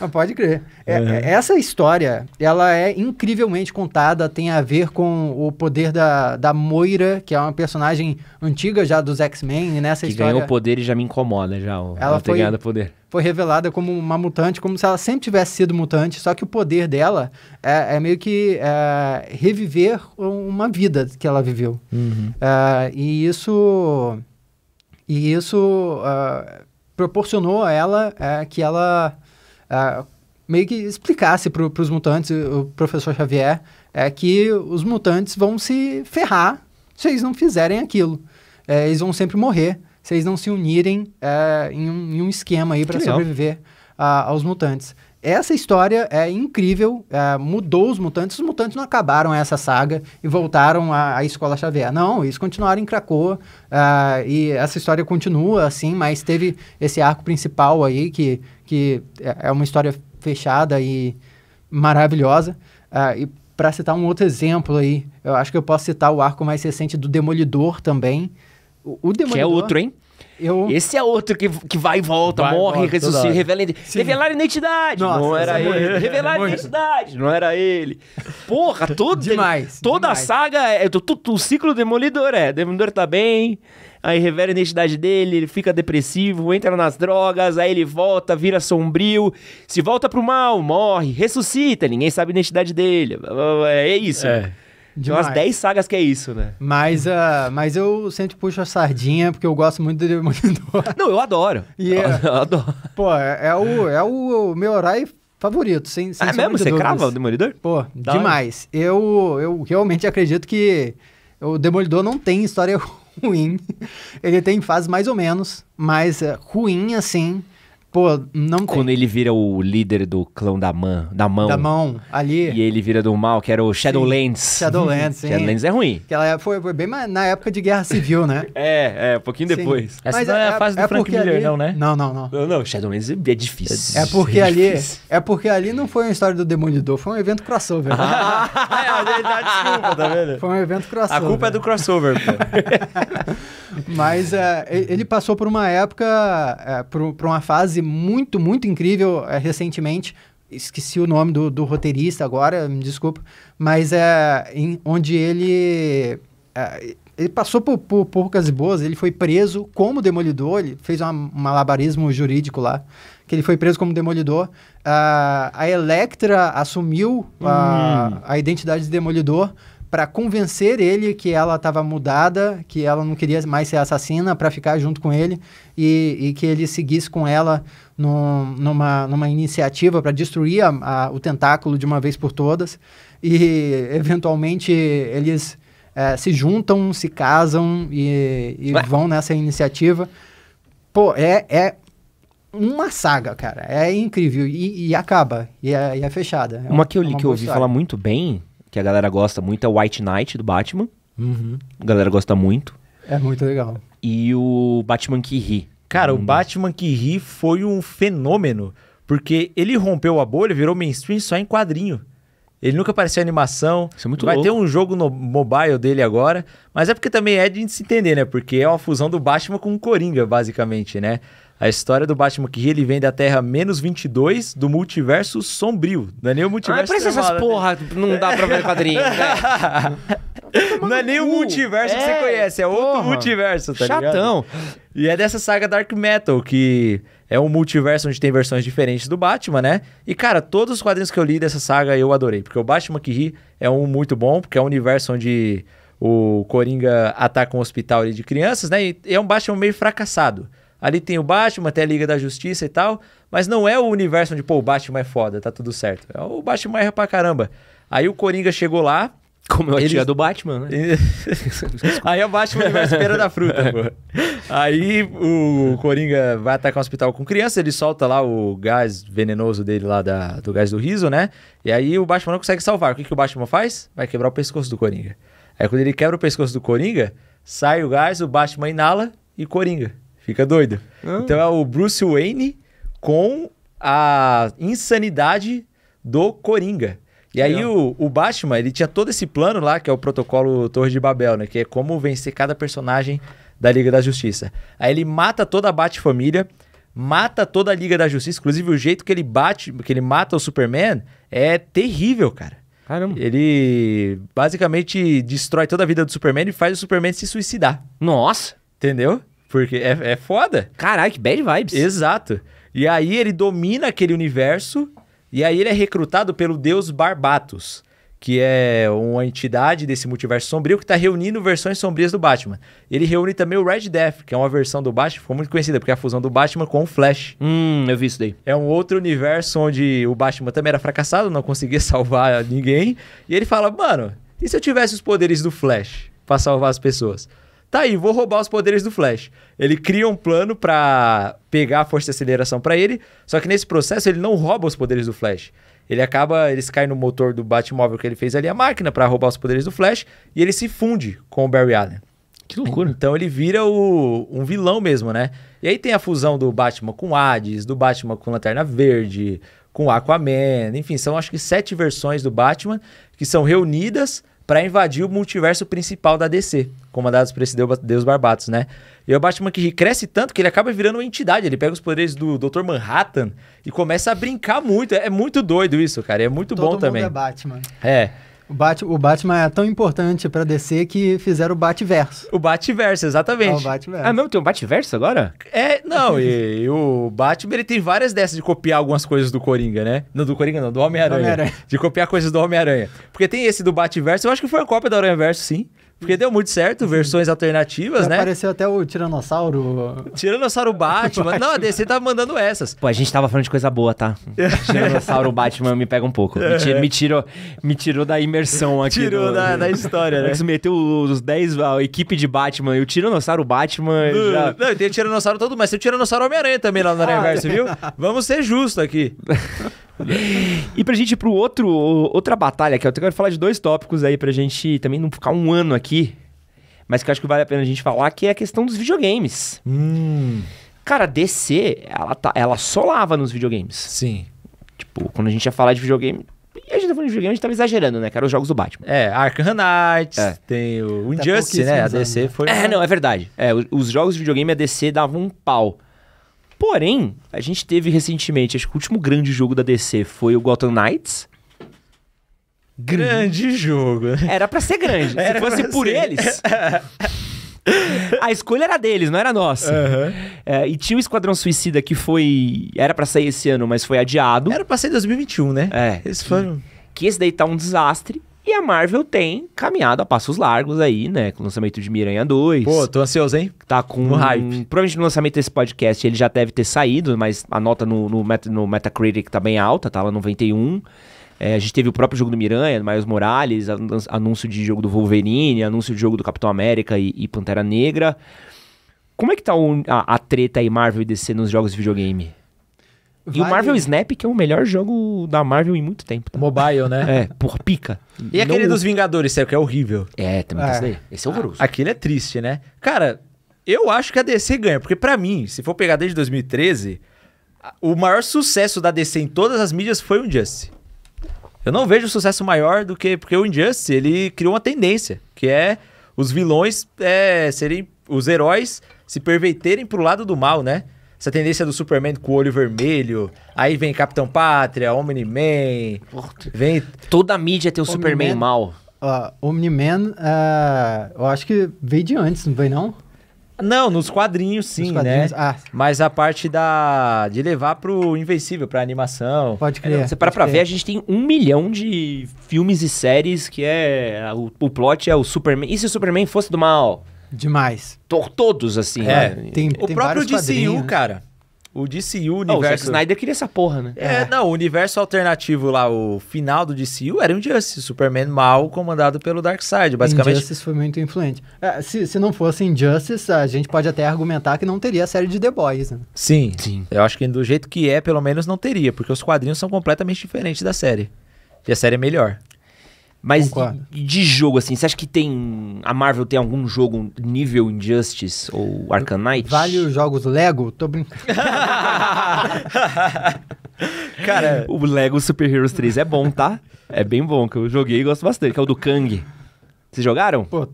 Não, pode crer. É, uhum. Essa história, ela é incrivelmente contada, tem a ver com o poder da, da Moira, que é uma personagem antiga já dos X-Men, nessa que história... Que ganhou o poder e já me incomoda já, ela, ela foi... ter ganhado poder foi revelada como uma mutante, como se ela sempre tivesse sido mutante, só que o poder dela é, é meio que é, reviver uma vida que ela viveu. Uhum. É, e isso. E isso é, proporcionou a ela é, que ela é, meio que explicasse para os mutantes, o professor Xavier, é que os mutantes vão se ferrar se eles não fizerem aquilo. eles vão sempre morrer vocês não se unirem é, em, um, em, um, esquema aí para sobreviver a, aos mutantes. Essa história é incrível, é, mudou os mutantes. Os mutantes não acabaram essa saga e voltaram à, à escola Xavier. Não, eles continuaram em Cracoa é, e essa história continua assim, mas teve esse arco principal aí que, que é, é uma história fechada e maravilhosa. É, e para citar um outro exemplo aí, eu acho que eu posso citar o arco mais recente do Demolidor também, o, o Demolidor... Que é outro, hein? Eu... Esse é outro que, que vai e volta, vai, morre, ressuscita, revela, revelar identidade. Nossa, não era é ele. Morreu. É revelar identidade. Não era ele. Porra, todo, demais, toda demais. a saga. É, tu, é, tu, tu, o ciclo Demolidor é. Demolidor tá bem. Aí revela a identidade dele, ele fica depressivo, entra nas drogas, aí ele volta, vira sombrio, se volta pro mal, morre, ressuscita, ninguém sabe a identidade dele. É isso. É de umas 10 sagas que é isso, né? Mas, uh, mas eu sempre puxo a sardinha, porque eu gosto muito do Demolidor. Não, eu adoro. e é- Eu, eu adoro. Pô, é, é o, é o meu horário favorito, sem, sem ah, É mesmo? Você dúvidas. crava o Demolidor? Pô, Dá demais. Eu, eu realmente acredito que o Demolidor não tem história ruim. Ele tem fases mais ou menos, mas uh, ruim, assim, Pô, não tem. Quando ele vira o líder do clã da, man, da mão. Da mão, ali. E ele vira do mal, que era o Shadowlands. Shadowlands, sim. Shadowlands é ruim. Que ela foi, foi, bem na época de Guerra Civil, né? é, é, um pouquinho sim. depois. Essa não é, é, a fase é do Frank Miller, ali... não, né? Não, não, não. Não, não Shadowlands é difícil. É, é, é porque é ali é porque ali não foi uma história do Demolidor, foi um evento crossover. Ah, é, a desculpa, tá vendo? Foi um evento crossover. A culpa é do crossover, pô. Mas é, ele passou por uma época, é, por, por, uma fase muito, muito incrível é, recentemente. Esqueci o nome do, do, roteirista agora, me desculpa. Mas é onde ele. ele passou por, por, poucas boas, ele foi preso como demolidor, ele fez um malabarismo jurídico lá que ele foi preso como demolidor. Uh, a Electra assumiu uh, hum. a identidade de demolidor para convencer ele que ela estava mudada, que ela não queria mais ser assassina, para ficar junto com ele e, e, que ele seguisse com ela no, numa, numa iniciativa para destruir a, a, o tentáculo de uma vez por todas. E eventualmente eles é, se juntam, se casam e, e vão nessa iniciativa. Pô, é, é uma saga, cara. É incrível. E, e acaba. E é, e é fechada. É uma, é uma que eu li que eu ouvi falar muito bem que a galera gosta muito, é o White Knight do Batman. Uhum. A galera gosta muito. É muito legal. E o Batman que ri. Cara, hum. o Batman que ri foi um fenômeno, porque ele rompeu a bolha, virou mainstream só em quadrinho. Ele nunca apareceu em animação. Isso é muito Vai louco. ter um jogo no mobile dele agora. Mas é porque também é de se entender, né? Porque é uma fusão do Batman com o Coringa, basicamente, né? A história do Batman que ele vem da Terra menos 22 do multiverso sombrio. Não é nem o ah, multiverso. Ah, parece essas né? porra, não dá pra ver quadrinho. Né? não é nem o multiverso é, que você é, conhece, é porra, outro multiverso, tá Chatão. Ligado? E é dessa saga Dark Metal, que é um multiverso onde tem versões diferentes do Batman, né? E, cara, todos os quadrinhos que eu li dessa saga eu adorei. Porque o Batman que ri é um muito bom, porque é um universo onde o Coringa ataca um hospital de crianças, né? E é um Batman meio fracassado. Ali tem o Batman, até a Liga da Justiça e tal, mas não é o universo onde, pô, o Batman é foda, tá tudo certo. É o Batman erra pra caramba. Aí o Coringa chegou lá. Como é a ele... do Batman, né? Aí é o Batman universo pera da fruta, pô. Aí o Coringa vai atacar um hospital com criança, ele solta lá o gás venenoso dele lá da, do gás do riso, né? E aí o Batman não consegue salvar. O que, que o Batman faz? Vai quebrar o pescoço do Coringa. Aí quando ele quebra o pescoço do Coringa, sai o gás, o Batman inala e Coringa. Fica doido. Ah. Então é o Bruce Wayne com a insanidade do Coringa. E aí o, o, Batman, ele tinha todo esse plano lá, que é o protocolo Torre de Babel, né? Que é como vencer cada personagem da Liga da Justiça. Aí ele mata toda a Bat-família, mata toda a Liga da Justiça. Inclusive, o jeito que ele bate, que ele mata o Superman é terrível, cara. Caramba. Ele basicamente destrói toda a vida do Superman e faz o Superman se suicidar. Nossa! Entendeu? Porque é, é foda. Caralho, que bad vibes. Exato. E aí ele domina aquele universo, e aí ele é recrutado pelo deus Barbatos, que é uma entidade desse multiverso sombrio que está reunindo versões sombrias do Batman. Ele reúne também o Red Death, que é uma versão do Batman, foi muito conhecida, porque é a fusão do Batman com o Flash. Hum, eu vi isso daí. É um outro universo onde o Batman também era fracassado, não conseguia salvar ninguém. E ele fala, mano, e se eu tivesse os poderes do Flash para salvar as pessoas? Tá aí, vou roubar os poderes do Flash. Ele cria um plano para pegar a força de aceleração para ele, só que nesse processo ele não rouba os poderes do Flash. Ele acaba, eles caem no motor do Batmóvel que ele fez ali a máquina para roubar os poderes do Flash e ele se funde com o Barry Allen. Que loucura. Então ele vira o, um vilão mesmo, né? E aí tem a fusão do Batman com Hades, do Batman com Lanterna Verde, com Aquaman, enfim, são acho que sete versões do Batman que são reunidas para invadir o multiverso principal da DC, comandados por esse Deus Barbatos, né? E o Batman que cresce tanto que ele acaba virando uma entidade, ele pega os poderes do Dr. Manhattan e começa a brincar muito, é, é muito doido isso, cara, é muito Todo bom também. é Batman. É. O, Bat, o Batman é tão importante pra DC que fizeram o batverso O batverso exatamente. É o Ah, mesmo? Tem um batverso agora? É, não, e, e, o Batman ele tem várias dessas de copiar algumas coisas do Coringa, né? Não, do Coringa não, do Homem-Aranha. Homem de copiar coisas do Homem-Aranha. Porque tem esse do batverso eu acho que foi uma cópia do Aranha Verso, sim. Porque deu muito certo, versões alternativas, Já né? Apareceu até o Tiranossauro. Tiranossauro Batman. Não, a DC tava mandando essas. Pô, a gente tava falando de coisa boa, tá? Tiranossauro Batman me pega um pouco. Me, tira, me, tirou, me tirou da imersão aqui. Tirou do, da, do... da história, né? Você meteu os 10, a equipe de Batman e o Tiranossauro Batman. já... Não, tem o Tiranossauro todo, mas tem o Tiranossauro Homem-Aranha também lá no ah. Universo, ah, viu? Vamos ser justos aqui. e pra gente ir pro outro, outra batalha, que eu quero falar de dois tópicos aí pra gente também não ficar um ano aqui aqui, mas que eu acho que vale a pena a gente falar, que é a questão dos videogames. Hum. Cara, a DC, ela, tá, ela solava nos videogames. Sim. Tipo, quando a gente ia falar de videogame, e a gente tá falando de videogame, a gente tava exagerando, né? Que eram os jogos do Batman. É, Arkham Knights, é. tem o tá Injustice, né? A DC né? foi. É, não, é verdade. É, os jogos de videogame, a DC dava um pau. Porém, a gente teve recentemente, acho que o último grande jogo da DC foi o Gotham Knights. Grande jogo. Era para ser grande. Era Se fosse por ser. eles. A escolha era deles, não era nossa. Uhum. É, e tinha o Esquadrão Suicida que foi. Era para sair esse ano, mas foi adiado. Era pra sair em 2021, né? É. Eles foram. Que esse daí tá um desastre. E a Marvel tem caminhado a passos largos aí, né? Com o lançamento de Miranha 2. Pô, tô ansioso, hein? Tá com um hype. Provavelmente no lançamento desse podcast ele já deve ter saído, mas a nota no, no, Met... no Metacritic tá bem alta, tá lá 91. É, a gente teve o próprio jogo do Miranha, Miles Morales, anúncio de jogo do Wolverine, anúncio de jogo do Capitão América e, e Pantera Negra. Como é que tá o, a, a, treta aí Marvel e DC nos jogos de videogame? E o Marvel Snap, que é o melhor jogo da Marvel em muito tempo. Tá? Mobile, né? É, por pica. E Não... aquele dos Vingadores, sério, que é horrível. É, também tá é. tem isso daí. Esse é horroroso. Ah, aquele é triste, né? Cara, eu acho que a DC ganha, porque para mim, se for pegar desde 2013, o maior sucesso da DC em todas as mídias foi o Injustice. Eu não vejo sucesso maior do que. Porque o Injustice, ele criou uma tendência, que é os vilões é, serem. Os heróis se perverterem pro lado do mal, né? Essa tendência do Superman com o olho vermelho. Aí vem Capitão Pátria, Omni-Man. Vem. Toda a mídia tem o Omni Superman mal. Uh, Omni-Man, uh, eu acho que veio de antes, não veio não? Não, nos quadrinhos sim, nos né? quadrinhos, né? Ah. Mas a parte da de levar pro invencível, pra animação. Pode crer. É, você para pra ver, a gente tem um milhão de filmes e séries que é. O, o plot é o Superman. E se o Superman fosse do mal? Demais. To, todos, assim. É, né? tem, o tem próprio DCU, né? cara. O DCU, o universo... Oh, ah, o Zack Snyder queria essa porra, né? É, é, não, o universo alternativo lá, o final do DCU era um Justice, Superman mal comandado pelo Darkseid, basicamente. Injustice foi muito influente. É, se, se não fosse Injustice, a gente pode até argumentar que não teria a série de The Boys, né? Sim, Sim. Eu acho que do jeito que é, pelo menos não teria, porque os quadrinhos são completamente diferentes da série. E a série é melhor. Mas de, de, jogo, assim, você acha que tem. A Marvel tem algum jogo nível Injustice ou Arcanite? Vale os jogos Lego? Tô brincando. Cara, o Lego Super Heroes 3 é bom, tá? É bem bom, que eu joguei e gosto bastante, que é o do Kang. Vocês jogaram? Pô,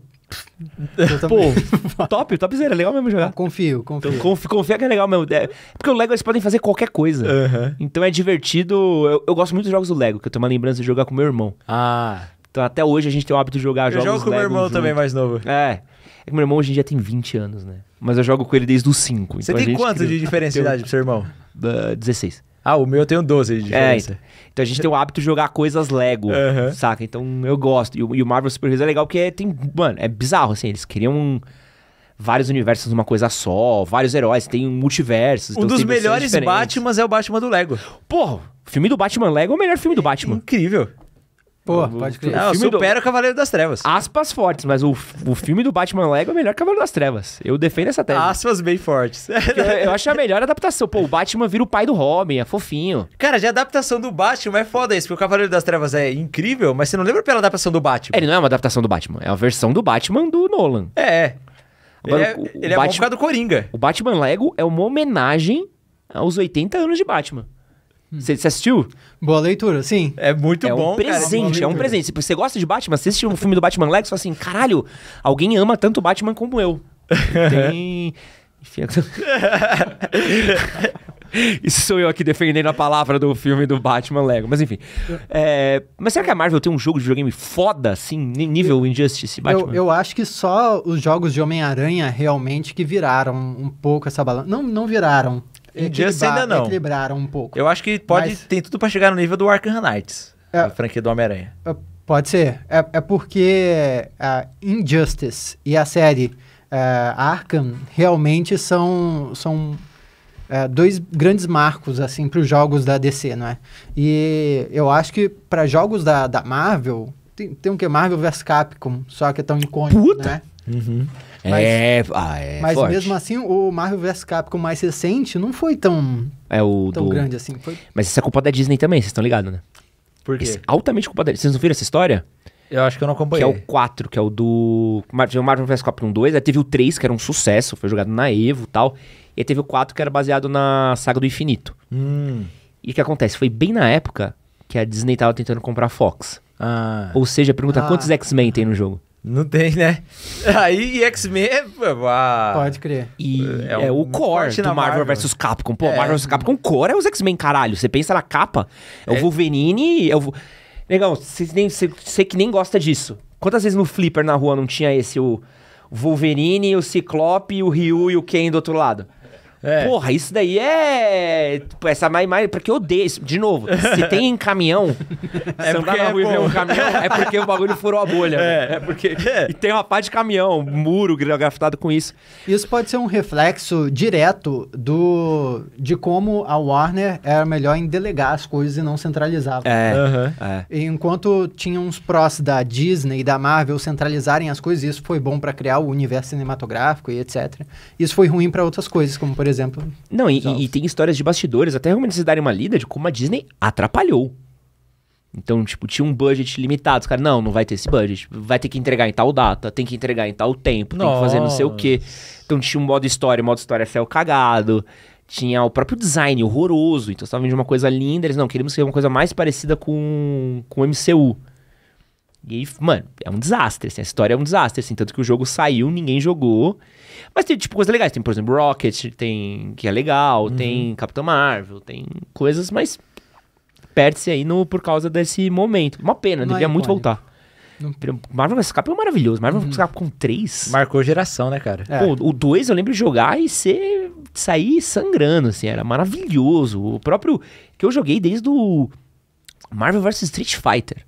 Pô, top, topzera, é legal mesmo jogar. Confio, confio. Então, confia que é legal mesmo. É, porque o Lego eles podem fazer qualquer coisa. Uhum. Então é divertido. Eu, eu, gosto muito dos jogos do Lego, que eu tenho uma lembrança de jogar com meu irmão. Ah. Então até hoje a gente tem o hábito de jogar eu jogos. Eu jogo com o meu irmão junto. também mais novo. É. é meu irmão hoje em dia tem 20 anos, né? Mas eu jogo com ele desde os 5. Você então tem quanto criou... de diferença de idade pro seu irmão? Uh, ah, 16. Ah, o meu eu tenho 12 de é, diferença. É, então, a gente tem o hábito de jogar coisas Lego, uhum. saca? Então eu gosto. E o, e o Marvel Super Heroes é legal porque tem. Mano, é bizarro, assim. Eles criam vários universos numa coisa só, vários heróis, tem um multiversos. Um então dos melhores Batmans é o Batman do Lego. Porra, o filme do Batman Lego é o melhor filme do Batman. É incrível. Pô, pode crer. Não, supera do... o Cavaleiro das Trevas. Aspas fortes, mas o, o filme do Batman Lego é o melhor Cavaleiro das Trevas. Eu defendo essa tese. Aspas bem fortes. eu, eu, acho a melhor adaptação. Pô, o Batman vira o pai do Robin, é fofinho. Cara, já a adaptação do Batman é foda isso, porque o Cavaleiro das Trevas é incrível, mas você não lembra pela adaptação do Batman. É, ele não é uma adaptação do Batman, é a versão do Batman do Nolan. É. é. Agora, ele é, o, ele é Batman, do Coringa. O Batman Lego é uma homenagem aos 80 anos de Batman. Hum. Você, assistiu? Boa leitura, sim. É muito é bom. Um presente, cara, é, é um presente. Se você gosta de Batman, você assistiu um filme do Batman Lex e fala assim: caralho, alguém ama tanto Batman como eu. Tem. Enfim. Isso sou eu aqui defendendo a palavra do filme do Batman Lego. Mas enfim. É, mas será que a Marvel tem um jogo de videogame foda, assim, nível eu, Injustice Batman? Eu, eu, acho que só os jogos de Homem-Aranha realmente que viraram um pouco essa balança. Não, não viraram. Injustice ainda não. Equilibraram um pouco. Eu acho que pode mas... tem tudo para chegar no nível do Arkham Knights, é, a franquia do Homem-Aranha. É, pode ser. É, é, porque a é, Injustice e a série é, Arkham realmente são, são é, dois grandes marcos assim para os jogos da DC, não é? E eu acho que para jogos da, da Marvel tem, tem um que Marvel vs Capcom, só que é tão icônico, Puta! né? Uhum. É, mas, é, ah, é Mas forte. mesmo assim, o Marvel vs Capcom mais recente não foi tão, é o tão do... grande assim. Foi... Mas isso é culpa da Disney também, vocês estão ligados, né? Por quê? Esse, altamente culpa da Disney. Vocês não viram essa história? Eu acho que eu não acompanhei. Que é o 4, que é o do... Marvel, Marvel vs Capcom 2, aí teve o 3, que era um sucesso, foi jogado na EVO e tal. E aí teve o 4, que era baseado na Saga do Infinito. Hum. E o que acontece? Foi bem na época que a Disney tava tentando comprar a Fox. Ah. Ou seja, pergunta ah. quantos X-Men tem no jogo. Não tem, né? Aí X-Men é, ah. Pode crer. E é, é, é o core do Marvel, Marvel versus Capcom. Pô, é. Marvel vs Capcom core é os X-Men, caralho. Você pensa na capa, é, é. é. o Wolverine, é o. Negão, você que nem gosta disso. Quantas vezes no Flipper na rua não tinha esse o Wolverine, o Ciclope, o Ryu e o Ken do outro lado? É. Porra, isso daí é. Tipo, essa mais, mais. Porque eu odeio. De novo, se tem em caminhão. é porque na é rua é, e um caminhão, é porque o bagulho furou a bolha. É, é porque. É. E tem uma parte de caminhão, muro grafitado com isso. Isso pode ser um reflexo direto do de como a Warner era melhor em delegar as coisas e não centralizar. É. Uhum. é. Enquanto tinha uns prós da Disney e da Marvel centralizarem as coisas, isso foi bom para criar o universo cinematográfico e etc. Isso foi ruim para outras coisas, como por exemplo exemplo. Não, e, e, tem histórias de bastidores, até realmente vocês darem uma lida de como a Disney atrapalhou. Então, tipo, tinha um budget limitado. Os caras, não, não vai ter esse budget. Vai ter que entregar em tal data, tem que entregar em tal tempo, Nossa. tem que fazer não sei o quê. Então tinha um modo história, modo história céu cagado. Tinha o próprio design horroroso. Então você tava vendo uma coisa linda. Eles, não, queríamos ser uma coisa mais parecida com, com o MCU. E, mano, é um desastre, assim, a história é um desastre, assim, tanto que o jogo saiu, ninguém jogou. Mas tem, tipo, coisas legais. Tem, por exemplo, Rocket, tem. que é legal, uhum. tem Capitão Marvel, tem coisas, mas perde-se aí no, por causa desse momento. Uma pena, Não é devia é muito voltar. Não... Marvel vs Capcom é maravilhoso. Marvel vs uhum. Capcom 3. Marcou geração, né, cara? É. Pô, o 2 eu lembro de jogar e ser, sair sangrando, assim. Era maravilhoso. O próprio. Que eu joguei desde o Marvel vs Street Fighter.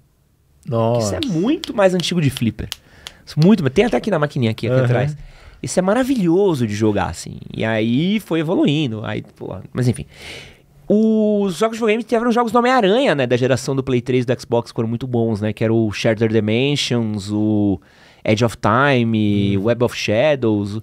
Nossa. Isso é muito mais antigo de flipper. É muito, tem até aqui na maquininha aqui, aqui uhum. atrás. Isso é maravilhoso de jogar, assim. E aí foi evoluindo. Aí, mas enfim. Os jogos de videogame tiveram jogos do Homem-Aranha, né? Da geração do Play 3 e do Xbox que foram muito bons, né? Que era o Shattered Dimensions, o Edge of Time, hum. Web of Shadows.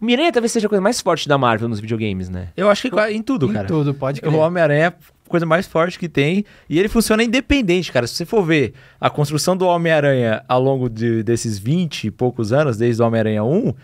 O Miranha talvez seja a coisa mais forte da Marvel nos videogames, né? Eu acho que em tudo, em cara. Em tudo, pode crer. O Homem-Aranha coisa mais forte que tem. E ele funciona independente, cara. Se você for ver a construção do Homem-Aranha ao longo de, desses 20 e poucos anos, desde o Homem-Aranha 1,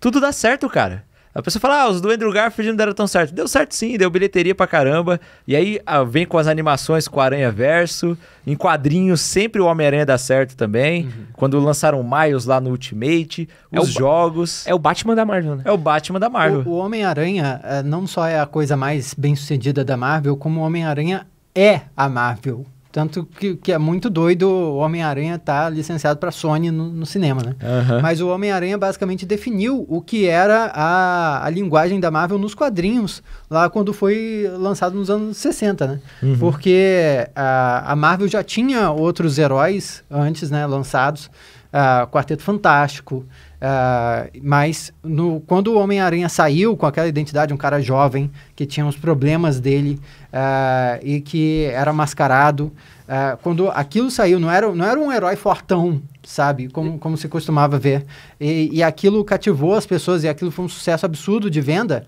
tudo dá certo, cara. A pessoa fala, ah, os do Andrew Garfield não deram tão certo. Deu certo sim, deu bilheteria pra caramba. E aí vem com as animações com Aranha Verso. Em quadrinhos, sempre o Homem-Aranha dá certo também. Uhum. Quando lançaram Miles lá no Ultimate, é os jogos. É o Batman da Marvel, né? É o Batman da Marvel. O, o Homem-Aranha eh, não só é a coisa mais bem sucedida da Marvel, como o Homem-Aranha é a Marvel. Tanto que, que é muito doido o Homem-Aranha estar tá licenciado para Sony no, no, cinema, né? Uhum. Mas o Homem-Aranha basicamente definiu o que era a, a linguagem da Marvel nos quadrinhos, lá quando foi lançado nos anos 60, né? Uhum. Porque a, a Marvel já tinha outros heróis antes, né? Lançados. a ah, Quarteto Fantástico, Uh, mas no, quando o Homem-Aranha saiu com aquela identidade, um cara jovem que tinha os problemas dele uh, e que era mascarado, uh, quando aquilo saiu, não era, não era um herói fortão, sabe? Como, como se costumava ver. E, e aquilo cativou as pessoas e aquilo foi um sucesso absurdo de venda.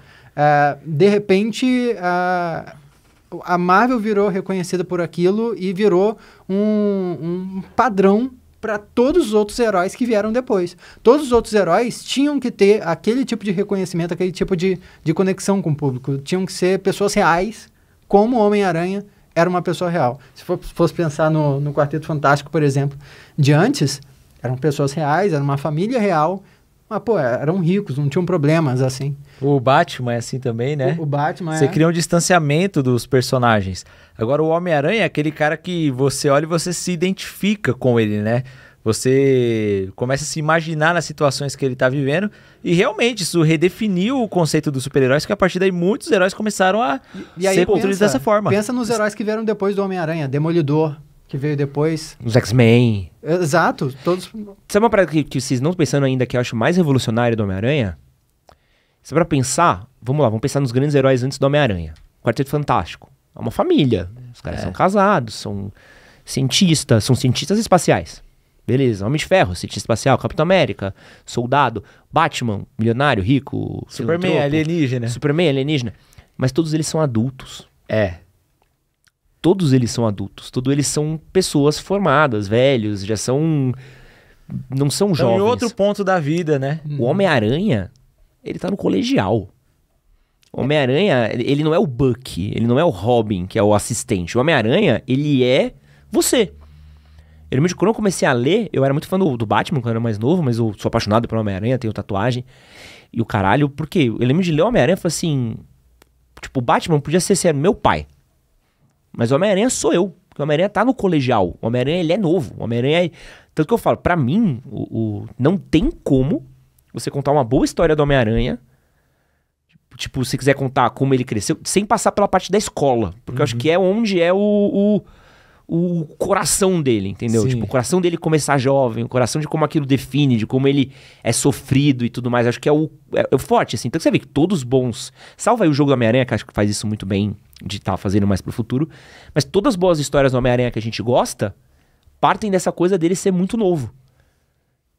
de repente a Marvel virou reconhecida por aquilo e virou um, um padrão para todos os outros heróis que vieram depois. Todos os outros heróis tinham que ter aquele tipo de reconhecimento, aquele tipo de, de conexão com o público. Tinham que ser pessoas reais, como o Homem-Aranha era uma pessoa real. Se for, fosse pensar no, no Quarteto Fantástico, por exemplo, de antes, eram pessoas reais, era uma família real, mas, pô, eram ricos, não tinham problemas assim. O Batman é assim também, né? O, o Batman Você é... cria um distanciamento dos personagens. Agora, o Homem-Aranha é aquele cara que você olha e você se identifica com ele, né? Você começa a se imaginar nas situações que ele está vivendo. E realmente, isso redefiniu o conceito dos super-heróis, que a partir daí muitos heróis começaram a e, e ser construídos dessa forma. Pensa nos heróis que vieram depois do Homem-Aranha. Demolidor, que veio depois. Os X-Men. Exato, todos. Sabe uma parada que, que vocês não estão pensando ainda que eu acho mais revolucionário do Homem-Aranha? Se para pensar, vamos lá, vamos pensar nos grandes heróis antes do Homem-Aranha. Quarteto Fantástico. É uma família. Os caras é. são casados, são cientistas, são cientistas espaciais. Beleza, Homem de Ferro, cientista espacial, Capitão América, soldado, Batman, milionário, rico, Superman, alienígena. Superman, alienígena. Mas todos eles são adultos. É todos eles são adultos, todos eles são pessoas formadas, velhos, já são não são então, jovens. Em outro ponto da vida, né? O Homem-Aranha, ele tá no colegial. O Homem-Aranha, ele não é o Buck, ele não é o Robin, que é o assistente. O Homem-Aranha, ele é você. Eu lembro de quando eu comecei a ler, eu era muito fã do, do Batman quando eu era mais novo, mas eu sou apaixonado pelo Homem-Aranha, tenho tatuagem. E o caralho, porque eu lembro de ler o Homem-Aranha e falei assim: tipo, o Batman podia ser, ser meu pai. Mas o Homem-Aranha sou eu. O Homem-Aranha tá no colegial. O Homem-Aranha ele é novo. O Homem-Aranha. É... Tanto que eu falo, para mim, o, o, não tem como você contar uma boa história do Homem-Aranha. Tipo, se quiser contar como ele cresceu, sem passar pela parte da escola. Porque uhum. eu acho uhum. que é onde é o, o o coração dele, entendeu? Sim. Tipo, o coração dele começar jovem, o coração de como aquilo define, de como ele é sofrido e tudo mais. Acho que é o, é, é o forte, assim. Então você vê que todos bons. Salva aí o jogo do Homem-Aranha, que acho que faz isso muito bem, de estar tá fazendo mais pro futuro. Mas todas as boas histórias do Homem-Aranha que a gente gosta partem dessa coisa dele ser muito novo.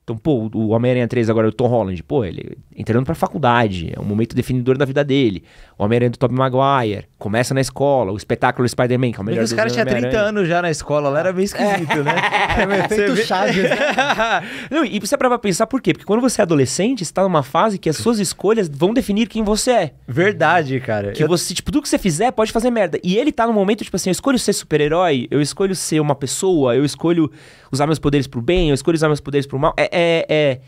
Então, pô, o Homem-Aranha 3 agora, o Tom Holland, pô, ele entrando pra faculdade, é um momento definidor da vida dele. O Homem-Aranha do Tobey Maguire. Começa na escola, o espetáculo Spider-Man, que é o melhor Os caras tinham 30 anos já na escola, lá era meio é. esquisito, né? Era é, meio vê... Chaves, né? Não, e você é pra pensar por quê? Porque quando você é adolescente, você tá numa fase que as suas escolhas vão definir quem você é. Verdade, cara. Que eu... você, tipo, tudo que você fizer pode fazer merda. E ele tá no momento, tipo assim, eu escolho ser super-herói, eu escolho ser uma pessoa, eu escolho usar meus poderes pro bem, eu escolho usar meus poderes pro mal. é, é, é,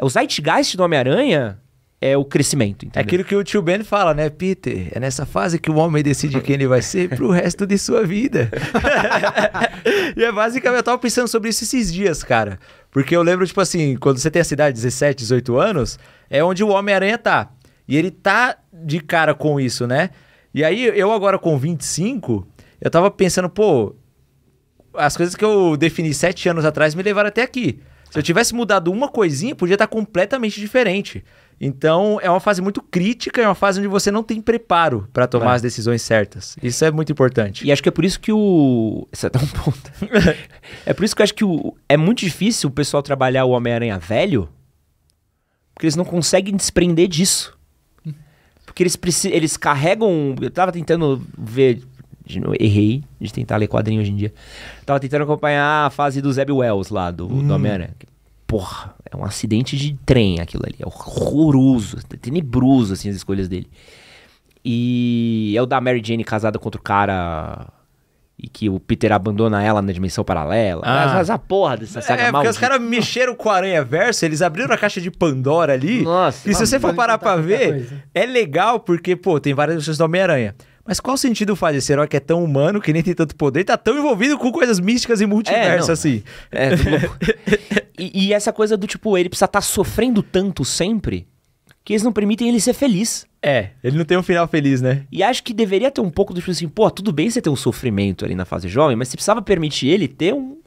é o zeitgeist do Homem-Aranha é o crescimento. Entendeu? É aquilo que o tio Ben fala, né, Peter? É nessa fase que o homem decide quem ele vai ser pro resto de sua vida. e é basicamente, eu tava pensando sobre isso esses dias, cara. Porque eu lembro, tipo assim, quando você tem a cidade de 17, 18 anos, é onde o Homem-Aranha tá. E ele tá de cara com isso, né? E aí, eu agora com 25, eu tava pensando, pô, as coisas que eu defini sete anos atrás me levaram até aqui. Se eu tivesse mudado uma coisinha, podia estar tá completamente diferente. Então, é uma fase muito crítica, é uma fase onde você não tem preparo para tomar é. as decisões certas. Isso é muito importante. E acho que é por isso que o. Isso é até um ponto. é por isso que eu acho que o... é muito difícil o pessoal trabalhar o Homem-Aranha velho, porque eles não conseguem desprender disso. Porque eles, eles carregam. Eu tava tentando ver. errei de tentar ler quadrinho hoje em dia. tava tentando acompanhar a fase do Zeb Wells lá, do, hum. do Homem-Aranha. Porra, é um acidente de trem aquilo ali. É horroroso, é tenebroso assim as escolhas dele. E é o da Mary Jane casada contra o cara e que o Peter abandona ela na dimensão paralela. Ah. Mas, mas a porra dessa é, saga É, maldita. porque os caras mexeram com o Aranha Verso, eles abriram a caixa de Pandora ali. Nossa. E se você for parar pra ver, é legal porque, pô, tem várias versões do Homem-Aranha. Mas qual sentido faz esse herói que é tão humano, que nem tem tanto poder, tá tão envolvido com coisas místicas e multiverso, é, assim? É, louco. e, e, essa coisa do tipo, ele precisa estar tá sofrendo tanto sempre que eles não permitem ele ser feliz. É, ele não tem um final feliz, né? E acho que deveria ter um pouco do tipo assim, pô, tudo bem você ter um sofrimento ali na fase jovem, mas você precisava permitir ele ter um,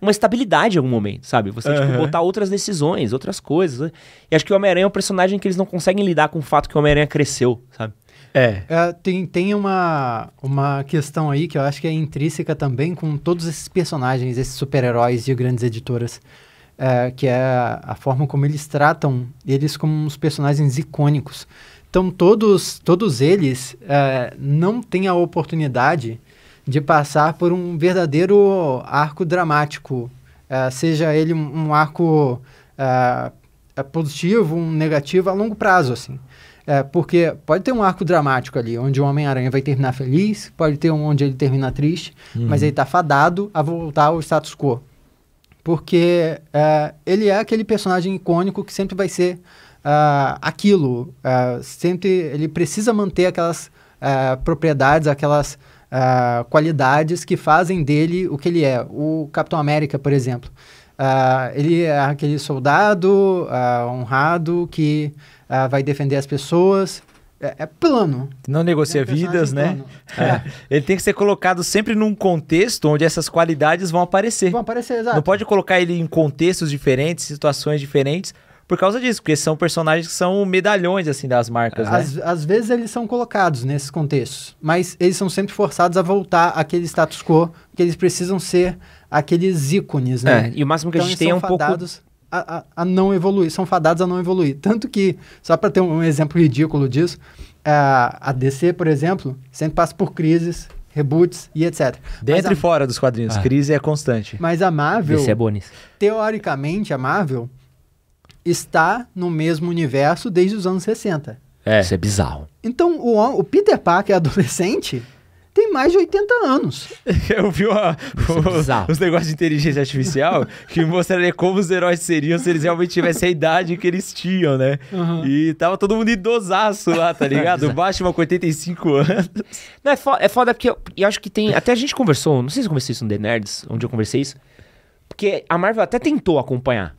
uma estabilidade em algum momento, sabe? Você uhum. tipo, botar outras decisões, outras coisas. E acho que o Homem-Aranha é um personagem que eles não conseguem lidar com o fato que o Homem-Aranha cresceu, sabe? É. é tem tem uma, uma questão aí que eu acho que é intrínseca também com todos esses personagens, esses super-heróis de grandes editoras. É, que é a forma como eles tratam eles como uns personagens icônicos. Então, todos, todos eles é, não têm a oportunidade de passar por um verdadeiro arco dramático, é, seja ele um, um arco é, é positivo, um negativo, a longo prazo, assim. É, porque pode ter um arco dramático ali, onde o Homem-Aranha vai terminar feliz, pode ter um onde ele termina triste, uhum. mas ele está fadado a voltar ao status quo. Porque é, ele é aquele personagem icônico que sempre vai ser uh, aquilo. Uh, sempre ele precisa manter aquelas uh, propriedades, aquelas qualidades que fazem dele o que ele é. O Capitão América, por exemplo. Uh, ele é aquele soldado uh, honrado que uh, vai defender as pessoas. É, é plano. Não negocia é vidas, né? É. Ele tem que ser colocado sempre num contexto onde essas qualidades vão aparecer. Vão aparecer, exato. Não pode colocar ele em contextos diferentes, situações diferentes, por causa disso, porque são personagens que são medalhões assim das marcas. Né? Às, né? às vezes eles são colocados nesses contextos, mas eles são sempre forçados a voltar àquele status quo que eles precisam ser aqueles ícones, né? É, e o máximo que então, a gente tem é um pouco... A, a, a, não evoluir, são fadados a não evoluir. Tanto que, só para ter um, um, exemplo ridículo disso, é, a, a DC, por exemplo, sempre passa por crises, reboots e etc. Dentro e fora dos quadrinhos, ah. crise é constante. Mas a Marvel, DC é bonis. teoricamente, a Marvel está no mesmo universo desde os anos 60. É. Isso é bizarro. Então, o, o Peter Parker é adolescente tem mais de 80 anos. Eu vi uma, o, é os negócios de inteligência artificial que mostraria como os heróis seriam se eles realmente tivessem a idade que eles tinham, né? Uhum. E tava todo mundo idosaço lá, tá ligado? Batman com 85 anos. Não, é, foda, é foda porque eu, eu, acho que tem. Até a gente conversou, não sei se eu conversei isso no The Nerds, onde eu conversei isso. Porque a Marvel até tentou acompanhar.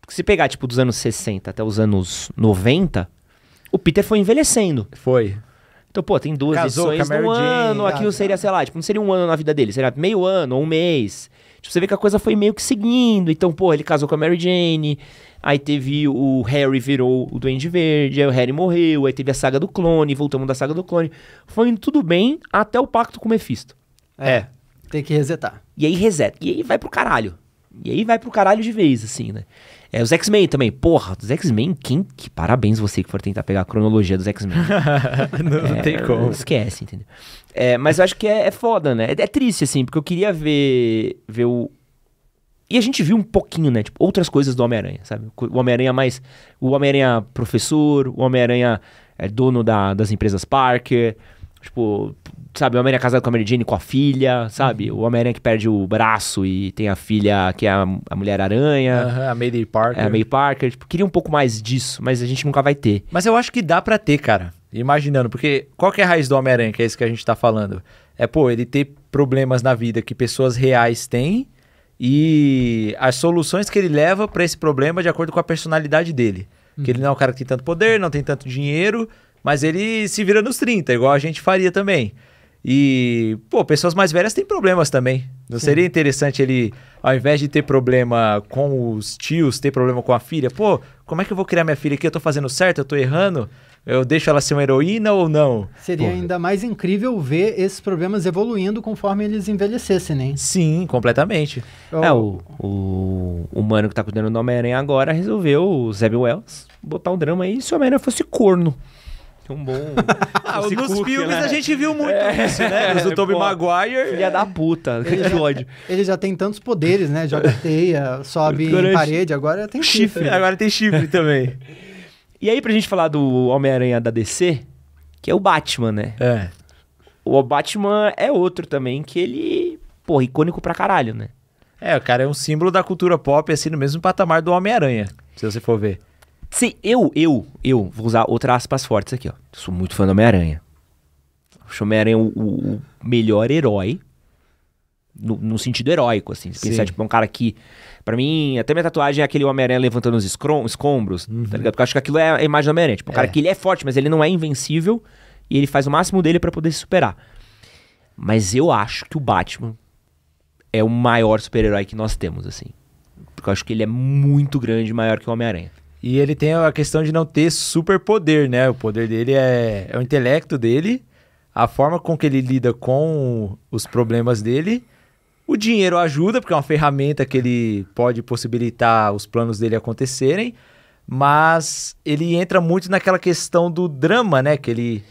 Porque se pegar, tipo, dos anos 60 até os anos 90, o Peter foi envelhecendo. Foi. Então, pô, tem duas Casou edições no ano, aquilo seria, sei lá, tipo, não seria um ano na vida dele, seria meio ano ou um mês. Tipo, você vê que a coisa foi meio que seguindo. Então, pô, ele casou com a Mary Jane, aí teve o Harry virou o Duende Verde, aí o Harry morreu, aí teve a saga do clone, voltamos da saga do clone. Foi indo tudo bem até o pacto com o Mephisto. É. é. Tem que resetar. E aí reseta. E aí vai pro caralho. E aí vai pro caralho de vez, assim, né? É, os X-Men também. Porra, os X-Men, quem. Que parabéns você que for tentar pegar a cronologia dos X-Men. não, não é, tem como. Esquece, entendeu? É, mas eu acho que é, é foda, né? É, é, triste, assim, porque eu queria ver, ver o. E a gente viu um pouquinho, né? Tipo, outras coisas do Homem-Aranha, sabe? O Homem-Aranha mais. O Homem-Aranha professor, o Homem-Aranha é dono da, das empresas Parker. Tipo, sabe, o Homem-Aranha é casado com a Mary Jane, com a filha, sabe? Uhum. O Homem-Aranha que perde o braço e tem a filha que é a, a Mulher-Aranha. Uhum, a Mary Parker. É, a Mary Parker. Tipo, queria um pouco mais disso, mas a gente nunca vai ter. Mas eu acho que dá para ter, cara. Imaginando, porque qual que é a raiz do Homem-Aranha, que é isso que a gente tá falando? É, pô, ele ter problemas na vida que pessoas reais têm e as soluções que ele leva para esse problema de acordo com a personalidade dele. Que uhum. ele não é um cara que tem tanto poder, não tem tanto dinheiro, mas ele se vira nos 30, igual a gente faria também. E, pô, pessoas mais velhas têm problemas também. Não Sim. seria interessante ele, ao invés de ter problema com os tios, ter problema com a filha? Pô, como é que eu vou criar minha filha aqui? Eu tô fazendo certo? Eu tô errando? Eu deixo ela ser uma heroína ou não? Seria ainda mais incrível ver esses problemas evoluindo conforme eles envelhecessem, né? Sim, completamente. Oh. É, o, o, o mano que tá cuidando do Homem-Aranha agora resolveu, o Zeb Wells, botar um drama aí se o Homem-Aranha fosse corno um bom. ah, nos cookie, filmes né? a gente viu muito é, isso, né? Os do Tobey Maguire. Filha da puta, ele que Ele já tem tantos poderes, né? Joga teia, sobe Durante... em parede, agora tem chifre. chifre. Né? Agora tem chifre também. E aí, pra gente falar do Homem-Aranha da DC, que é o Batman, né? É. O Batman é outro também que ele, pô, icônico pra caralho, né? É, o cara é um símbolo da cultura pop, assim, no mesmo patamar do Homem-Aranha, se você for ver. Se eu, eu, eu, vou usar outras aspas fortes aqui, ó. sou muito fã do Homem-Aranha. Acho o Homem-Aranha o, o, melhor herói. No, no sentido heróico, assim. Se pensar, tipo, um cara que. Pra mim, até minha tatuagem é aquele Homem-Aranha levantando os escombros, tá uhum. tá ligado? Porque eu acho que aquilo é a imagem do Homem-Aranha. Tipo, um é. cara que ele é forte, mas ele não é invencível. E ele faz o máximo dele para poder se superar. Mas eu acho que o Batman é o maior super-herói que nós temos, assim. Porque eu acho que ele é muito grande, maior que o Homem-Aranha. E ele tem a questão de não ter superpoder, né? O poder dele é, é o intelecto dele, a forma com que ele lida com os problemas dele. O dinheiro ajuda, porque é uma ferramenta que ele pode possibilitar os planos dele acontecerem. Mas ele entra muito naquela questão do drama, né? Que ele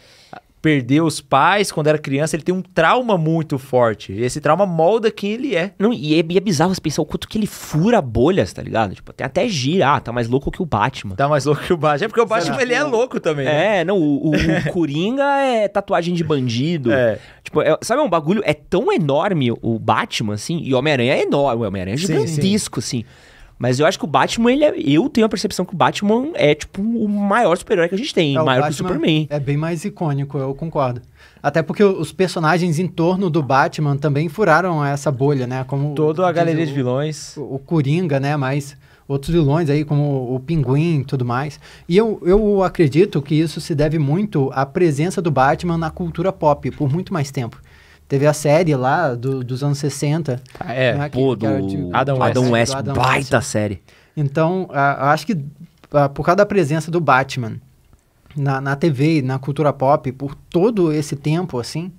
perdeu os pais quando era criança, ele tem um trauma muito forte. E esse trauma molda quem ele é. Não, e é, e é bizarro você pensar o quanto que ele fura bolhas, tá ligado? Tipo, tem até gira, ah, tá mais louco que o Batman. Tá mais louco que o Batman. É porque o Batman ele é louco também. Né? É, não, o, o, o Coringa é tatuagem de bandido. É. Tipo, é, sabe é um bagulho? É tão enorme o Batman, assim, e Homem-Aranha é enorme. O Homem-Aranha é gigantesco, sim, sim. assim. Mas eu acho que o Batman, ele é, eu tenho a percepção que o Batman é, tipo, o maior super-herói que a gente tem, é, maior que o Superman. É bem mais icônico, eu concordo. Até porque os personagens em torno do Batman também furaram essa bolha, né? Como Toda a galeria o, de vilões. O, o Coringa, né? Mas outros vilões aí, como o Pinguim e tudo mais. E eu, eu acredito que isso se deve muito à presença do Batman na cultura pop por muito mais tempo. Teve a série lá do, dos anos 60. Ah, é, né, pô, que, do, de, Adam West. Adam West, Adam baita West. série. Então, eu acho que por causa da presença do Batman na, na TV e na cultura pop, por todo esse tempo, assim,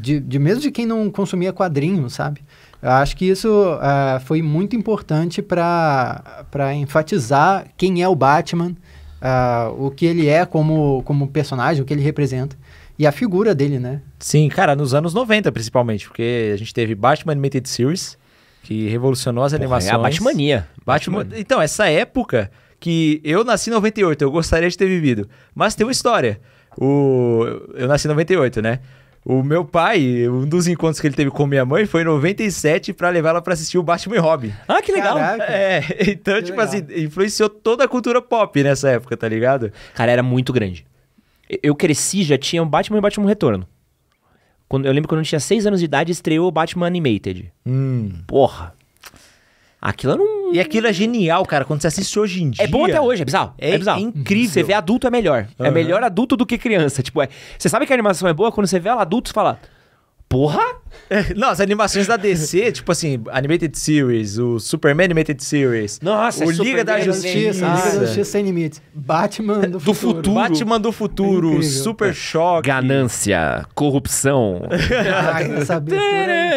de, de mesmo de quem não consumia quadrinhos, sabe? Eu acho que isso uh, foi muito importante para enfatizar quem é o Batman, uh, o que ele é como, como personagem, o que ele representa. E a figura dele, né? Sim, cara, nos anos 90 principalmente, porque a gente teve Batman Animated Series, que revolucionou as Porra, animações. É a Batmania. Batman... Batman. Então, essa época que eu nasci em 98, eu gostaria de ter vivido. Mas tem uma história. O... Eu nasci em 98, né? O meu pai, um dos encontros que ele teve com minha mãe foi em 97 para levar ela para assistir o Batman e Robin. Ah, que legal! Caraca. É, então, que tipo legal. assim, influenciou toda a cultura pop nessa época, tá ligado? Cara, era muito grande. Eu cresci, já tinha um Batman e Batman Retorno. Quando, eu lembro quando eu tinha 6 anos de idade, estreou o Batman Animated. Hum. Porra. Aquilo era um. E aquilo é genial, cara. Quando você assiste hoje em dia. É bom até hoje, é bizarro. É, é bizarro. incrível. Você vê adulto é melhor. Uhum. É melhor adulto do que criança. Tipo, é... você sabe que a animação é boa quando você vê ela adulto e fala porra! É, não, as animações da DC, tipo assim, Animated Series, o Superman Animated Series. Nossa, o é Liga da Justiça. Liga da Justiça Sem Limites. Batman do, do futuro. futuro. Batman do futuro. É Super é. Ganância. Corrupção. Ai, essa abertura é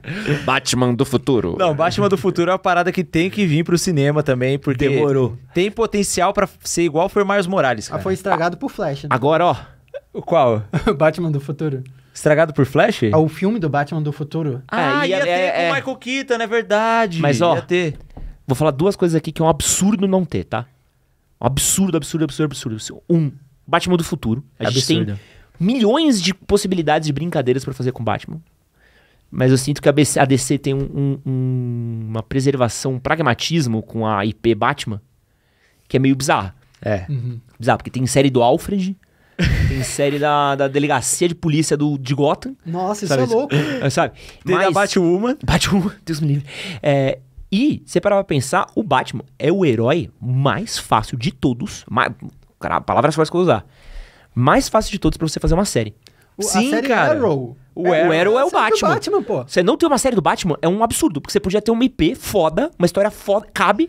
incrível, Batman do futuro. Não, Batman do futuro é uma parada que tem que vir pro cinema também, porque Demorou. tem potencial para ser igual foi Miles Morales. Ah, cara. Ah, foi estragado por Flash. Né? Agora, ó. Qual? Batman do futuro. Estragado por Flash? É o filme do Batman do futuro. Ah, é, ia, ia, é, ter é, com o é... Michael Keaton, é verdade. Mas ó, vou falar duas coisas aqui que é um absurdo não ter, tá? Um absurdo, absurdo, absurdo, absurdo. Um, Batman do futuro. A gente absurdo. tem milhões de possibilidades de brincadeiras para fazer com Batman. Mas eu sinto que a, BC, a DC tem um, um, uma preservação, um pragmatismo com a IP Batman que é meio bizarro. É. Uhum. Bizarro, porque tem série do Alfred, tem série da, da delegacia de polícia do, de Gotham. Nossa, sabe? É isso é louco. Sabe? Tem Mas, da Batwoman. Batwoman, Deus me livre. É, e, você parar pra pensar, o Batman é o herói mais fácil de todos. Mais, cara, palavras que eu usar. Mais fácil de todos pra você fazer uma série. O, Sim, série é cara. Arrow. O, é, o Arrow é, é o Batman. Batman você não ter uma série do Batman é um absurdo, porque você podia ter uma IP foda, uma história foda, cabe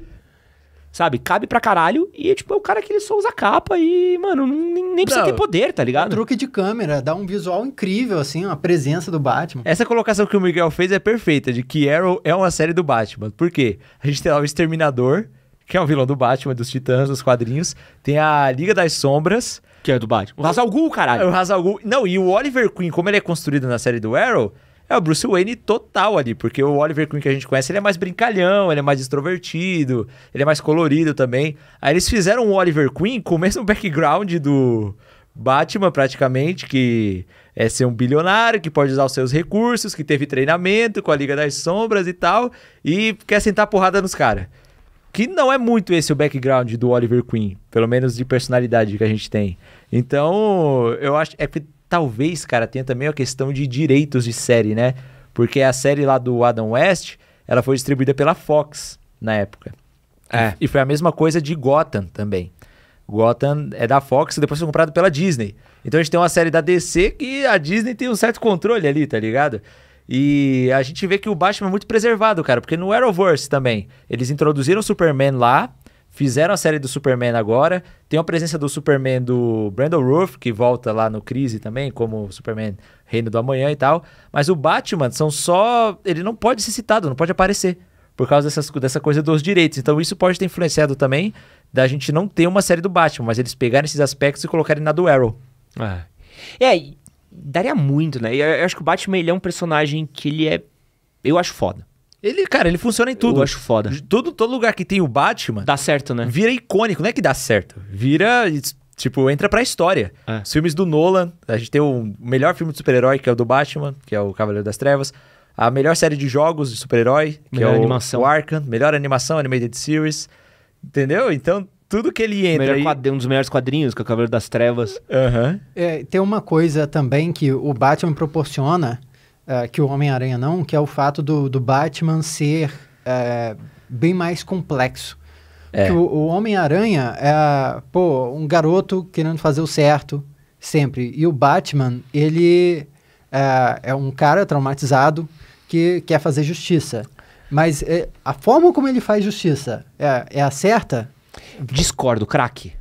Sabe? Cabe pra caralho e, tipo, é o cara que ele só usa capa e, mano, nem, nem precisa não, ter poder, tá ligado? Um truque de câmera, dá um visual incrível, assim, a presença do Batman. Essa colocação que o Miguel fez é perfeita, de que Arrow é uma série do Batman. Por quê? A gente tem lá o Exterminador, que é um vilão do Batman, dos Titãs, dos quadrinhos. Tem a Liga das Sombras. Que é do Batman. O Hazalgul, caralho. É o Hazalgul. Não, e o Oliver Queen, como ele é construído na série do Arrow, é o Bruce Wayne total ali, porque o Oliver Queen que a gente conhece, ele é mais brincalhão, ele é mais extrovertido, ele é mais colorido também. Aí eles fizeram o Oliver Queen com o mesmo background do Batman, praticamente, que é ser um bilionário, que pode usar os seus recursos, que teve treinamento com a Liga das Sombras e tal, e quer sentar porrada nos caras. Que não é muito esse o background do Oliver Queen, pelo menos de personalidade que a gente tem. Então, eu acho. É que talvez, cara, tenha também a questão de direitos de série, né? Porque a série lá do Adam West, ela foi distribuída pela Fox na época. É. E foi a mesma coisa de Gotham também. Gotham é da Fox e depois foi comprado pela Disney. Então a gente tem uma série da DC que a Disney tem um certo controle ali, tá ligado? E a gente vê que o Batman é muito preservado, cara, porque no Arrowverse também, eles introduziram o Superman lá, Fizeram a série do Superman agora. Tem a presença do Superman do Brandon Roof, que volta lá no Crise também, como Superman Reino do Amanhã e tal. Mas o Batman são só. Ele não pode ser citado, não pode aparecer. Por causa dessas, dessa coisa dos direitos. Então isso pode ter influenciado também da gente não ter uma série do Batman, mas eles pegarem esses aspectos e colocarem na do Arrow. É, é daria muito, né? Eu, eu acho que o Batman ele é um personagem que ele é. Eu acho foda. Ele, cara, ele funciona em tudo. Eu acho foda. Tudo, todo lugar que tem o Batman. Dá certo, né? Vira icônico. Não é que dá certo. Vira. Tipo, entra pra história. É. Os filmes do Nolan. A gente tem o melhor filme de super-herói, que é o do Batman, que é o Cavaleiro das Trevas. A melhor série de jogos de super-herói, que melhor é o, animação. o Arkham. Melhor animação, Animated Series. Entendeu? Então, tudo que ele entra. Melhor quadrinho, um dos melhores quadrinhos, que é o Cavaleiro das Trevas. Uhum. É, tem uma coisa também que o Batman proporciona uh, que o Homem-Aranha não, que é o fato do, do Batman ser uh, bem mais complexo. É. O, o Homem-Aranha é, pô, um garoto querendo fazer o certo sempre. E o Batman, ele é, é um cara traumatizado que quer fazer justiça. Mas é, a forma como ele faz justiça é, é a certa? Discordo, craque.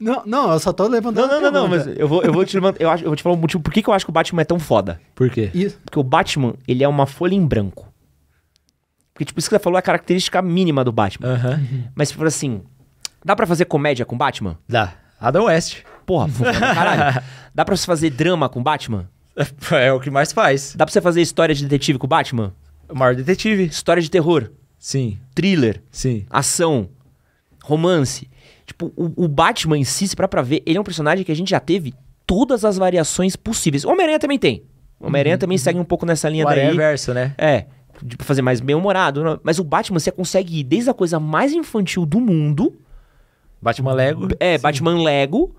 Não, não, eu só tô levantando. Não, não, não, não, mas eu vou, eu vou te levantar. Eu, acho, eu vou te falar um motivo. Por que, que eu acho que o Batman é tão foda? Por quê? Isso. Porque o Batman, ele é uma folha em branco. Porque, tipo, isso que você falou é a característica mínima do Batman. Uhum. Mas se tipo, for assim, dá para fazer comédia com Batman? Dá. Adam West. Porra, porra caralho. Dá pra você fazer drama com Batman? É, é o que mais faz. Dá pra você fazer história de detetive com Batman? O maior detetive. História de terror? Sim. Thriller? Sim. Ação? Romance? tipo, o, o Batman em si, se para pra ver, ele é um personagem que a gente já teve todas as variações possíveis. O Homem-Aranha também tem. O Homem-Aranha uhum. também uhum. segue um pouco nessa linha o daí. verso, né? É. Tipo, fazer mais bem-humorado. Mas o Batman, você consegue ir desde a coisa mais infantil do mundo. Batman Lego. É, sim. Batman Lego.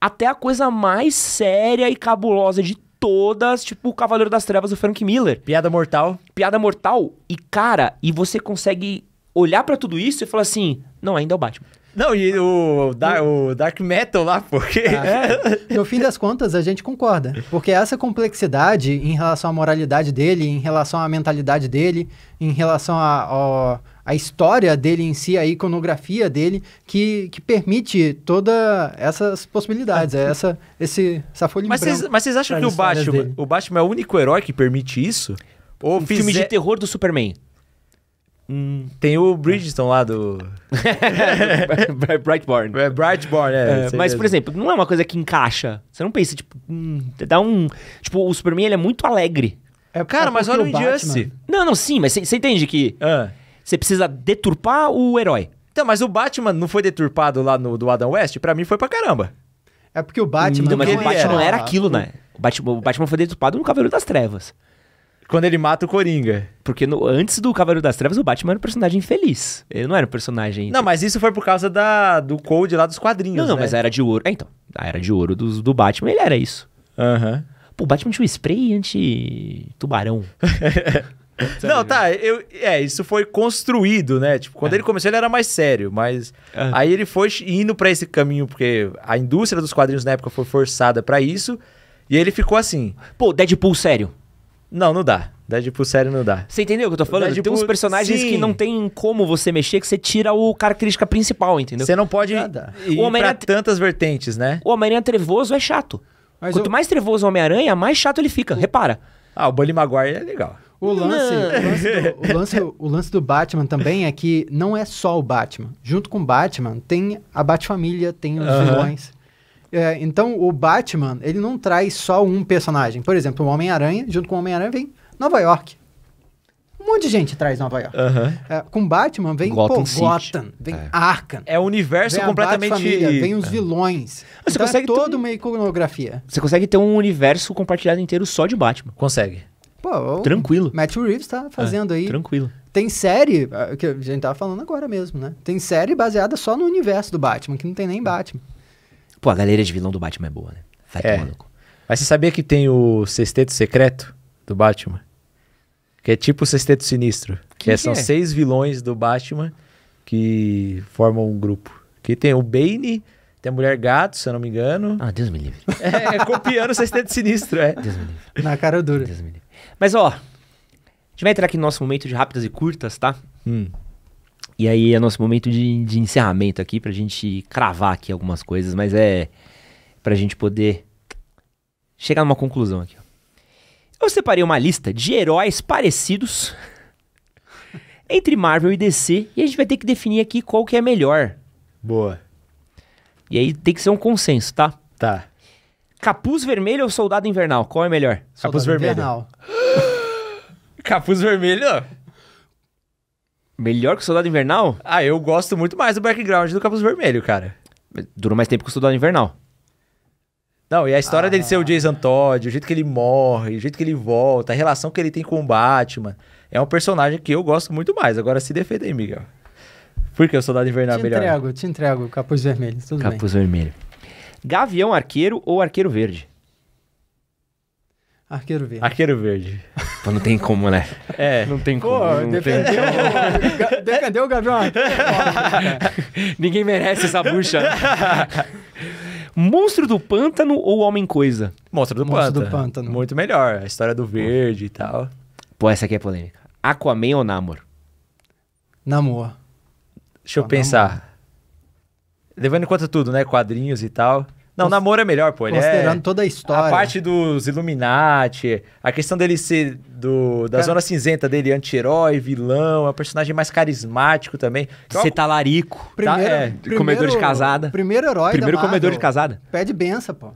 Até a coisa mais séria e cabulosa de todas, tipo o Cavaleiro das Trevas do Frank Miller. Piada mortal. Piada mortal. E, cara, e você consegue olhar para tudo isso e falar assim: não, ainda é o Batman. Não, e o, da, o Dark Metal lá, porque. Ah. é. No fim das contas, a gente concorda. Porque essa complexidade em relação à moralidade dele, em relação à mentalidade dele, em relação à a, a, história dele em si, a iconografia dele, que, que permite todas essas possibilidades, é. essa, esse, essa folha mas vocês, mas vocês acham que o Batman, o Batman é o único herói que permite isso? Ou um fizer... filme de terror do Superman. Hum. Tem o Bridgestone lá do. Brightborn. É, Brightborn, é. é mas, por exemplo, não é uma coisa que encaixa. Você não pensa, tipo, hum, dá um. Tipo, o Superman ele é muito alegre. É, é, é cara, mas olha o Injustice. Não, não, sim, mas você entende que ah. você precisa deturpar o herói. Então, mas o Batman não foi deturpado lá no do Adam West? Para mim foi pra caramba. É porque o Batman. Não, mas o Batman era, era aquilo, né? O Batman, o Batman foi deturpado no Cavaleiro das Trevas quando ele mata o Coringa. Porque no, antes do Cavaleiro das Trevas, o Batman era um personagem feliz. Ele não era um personagem. Não, mas isso foi por causa da, do Cold lá dos quadrinhos. Não, não, né? mas Era de Ouro. É, então. A Era de Ouro do, do Batman, ele era isso. Aham. Uhum. Pô, o Batman tinha um spray anti-tubarão. não, tá, eu, é, isso foi construído, né? Tipo, quando é. ele começou ele era mais sério, mas uhum. aí ele foi indo para esse caminho porque a indústria dos quadrinhos na época foi forçada para isso, e ele ficou assim. Pô, Deadpool sério. Não, não dá. Deadpool sério não dá. Você entendeu o que eu tô falando? Deadpool, tem uns personagens sim. que não tem como você mexer, que você tira o característica principal, entendeu? Você não pode ir o Homem pra tantas vertentes, né? O Homem-Aranha trevoso é chato. Mas Quanto eu... mais trevoso o Homem-Aranha, mais chato ele fica, o... repara. Ah, o Bully Maguire é legal. O lance, o lance, do, o, lance o lance do Batman também é que não é só o Batman. Junto com o Batman, tem a Batfamília, tem os uh -huh. vilões. É, então, o Batman, ele não traz só um personagem. Por exemplo, o Homem-Aranha, junto com o Homem-Aranha, vem Nova York. Um monte de gente traz Nova York. Uhum. É, com Batman vem Gotham, pô, Gotham vem é. Arkham. É o universo vem completamente. Família, vem os é. vilões. então você é consegue é toda um... uma iconografia. Você consegue ter um universo compartilhado inteiro só de Batman. Consegue. Pô, tranquilo. Matt Reeves tá é, fazendo aí. Tranquilo. Tem série, é, que a gente tava falando agora mesmo, né? Tem série baseada só no universo do Batman, que não tem nem Batman. Pô, a galera de vilão do Batman é boa, né? Vai é. maluco. Mas você sabia que tem o sexteto secreto do Batman? Que é tipo o sexteto sinistro. Que, que é, são é? seis vilões do Batman que formam um grupo. Que tem o Bane, tem a Mulher Gato, se eu não me engano. Ah, Deus me livre. É, é copiando o sexteto sinistro, é. Deus me livre. Na cara dura. Deus me livre. Mas ó, a gente vai entrar aqui no nosso momento de rápidas e curtas, tá? Hum. E aí é nosso momento de, de encerramento aqui pra gente cravar aqui algumas coisas, mas é pra gente poder chegar numa conclusão aqui. Ó. Eu separei uma lista de heróis parecidos entre Marvel e DC e a gente vai ter que definir aqui qual que é melhor. Boa. E aí tem que ser um consenso, tá? Tá. Capuz vermelho ou soldado invernal? Qual é melhor? Soldado Capuz vermelho. Invernal. Capuz vermelho? Melhor que o Soldado Invernal? Ah, eu gosto muito mais do background do Capuz Vermelho, cara. Durou mais tempo que o Soldado Invernal. Não, e a história ah. dele ser o ah. Jason Todd, o jeito que ele morre, o jeito que ele volta, a relação que ele tem com o Batman. É um personagem que eu gosto muito mais. Agora se defenda aí, Miguel. Por que o Soldado Invernal é te é melhor? Te entrego, te entrego, Capuz Vermelho, tudo Capuz bem. Capuz Vermelho. Gavião Arqueiro ou Arqueiro Verde? Arqueiro Verde. Arqueiro Verde. Pô, não tem como, né? É. Não tem como. Pô, não defendeu, tem... defendeu o Gavião Ninguém merece essa bucha. Monstro do Pântano ou Homem-Coisa? Monstro do Monstro do Pântano. Muito melhor. A história do verde e tal. Pô, essa aqui é polêmica. Aquaman ou Namor? Namor. Deixa eu pensar. Namor. Levando em conta tudo, né? Quadrinhos e tal. Não, Cons... namoro é melhor, pô. Ele é Considerando é... toda a história. A parte dos Illuminati, a questão dele ser do, da Cara... zona cinzenta dele, anti-herói, vilão, é um personagem mais carismático também. Ser então, talarico. Tá primeiro, tá, é, primeiro, comedor de casada. Primeiro herói Primeiro da comedor de casada. Pede benção, pô. Uhum.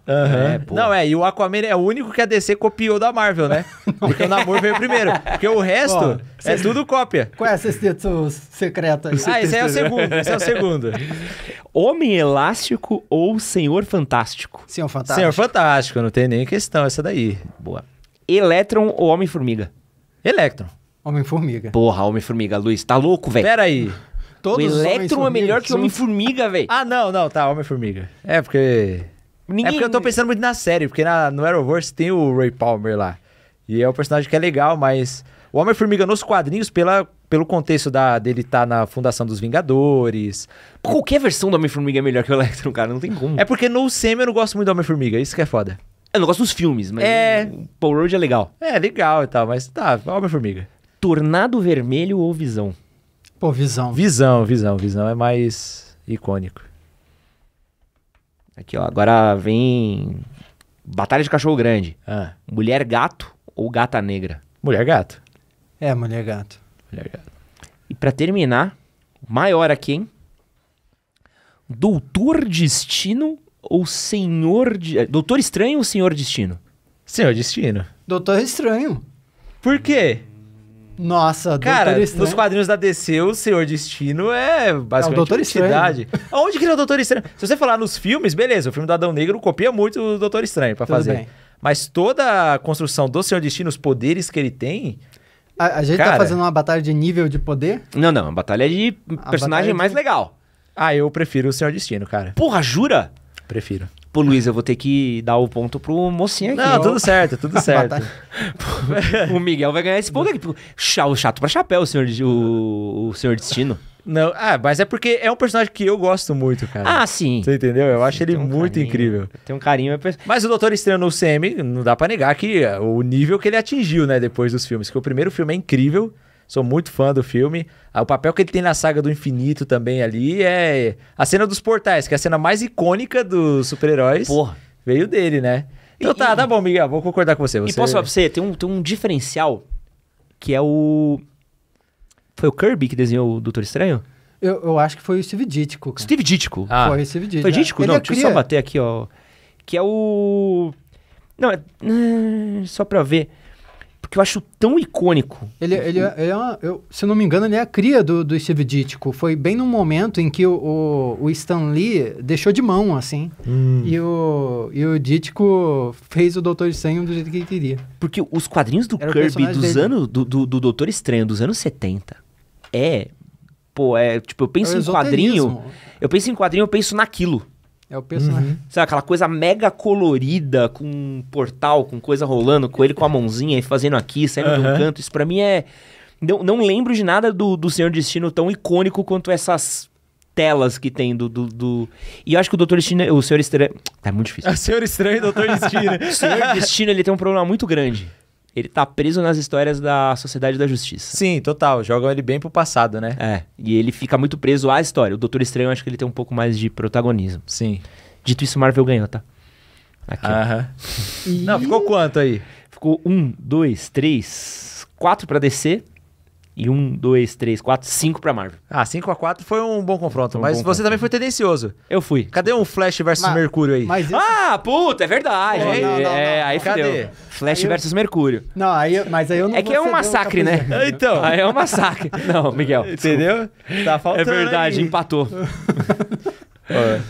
É, pô. Não, é, e o Aquaman é o único que a DC copiou da Marvel, né? É. porque o namoro veio primeiro. Porque o resto pô, é cê... tudo cópia. Qual é sexteto secreto aí? Ah, esse é o segundo, esse é o segundo. Homem Elástico ou Senhor Fantástico? Fantástico. Senhor Fantástico. Senhor Fantástico, não tem nem questão essa daí. Boa. Elétron ou Homem-Formiga? Elétron. Homem-Formiga. Porra, Homem-Formiga, Luiz, tá louco, velho? Pera aí. Todos o Electron é melhor que o Homem-Formiga, velho. Ah, não, não, tá, Homem-Formiga. É porque... É Ninguém... É porque eu tô pensando muito na série, porque na, no Arrowverse tem o Ray Palmer lá. E é um personagem que é legal, mas... O Homem-Formiga nos quadrinhos, pela pelo contexto da, dele estar tá na Fundação dos Vingadores. Qualquer versão do Homem-Formiga é melhor que o Electro cara, não tem é como. É porque no SEMI eu não gosto muito do Homem-Formiga, isso que é foda. É, eu não gosto dos filmes, mas é... o Paul é legal. É, legal e tal, mas tá, Homem-Formiga. Tornado Vermelho ou Visão? Pô, Visão. Visão, Visão, Visão é mais icônico. Aqui, ó, agora vem Batalha de Cachorro Grande. Ah. Mulher Gato ou Gata Negra? Mulher Gato. É, Mulher Gato. E para terminar, maior aqui, hein? Doutor Destino ou Senhor... De... Eh, Doutor Estranho ou Senhor Destino? Senhor Destino. Doutor Estranho. Por quê? Nossa, Cara, nos quadrinhos da DC, o Senhor Destino é basicamente é o Doutor Estranho. Onde que ele é o Doutor Estranho? Se você falar nos filmes, beleza, o filme do Adão Negro copia muito o Doutor Estranho para fazer. Bem. Mas toda a construção do Senhor Destino, os poderes que ele tem, a, a gente tá Cara, tá fazendo uma batalha de nível de poder? Não, não. Uma batalha é de a personagem batalha é mais legal. Ah, eu prefiro o Senhor Destino, cara. Porra, jura? Prefiro. Pô, Luiz, eu vou ter que dar o ponto pro mocinho aqui. Não, tudo certo, tudo certo. o Miguel vai ganhar esse ponto aqui. Chato pra chapéu, o senhor, o, o senhor Destino. Não, ah, mas é porque é um personagem que eu gosto muito, cara. Ah, sim. Você entendeu? Eu sim, acho ele um muito carinho, incrível. Tem um carinho. É mas o Doutor Estranho no CM, não dá para negar que eh, o nível que ele atingiu, né, depois dos filmes. Que o primeiro filme é incrível. Sou muito fã do filme. Ah, o papel que ele tem na saga do infinito também ali é. A cena dos portais, que é a cena mais icônica dos super-heróis. Porra. Veio dele, né? Então e, tá, tá bom, Miguel, vou concordar com você. você... E posso falar pra você, tem um, tem um diferencial que é o foi o Kirby que desenhou o Doutor Estranho? Eu, eu acho que foi o Steve Ditko. Cara. Steve Ditko. Ah. Foi o Steve Ditko. Foi é. Ditko? não, é deixa eu só bater aqui, ó. Que é o... Não, é... Né, só pra ver que eu acho tão icônico. Ele, ele, é, ele é uma, eu, se não me engano, ele é a cria do, do Steve Ditko. Foi bem no momento em que o, o, o Stan Lee deixou de mão, assim. Hum. E, o, e o Ditko fez o Doutor Estranho do jeito que ele queria. Porque os quadrinhos do Era Kirby dos anos, do, do, do Doutor Estranho dos anos 70 é. Pô, é. Tipo, eu penso é em quadrinho. Eu penso em quadrinho, eu penso naquilo. É o personagem. Uhum. Sabe, aquela coisa mega colorida, com um portal, com coisa rolando, com ele com a mãozinha e fazendo aqui, saindo uhum. de um canto. Isso pra mim é. Não, não lembro de nada do, do Senhor Destino tão icônico quanto essas telas que tem do. do, do... E eu acho que o Doutor Destino. O Senhor Estranho. Tá é muito difícil. O Senhor Estranho e o Doutor Destino. o Senhor Destino ele tem um problema muito grande ele tá preso nas histórias da Sociedade da Justiça. Sim, total. Jogam ele bem pro passado, né? É. E ele fica muito preso à história. O Doutor Estranho, acho que ele tem um pouco mais de protagonismo. Sim. Dito isso, Marvel ganhou, tá? Aqui. Aham. Não, ficou quanto aí? Ficou um, dois, três, quatro pra descer e um, dois, três, quatro, cinco pra Marvel. Ah, cinco a quatro foi um bom confronto, um mas bom você confronto. também foi tendencioso. Eu fui. Cadê um Flash versus Mas- Mercúrio aí? Mas isso- Ah, puta, é verdade. não, não, é, não. aí Cadê? Flash Aí eu- versus Mercúrio. não, aí, eu- mas aí eu não É que é um massacre né? Então. Aí é um massacre. Não, Miguel. Entendeu? Tá faltando É verdade, aí. empatou.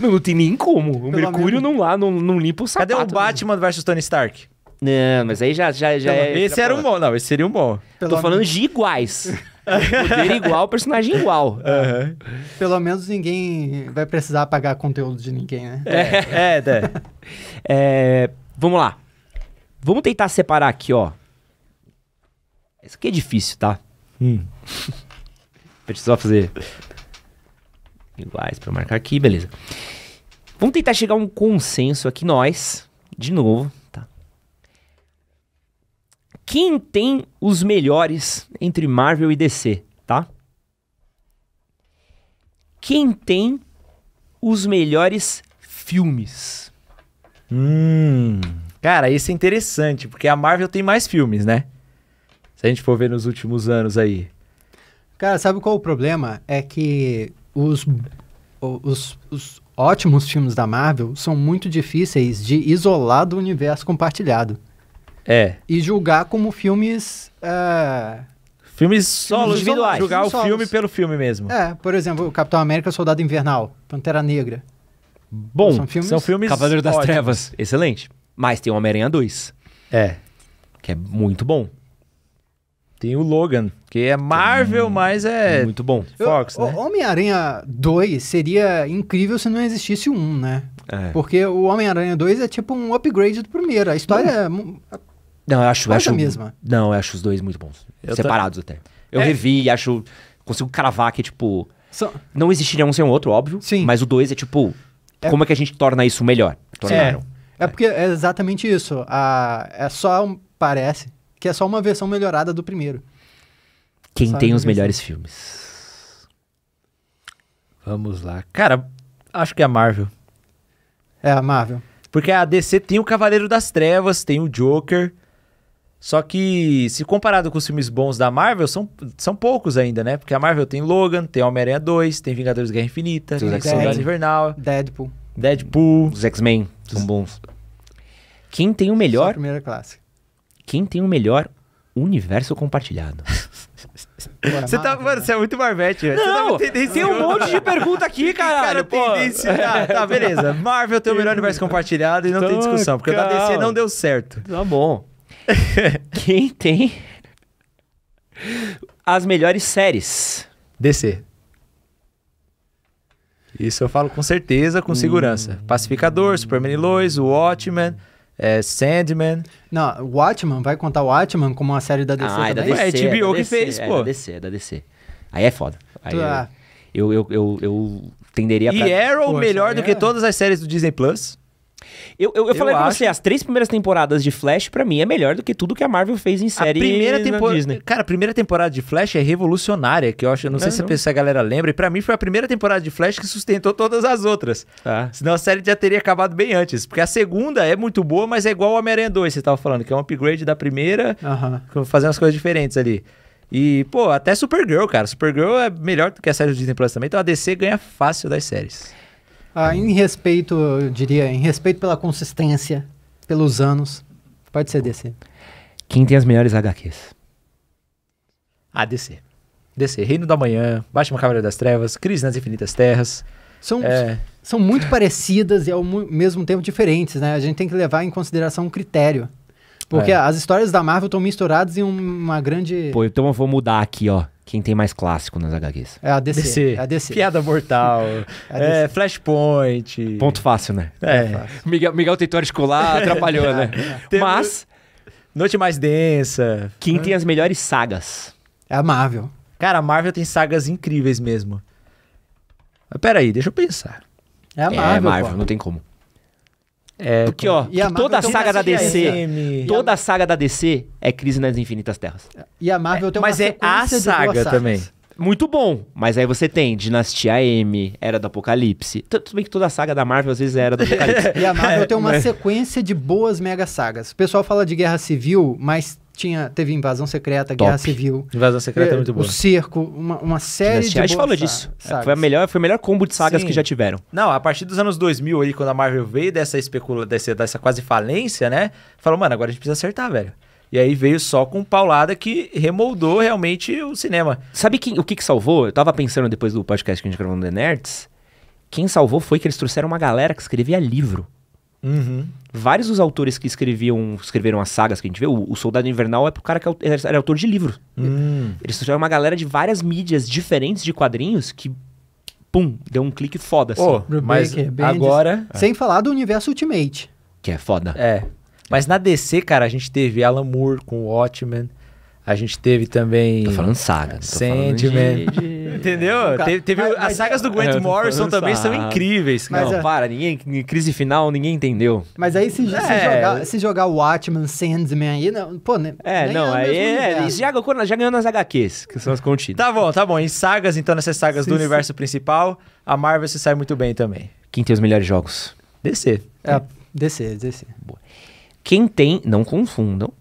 Não, não tem nem como. O Mercúrio não lá, não, não limpa o sapato. Cadê o Batman versus Tony Stark? Não, mas aí já, já, já é Esse era um bom. Não, esse seria um bom. Pelo Tô falando menos... de iguais. Poder igual, personagem igual. Uhum. Pelo menos ninguém vai precisar pagar conteúdo de ninguém, né? É, é. é. Né. é vamos lá. Vamos tentar separar aqui, ó. Isso aqui é difícil, tá? Hum. Precisa fazer iguais para marcar aqui, beleza. Vamos tentar chegar a um consenso aqui, nós, de novo, quem tem os melhores entre Marvel e DC, tá? Quem tem os melhores filmes? Hum. Cara, isso é interessante, porque a Marvel tem mais filmes, né? Se a gente for ver nos últimos anos aí. Cara, sabe qual o problema? É que os, os, os ótimos filmes da Marvel são muito difíceis de isolar do universo compartilhado. É. E julgar como filmes. É... Filmes solos, individuais. Julgar filmes o solos. filme pelo filme mesmo. É, por exemplo, Capitão América, Soldado Invernal, Pantera Negra. Bom, são filmes. São filmes Cavaleiro das ótimo. Trevas. Excelente. Mas tem o Homem-Aranha 2. É. Que é muito bom. Tem o Logan, que é Marvel, hum, mas é. Muito bom. Fox, Eu, né? Homem-Aranha 2 seria incrível se não existisse um, né? É. Porque o Homem-Aranha 2 é tipo um upgrade do primeiro. A história. É não, eu acho. Quase acho a mesma. Não, eu acho os dois muito bons. Eu separados até. Eu é. revi e acho. Consigo cravar que, tipo. São... Não existiria um sem o outro, óbvio. Sim. Mas o dois é tipo. É... Como é que a gente torna isso melhor? Tornaram. É, é porque é exatamente isso. A... É só. Um... Parece que é só uma versão melhorada do primeiro. Quem tem os melhores assim? filmes? Vamos lá. Cara, acho que é a Marvel. É a Marvel. Porque a DC tem o Cavaleiro das Trevas, tem o Joker. Só que, se comparado com os filmes bons da Marvel, são, são poucos ainda, né? Porque a Marvel tem Logan, tem Homem-Aranha 2, tem Vingadores Guerra Infinita, tem Soldado Invernal. Deadpool. Deadpool. Os X-Men são bons. Quem tem o melhor... primeira classe. Quem tem o melhor universo compartilhado? Você tá, mano, né? você é muito marvete, tá Não, tá tem um monte de pergunta aqui, caralho, cara, pô. Tá, tá, beleza. Marvel tem o melhor universo compartilhado e não tem então, discussão, porque o da DC não deu certo. Tá bom. Quem tem as melhores séries? DC. Isso eu falo com certeza, com segurança. Hum. Pacificador, Superman e Lois, Watchmen, é, Sandman. Não, Watchmen, vai contar Watchmen como uma série da DC ah, também? É da DC, é HBO é da DC, que fez, é pô. É da DC, é da DC. Aí é foda. Aí é. eu, eu, eu, eu, tenderia pra... E Arrow pô, melhor do que é. todas as séries do Disney+. Plus. Eu, eu, eu, eu falei acho... pra você, as três primeiras temporadas de Flash, para mim, é melhor do que tudo que a Marvel fez em série a primeira tempo... Disney. Cara, a primeira temporada de Flash é revolucionária, que eu acho, eu não, é, não sei não. se a, galera lembra, e pra mim foi a primeira temporada de Flash que sustentou todas as outras. Tá. Senão a série já teria acabado bem antes. Porque a segunda é muito boa, mas é igual o Homem-Aranha 2, você tava falando, que é um upgrade da primeira, fazendo as coisas diferentes ali. E, pô, até Supergirl, cara. Supergirl é melhor do que a série do Disney Plus também, então a DC ganha fácil das séries. Ah, em respeito, eu diria, em respeito pela consistência, pelos anos, pode ser DC. Quem tem as melhores HQs? Ah, DC. DC, Reino da Manhã, Batman Cavaleiro das Trevas, Crise nas Infinitas Terras. São, é... são muito parecidas e ao mesmo tempo diferentes, né? A gente tem que levar em consideração um critério. Porque é. as histórias da Marvel estão misturadas em uma grande. Pô, então eu vou mudar aqui, ó quem tem mais clássico nas HQs. É a DC. DC. É a DC. Piada Mortal. é, é Flashpoint. Ponto fácil, né? É. é. Miguel, Miguel tentou articular, atrapalhou, né? É. Mas... Noite Mais Densa. Quem tem as melhores sagas? É a Marvel. Cara, a Marvel tem sagas incríveis mesmo. Mas peraí, deixa eu pensar. É a é, Marvel. É a Marvel, pô. não tem como. É, Porque, ó, e a toda a saga da DC. SM. Toda a saga da DC é Crise nas Infinitas Terras. E a Marvel é, tem uma Mas é a saga também. Muito bom, mas aí você tem Dinastia M, Era do Apocalipse. Tudo bem que toda a saga da Marvel às vezes é Era do Apocalipse. e a Marvel tem uma mas... sequência de boas mega sagas. O pessoal fala de Guerra Civil, mas tinha, teve invasão secreta, Top. guerra civil. Invasão secreta é, é muito boa. O cerco, uma, uma série de. A gente falou disso. Sagas. É, foi, a melhor, foi o melhor combo de sagas Sim. que já tiveram. Não, a partir dos anos 2000 aí, quando a Marvel veio dessa especula, dessa, dessa quase falência, né? Falou, mano, agora a gente precisa acertar, velho. E aí veio só com paulada que remoldou realmente o cinema. Sabe quem, o que, que salvou? Eu tava pensando depois do podcast que a gente gravou no The Nerds. Quem salvou foi que eles trouxeram uma galera que escrevia livro. Uhum. Vários dos autores que escreviam, escreveram as sagas que a gente vê, o, o Soldado Invernal é pro cara que é era é, é autor de livro. Hum. Eles fizeram uma galera de várias mídias diferentes de quadrinhos que pum, deu um clique foda, assim. Oh, mas Baker, agora... Sem falar do universo Ultimate. Que é foda. É. Mas na DC, cara, a gente teve Alan Moore com Watchmen. A gente teve também... Tô falando saga. Sandman. Tô falando de entendeu? Nunca. Teve, teve mas, as sagas do é- Grant é, Morrison também são incríveis. Mas, não, é... para, ninguém, crise final, ninguém entendeu. Mas aí se, é. se, jogar, se jogar Watchmen, Sandman aí, não, pô, né, é, nem, É, não, é aí é, já, já ganhou nas HQs, que são as contidas. Tá bom, tá bom. Em sagas, então, nessas sagas sim, do sim. universo principal, a Marvel se sai muito bem também. Quem tem os melhores jogos? DC. É, DC, DC. Boa. Quem tem, não confundam,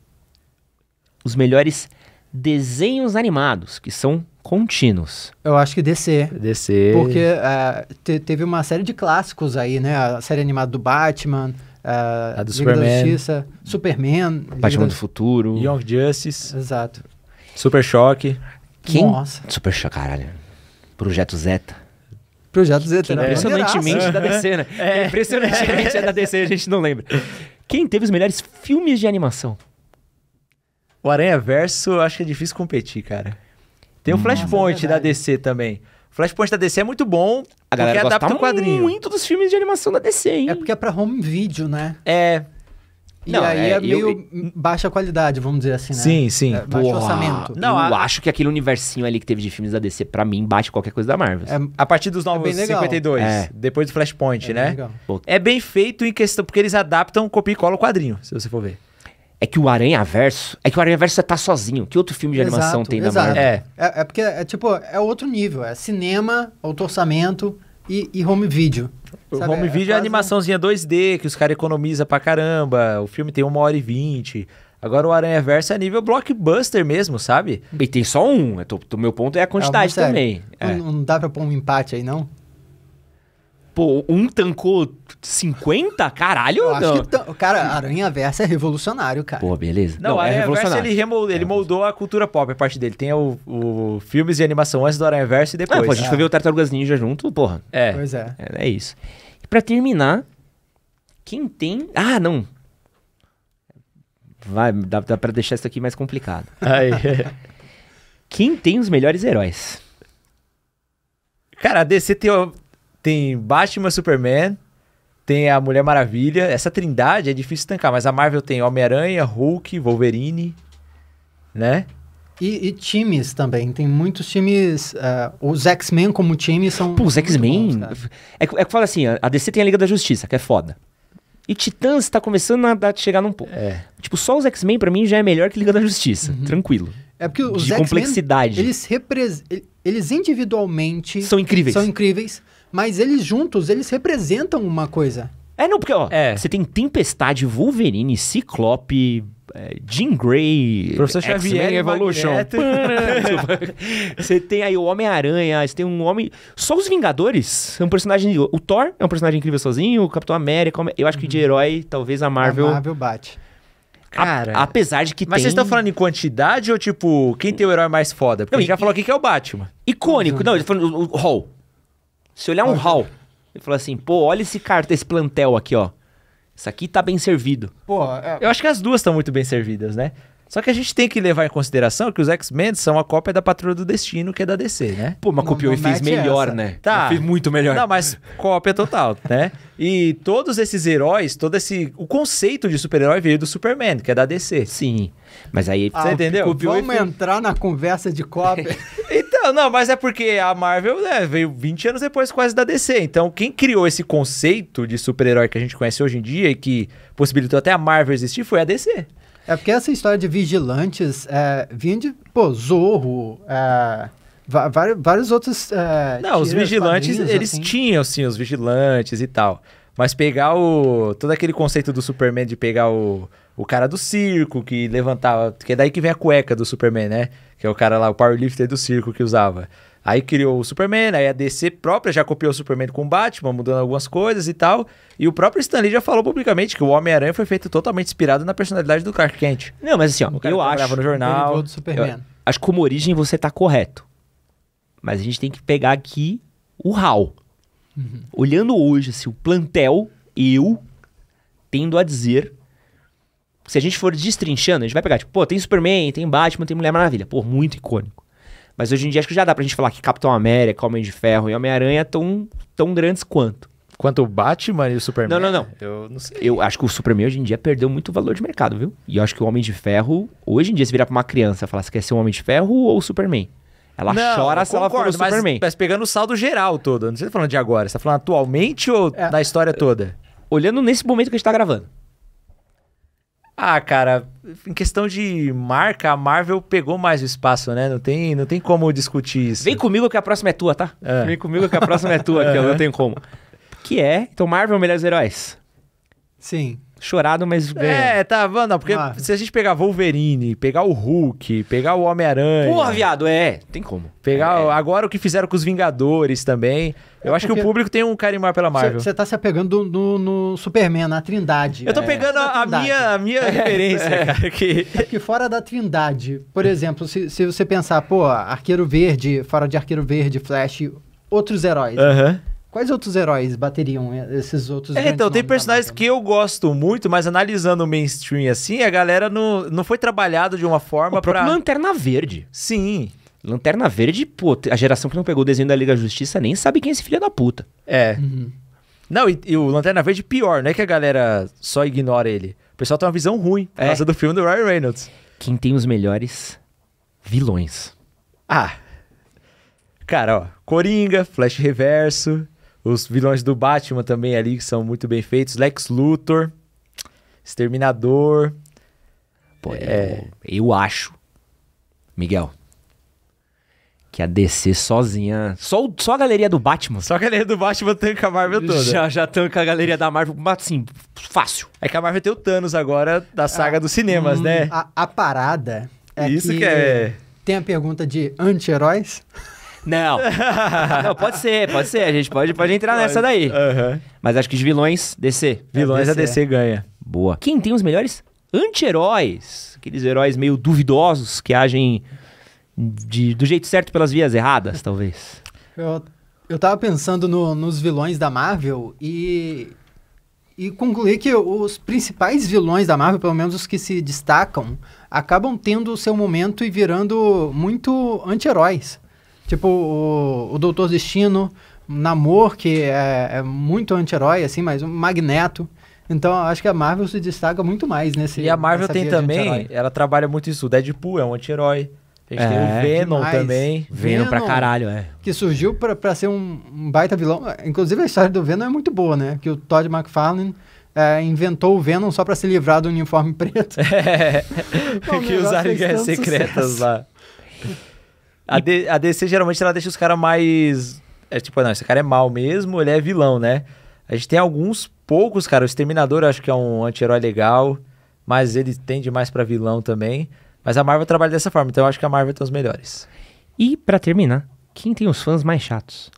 os melhores desenhos animados, que são contínuos. Eu acho que DC. DC. Porque uh, te, teve uma série de clássicos aí, né? A série animada do Batman. Uh, a do Liga Superman. da Justiça, Superman. Batman do... do Futuro. Young Justice. Exato. Super Choque. Quem... Nossa. Super Choque, caralho. Projeto Zeta. Projeto Zeta, tá né? É. Impressionantemente é. da DC, né? É. Impressionantemente é. é da DC, a gente não lembra. Quem teve os melhores filmes de animação? O Aranha Verso, acho que é difícil competir, cara. Tem o hum. Flashpoint ah, é da DC também. Flashpoint da DC é muito bom. A galera porque gosta adapta o quadrinho. muito dos filmes de animação da DC, hein? É porque é pra home video, né? É. E não, aí é, é meio eu... baixa qualidade, vamos dizer assim, né? Sim, sim. É, baixo orçamento. Não, eu a... acho que aquele universinho ali que teve de filmes da DC, pra mim, bate qualquer coisa da Marvel. É, a partir dos é novos é 52, é. depois do Flashpoint, é né? Bem é bem feito em questão, porque eles adaptam, copia e cola o quadrinho, se você for ver é que o Aranha Verso. É que o Aranha Verso é tá sozinho. Que outro filme de exato, animação tem exato. na Marvel? É. é. é. porque é tipo, é outro nível. É cinema, outro orçamento e, e home video. O sabe? home é video é, animaçãozinha 2D, que os caras economizam pra caramba. O filme tem uma hora e vinte. Agora o Aranha Verso é nível blockbuster mesmo, sabe? E tem só um. O é, meu ponto é a quantidade também. Não, não dá pra pôr um empate aí, não? Pô, um tancou 50? Caralho, eu não. Acho que cara, Aranha Versa é revolucionário, cara. Pô, beleza. Não, não é revolucionário. ele, remo... ele é. moldou a cultura pop, a parte dele. Tem o, o filmes e animação antes do Aranha Versa e depois. Ah, pô, a gente é. foi ver o Tartarugas Ninja junto, porra. É. Pois é. É, é isso. E pra terminar, quem tem. Ah, não. Vai, dá, dá pra deixar isso aqui mais complicado. Aí. quem tem os melhores heróis? Cara, a DC tem, tem Batman, Superman, tem a Mulher Maravilha. Essa trindade é difícil tancar, mas a Marvel tem Homem-Aranha, Hulk, Wolverine, né? E, e, times também, tem muitos times. Uh, os X-Men como time são. Pô, os X-Men. É, é, que fala assim: a DC tem a Liga da Justiça, que é foda. E Titãs tá começando a, chegar num ponto. É. Tipo, só os X-Men para mim já é melhor que Liga da Justiça, uhum. tranquilo. É porque os De complexidade. Eles, eles individualmente são incríveis. São incríveis mas eles juntos, eles representam uma coisa. É, não, porque, ó, é. você tem Tempestade, Wolverine, Ciclope, é, Jean Grey, Professor Xavier Evolution. você tem aí o Homem-Aranha, você tem um homem. Só os Vingadores é um personagem. O Thor é um personagem incrível sozinho, o Capitão América. Eu acho que de uhum. herói, talvez a Marvel. A Marvel bate. Cara. A, apesar de que Mas tem... vocês estão falando em quantidade ou tipo, quem tem o herói mais foda? Porque não, a gente já falou aqui que é o Batman. Icônico. Uhum. Não, ele falando o Hall. Se olhar um hall e falar assim, pô, olha esse carta, esse plantel aqui, ó. Isso aqui tá bem servido. Pô, é... Eu acho que as duas estão muito bem servidas, né? Só que a gente tem que levar em consideração que os X-Men são a cópia da Patrulha do Destino, que é da DC, né? Pô, mas copiou e fez melhor, essa. né? Tá. Eu fiz muito melhor. Não, mas cópia total, né? E todos esses heróis, todo esse. O conceito de super-herói veio do Superman, que é da DC. Sim. Mas aí ah, você entendeu? Vamos entrar na conversa de cópia. Não, não, mas é porque a Marvel né, veio 20 anos depois quase da DC. Então, quem criou esse conceito de super-herói que a gente conhece hoje em dia e que possibilitou até a Marvel existir foi a DC. É porque essa história de vigilantes é, vinha de, pô, Zorro, é, vários, vários outros... É, não, os vigilantes, eles assim. tinham, sim, os vigilantes e tal. Mas pegar o... Todo aquele conceito do Superman de pegar o, o cara do circo que levantava... Que é daí que vem a cueca do Superman, né? que é o cara lá, o powerlifter do circo que usava. Aí criou o Superman, aí a DC própria já copiou o Superman com o Batman, mudando algumas coisas e tal. E o próprio Stan Lee já falou publicamente que o Homem-Aranha foi feito totalmente inspirado na personalidade do Clark Kent. Não, mas assim, ó, eu acho. no jornal. Do Superman. Eu, acho que como origem você tá correto. Mas a gente tem que pegar aqui o HAL. Uhum. Olhando hoje, assim, o plantel, eu tendo a dizer se a gente for destrinchando, a gente vai pegar, tipo, pô, tem Superman, tem Batman, tem Mulher Maravilha. Pô, muito icônico. Mas hoje em dia acho que já dá pra gente falar que Capitão América, Homem de Ferro e Homem-Aranha é tão, tão grandes quanto. Quanto o Batman e o Superman? Não, não, não. Eu não sei. Eu acho que o Superman hoje em dia perdeu muito valor de mercado, viu? E eu acho que o Homem de Ferro, hoje em dia, se virar pra uma criança e falar, se quer ser um Homem de Ferro ou o Superman? Ela não, chora se concordo, ela for o mas, Superman. Mas tá pegando o saldo geral todo, não sei se tá falando de agora, você tá falando atualmente ou é, da história toda? Olhando nesse momento que a gente tá gravando. Ah, cara, em questão de marca, a Marvel pegou mais o espaço, né? Não tem, não tem como discutir isso. Vem comigo que a próxima é tua, tá? É. Vem comigo que a próxima é tua, que eu não tenho como. Que é, então, Marvel Melhores Heróis. Sim chorado, mas É, tá, mano, porque ah. se a gente pegar Wolverine, pegar o Hulk, pegar o Homem-Aranha. Porra, viado, é, tem como. Pegar é. é. agora o que fizeram com os Vingadores também. É eu acho que o público tem um carinho maior pela Marvel. Você tá se apegando no, no, Superman, na Trindade. Eu tô pegando a, a minha, a minha é. referência, é. cara. Que... É porque fora da Trindade, por exemplo, se, se você pensar, pô, Arqueiro Verde, fora de Arqueiro Verde, Flash, outros heróis. Aham. Uh -huh Quais outros heróis bateriam esses outros? É, então, tem personagens que eu gosto muito, mas analisando o mainstream assim, a galera não, não foi trabalhado de uma forma para Lanterna Verde. Sim. Lanterna Verde, pô, a geração que não pegou o desenho da Liga Justiça nem sabe quem é esse filho da puta. É. Uhum. Não, e, e, o Lanterna Verde pior, não é que a galera só ignora ele. O pessoal tem uma visão ruim por é. causa do filme do Ryan Reynolds. Quem tem os melhores vilões? Ah. Cara, ó, Coringa, Flash Reverso, os vilões do Batman também ali, que são muito bem feitos. Lex Luthor, Exterminador. Pô, é... eu, eu acho, Miguel, que a DC sozinha. Só, só a galeria do Batman. Só a galeria do Batman tanca a Marvel toda. Já, já tanca a galeria da Marvel, assim, fácil. É que a Marvel tem o Thanos agora da saga a, ah, dos cinemas, hum, né? A, a, parada. É Isso que, que é. Tem a pergunta de anti-heróis. Não. não, pode ser, pode ser. A gente pode, pode entrar nessa daí. Uhum. Mas acho que os vilões DC. É, vilões a DC ganha. Boa. Quem tem os melhores anti-heróis? Aqueles heróis meio duvidosos que agem de, do jeito certo pelas vias erradas, talvez. Eu, eu tava pensando no, nos vilões da Marvel e e concluí que os principais vilões da Marvel, pelo menos os que se destacam, acabam tendo o seu momento e virando muito anti-heróis. Tipo, o, o Doutor Destino, Namor, que é, é muito anti-herói, assim, mas um Magneto. Então, acho que a Marvel se destaca muito mais nesse. E a Marvel tem também, ela trabalha muito isso. O Deadpool é um anti-herói. A gente é, tem o Venom demais. também. Venom, Venom pra caralho, é. Que surgiu pra, pra ser um, um, baita vilão. Inclusive, a história do Venom é muito boa, né? Que o Todd McFarlane é, inventou o Venom só pra se livrar do uniforme preto. É. Bom, que usaram guerras secretas sucesso. lá. A, a DC geralmente ela deixa os caras mais. É tipo, não, esse cara é mal mesmo, ele é vilão, né? A gente tem alguns poucos, cara. O Exterminador eu acho que é um anti-herói legal, mas ele tende mais para vilão também. Mas a Marvel trabalha dessa forma, então eu acho que a Marvel tem os melhores. E para terminar, quem tem os fãs mais chatos?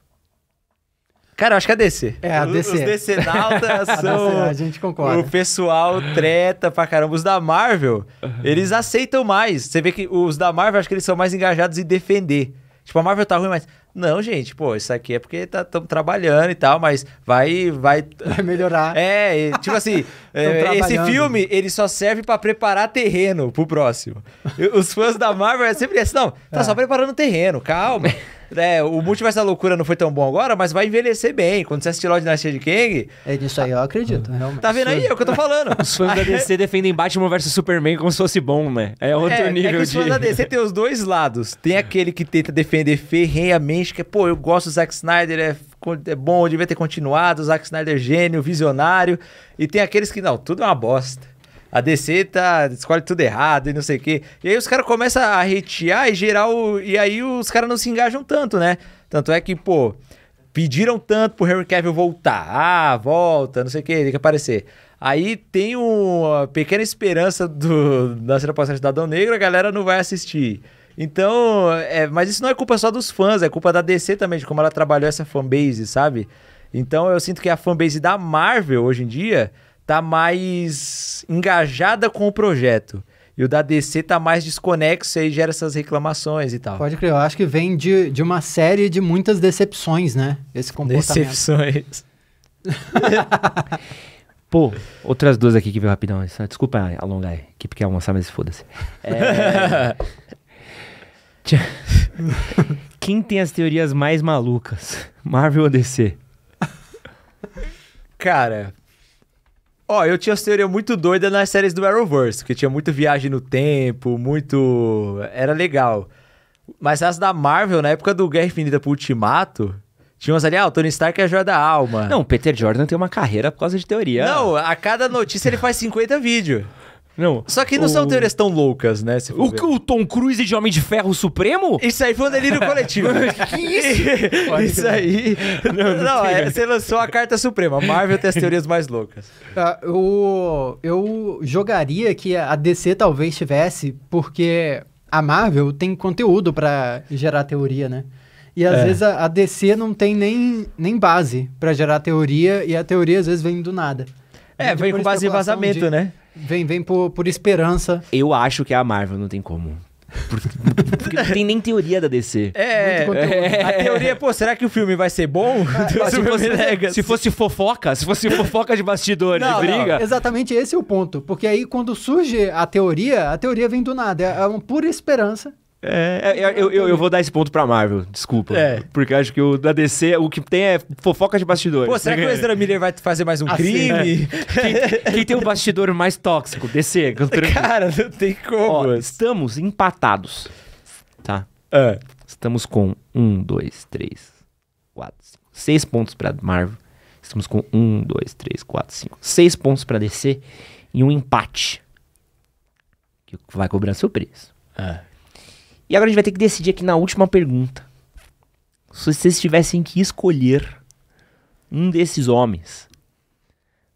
Cara, eu acho que é a DC. É, a DC. Os DC Nautas são. a, a gente concorda. O pessoal treta pra caramba. Os da Marvel, eles aceitam mais. Você vê que os da Marvel, acho que eles são mais engajados em defender. Tipo, a Marvel tá ruim, mas. Não, gente, pô, isso aqui é porque estamos tá, trabalhando e tal, mas vai. Vai, vai melhorar. É, tipo assim, é, esse filme, ele só serve para preparar terreno pro próximo. Os fãs da Marvel é sempre assim, não, tá é. só preparando terreno, calma é o Multiverso da Loucura não foi tão bom agora, mas vai envelhecer bem. Quando você assistir lá de Nascer de Kang. É disso aí, eu acredito, tá realmente. Tá vendo aí? É o que eu tô falando. Os fãs da DC defendem Batman vs Superman como se fosse bom, né? É, é outro é, nível é que os de... fãs da DC tem os dois lados. Tem aquele que tenta defender ferrenhamente, que é, pô, eu gosto do Zack Snyder, é é bom, devia ter continuado, Zack Snyder é gênio, visionário. E tem aqueles que, não, tudo é uma bosta a DC tá, escolhe tudo errado e não sei o quê. E aí os caras começam a retear e gerar o. E aí os caras não se engajam tanto, né? Tanto é que, pô, pediram tanto pro Henry Cavill voltar. Ah, volta, não sei o quê, tem que aparecer. Aí tem uma pequena esperança do, da cena passada Cidadão Negro, a galera não vai assistir. Então, é, mas isso não é culpa só dos fãs, é culpa da DC também, de como ela trabalhou essa fanbase, sabe? Então eu sinto que a fanbase da Marvel hoje em dia tá mais engajada com o projeto. E o da DC tá mais desconexo e aí gera essas reclamações e tal. Pode crer, eu acho que vem de, de uma série de muitas decepções, né? Esse comportamento. Decepções. Pô, outras duas aqui que veio rapidão. Desculpa alongar aqui, porque é almoçar, mas foda-se. É... Quem tem as teorias mais malucas? Marvel ou DC? Cara, Ó, eu tinha uma teoria muito doida nas séries do Arrowverse, que tinha muito viagem no tempo, muito. Era legal. Mas as da Marvel, na época do Guerra Infinita pro Ultimato, tinha umas ali, ah, o Tony Stark é a joia da alma. Não, o Peter Jordan tem uma carreira por causa de teoria. Não, a cada notícia ele faz 50 vídeos. Não, Só que não o... são teorias tão loucas, né? O, o, Tom Cruise de Homem de Ferro Supremo? Isso aí foi um delírio coletivo. que isso? isso aí. Não, não, não é, você lançou a carta suprema. Marvel tem as teorias mais loucas. Ah, o... Eu jogaria que a DC talvez tivesse, porque a Marvel tem conteúdo para gerar teoria, né? E às é. vezes a, a DC não tem nem, nem base para gerar teoria, e a teoria às vezes vem do nada. É, vem com base em vazamento, de... né? Vem, vem por, por esperança. Eu acho que é a Marvel, não tem como. Porque, porque não tem nem teoria da DC. É, é, a teoria é, pô, será que o filme vai ser bom? Ah, se, fosse, se, fosse, fofoca, se fosse fofoca de bastidores, não, de briga. Não, exatamente esse é o ponto. Porque aí, quando surge a teoria, a teoria vem do nada. É, é uma pura esperança é, é, eu, eu, eu, vou dar esse ponto pra Marvel, desculpa. É. Porque acho que o da DC, o que tem é fofoca de bastidores. Pô, será que o Ezra Miller vai fazer mais um assim, crime? É. Quem, quem, tem um bastidor mais tóxico? DC. Cara, não tem como. Ó, estamos empatados. Tá? É. Estamos com um, dois, três, quatro, cinco. Seis pontos pra Marvel. Estamos com um, dois, três, quatro, cinco. Seis pontos pra DC e um empate. Que vai cobrar seu preço. É. E agora a gente vai ter que decidir aqui na última pergunta. Se vocês tivessem que escolher um desses homens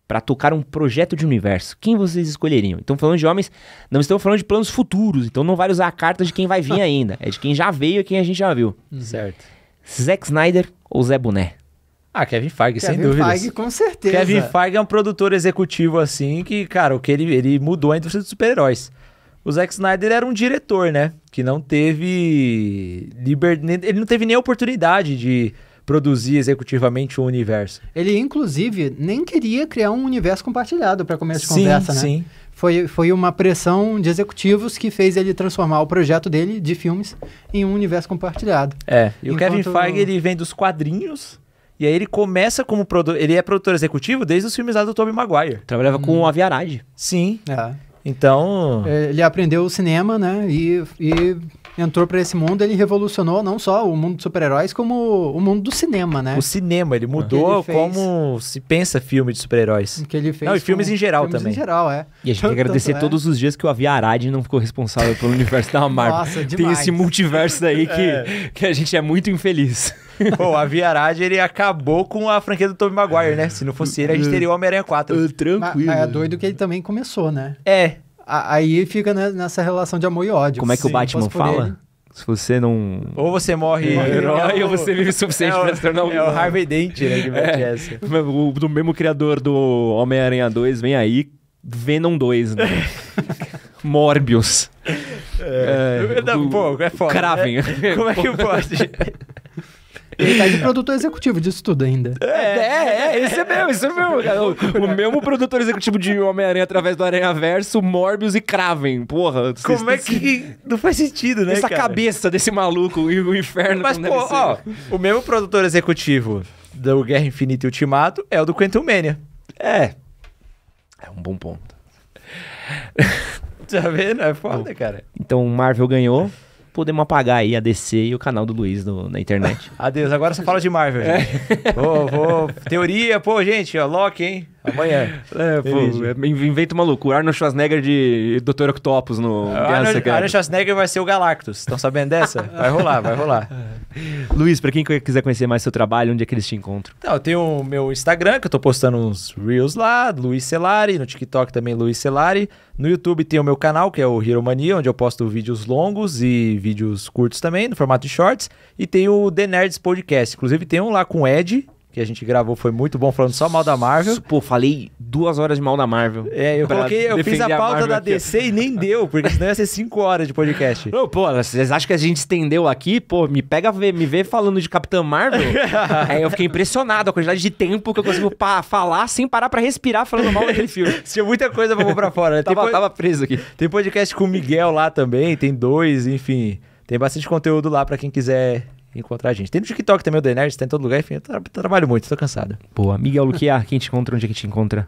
para tocar um projeto de universo, quem vocês escolheriam? Então, falando de homens, não estamos falando de planos futuros, então não vai usar a carta de quem vai vir ainda, é de quem já veio e quem a gente já viu. Certo. Zack Snyder ou Zé Boné? Ah, Kevin Feige, Kevin sem dúvida. Kevin Feige, com certeza. Kevin Feige é um produtor executivo assim que, cara, o que ele, ele mudou a indústria dos super-heróis. O Zack Snyder era um diretor, né? Que não teve liberdade. Ele não teve nem oportunidade de produzir executivamente o um universo. Ele, inclusive, nem queria criar um universo compartilhado para começo de sim, conversa, né? Sim. Foi, foi uma pressão de executivos que fez ele transformar o projeto dele de filmes em um universo compartilhado. É, e Enquanto... o Kevin Feige ele vem dos quadrinhos. E aí ele começa como produtor. Ele é produtor executivo desde os filmes lá do Tobey Maguire. Trabalhava hum. com a Via Arad. Sim. É. Então. É, ele aprendeu o cinema, né? E, e entrou para esse mundo, ele revolucionou não só o mundo dos super-heróis, como o mundo do cinema, né? O cinema, ele mudou ele fez... como se pensa filme de super-heróis. Que ele fez. Não, e filmes em geral filmes também. em geral, é. E a gente tem que agradecer é. todos os dias que o Avi Arad não ficou responsável pelo universo da Marvel. Nossa, demais. Tem esse multiverso daí que, é. que a gente é muito infeliz. Pô, a Viarage, ele acabou com a franquia do Tobey Maguire, né? Se não fosse ele, a gente é. teria o Homem-Aranha 4. É, tranquilo. Mas, é doido que ele também começou, né? É. A, aí fica nessa relação de amor e ódio. Como é que Sim, o Batman fala? Ele? Se você não. Ou você morre é. herói, é o... ou você vive o suficiente é para se tornar um. É o Harvey Dent, né? Que é, essa. O, do mesmo criador do Homem-Aranha 2, vem aí, Venom 2, né? Morbius. É, é, pô, é foda. Cravem. Né? como é que pode? Ele tá de produtor executivo disso tudo ainda. É, é, é, esse é mesmo, esse é mesmo, cara. O, o mesmo produtor executivo de Homem-Aranha através do Aranha Verso, Morbius e Kraven. Porra, como é que. Não faz sentido, né? Essa cara? cabeça desse maluco e o inferno Mas, pô, ó, o mesmo produtor executivo do Guerra Infinita e Ultimato é o do Quantum Mania. É. É um bom ponto. tá vendo? É foda, cara. Então Marvel ganhou podemos apagar aí a DC e o canal do Luiz no, na internet. Adeus, agora você fala de Marvel. É. teoria, pô, gente, ó, Loki, hein? Amanhã. É, pô, é, inventa uma loucura. Arnold Schwarzenegger de Dr. Octopus no é, Guerra Arnold, Arnold Schwarzenegger vai ser o Galactus. Estão sabendo dessa? Vai rolar, vai rolar. Luiz, para quem quiser conhecer mais seu trabalho, onde é que eles te encontram? Então, eu tenho o meu Instagram, que eu tô postando uns Reels lá, Luiz Celari, no TikTok também Luiz Celari. No YouTube tem o meu canal, que é o Hero Mania, onde eu posto vídeos longos e vídeos curtos também, no formato de shorts. E tem o The Nerds Podcast. Inclusive tem um lá com o Ed, que a gente gravou foi muito bom, falando só mal da Marvel. Pô, falei duas horas de mal da Marvel. É, eu coloquei, eu fiz a pauta a da DC aqui. e nem deu, porque senão ia ser cinco horas de podcast. Não, pô, vocês acham que a gente estendeu aqui? Pô, me pega, me vê falando de Capitã Marvel. é, eu fiquei impressionado a quantidade de tempo que eu consigo falar sem parar pra respirar falando mal daquele filme. Tinha muita coisa pra pôr pra fora, né? Tem tava, preso aqui. Tem podcast com o Miguel lá também, tem dois, enfim. Tem bastante conteúdo lá para quem quiser encontrar a gente. Tem no TikTok também o The Nerds, tá em todo lugar, enfim, eu tra trabalho muito, tô cansado. Boa. Miguel Luquiar, quem te encontra, onde é que te encontra?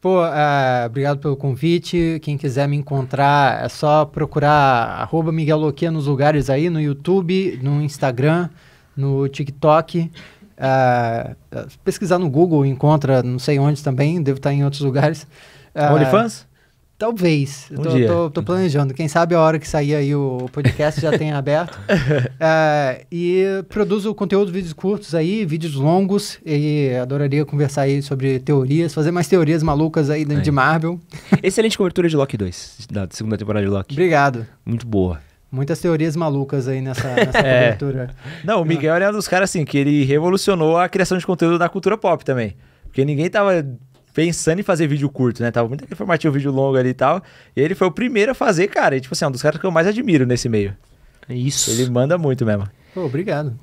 Pô, uh, obrigado pelo convite. Quem quiser me encontrar, é só procurar arroba Miguel Loquia nos lugares aí, no YouTube, no Instagram, no TikTok. Uh, pesquisar no Google, encontra não sei onde também, devo estar em outros lugares. Uh, OnlyFans? Ah, Talvez. Um tô, tô, tô, planejando. Quem sabe a hora que sair aí o podcast já tenha aberto. é, e produzo conteúdo, vídeos curtos aí, vídeos longos. E adoraria conversar aí sobre teorias, fazer mais teorias malucas aí é. de Marvel. Excelente cobertura de Loki 2, da segunda temporada de Loki. Obrigado. Muito boa. Muitas teorias malucas aí nessa, nessa é. cobertura. Não, o Miguel é um dos caras assim, que ele revolucionou a criação de conteúdo da cultura pop também. Porque ninguém tava pensando em fazer vídeo curto, né? Tava muito informativo, vídeo longo ali e tal. E ele foi o primeiro a fazer, cara. E, tipo assim, é um dos caras que eu mais admiro nesse meio. Isso. Ele manda muito mesmo. Pô, obrigado.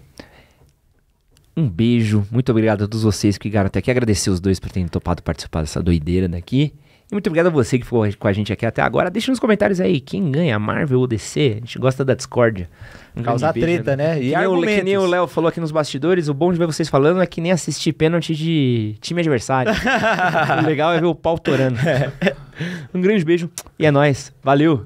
Um beijo. Muito obrigado a todos vocês que ficaram até aqui. Agradecer os dois por terem topado participar dessa doideira daqui. E muito obrigado a você que ficou com a gente aqui até agora. Deixa nos comentários aí quem ganha, Marvel ou DC. A gente gosta da discórdia. Um Causar treta, né? né? E que, argumentos. nem o, o Léo falou aqui nos bastidores, o bom de ver vocês falando é que nem assistir pênalti de time adversário. o legal é ver o pau torando. É. um grande beijo e é nóis. Valeu!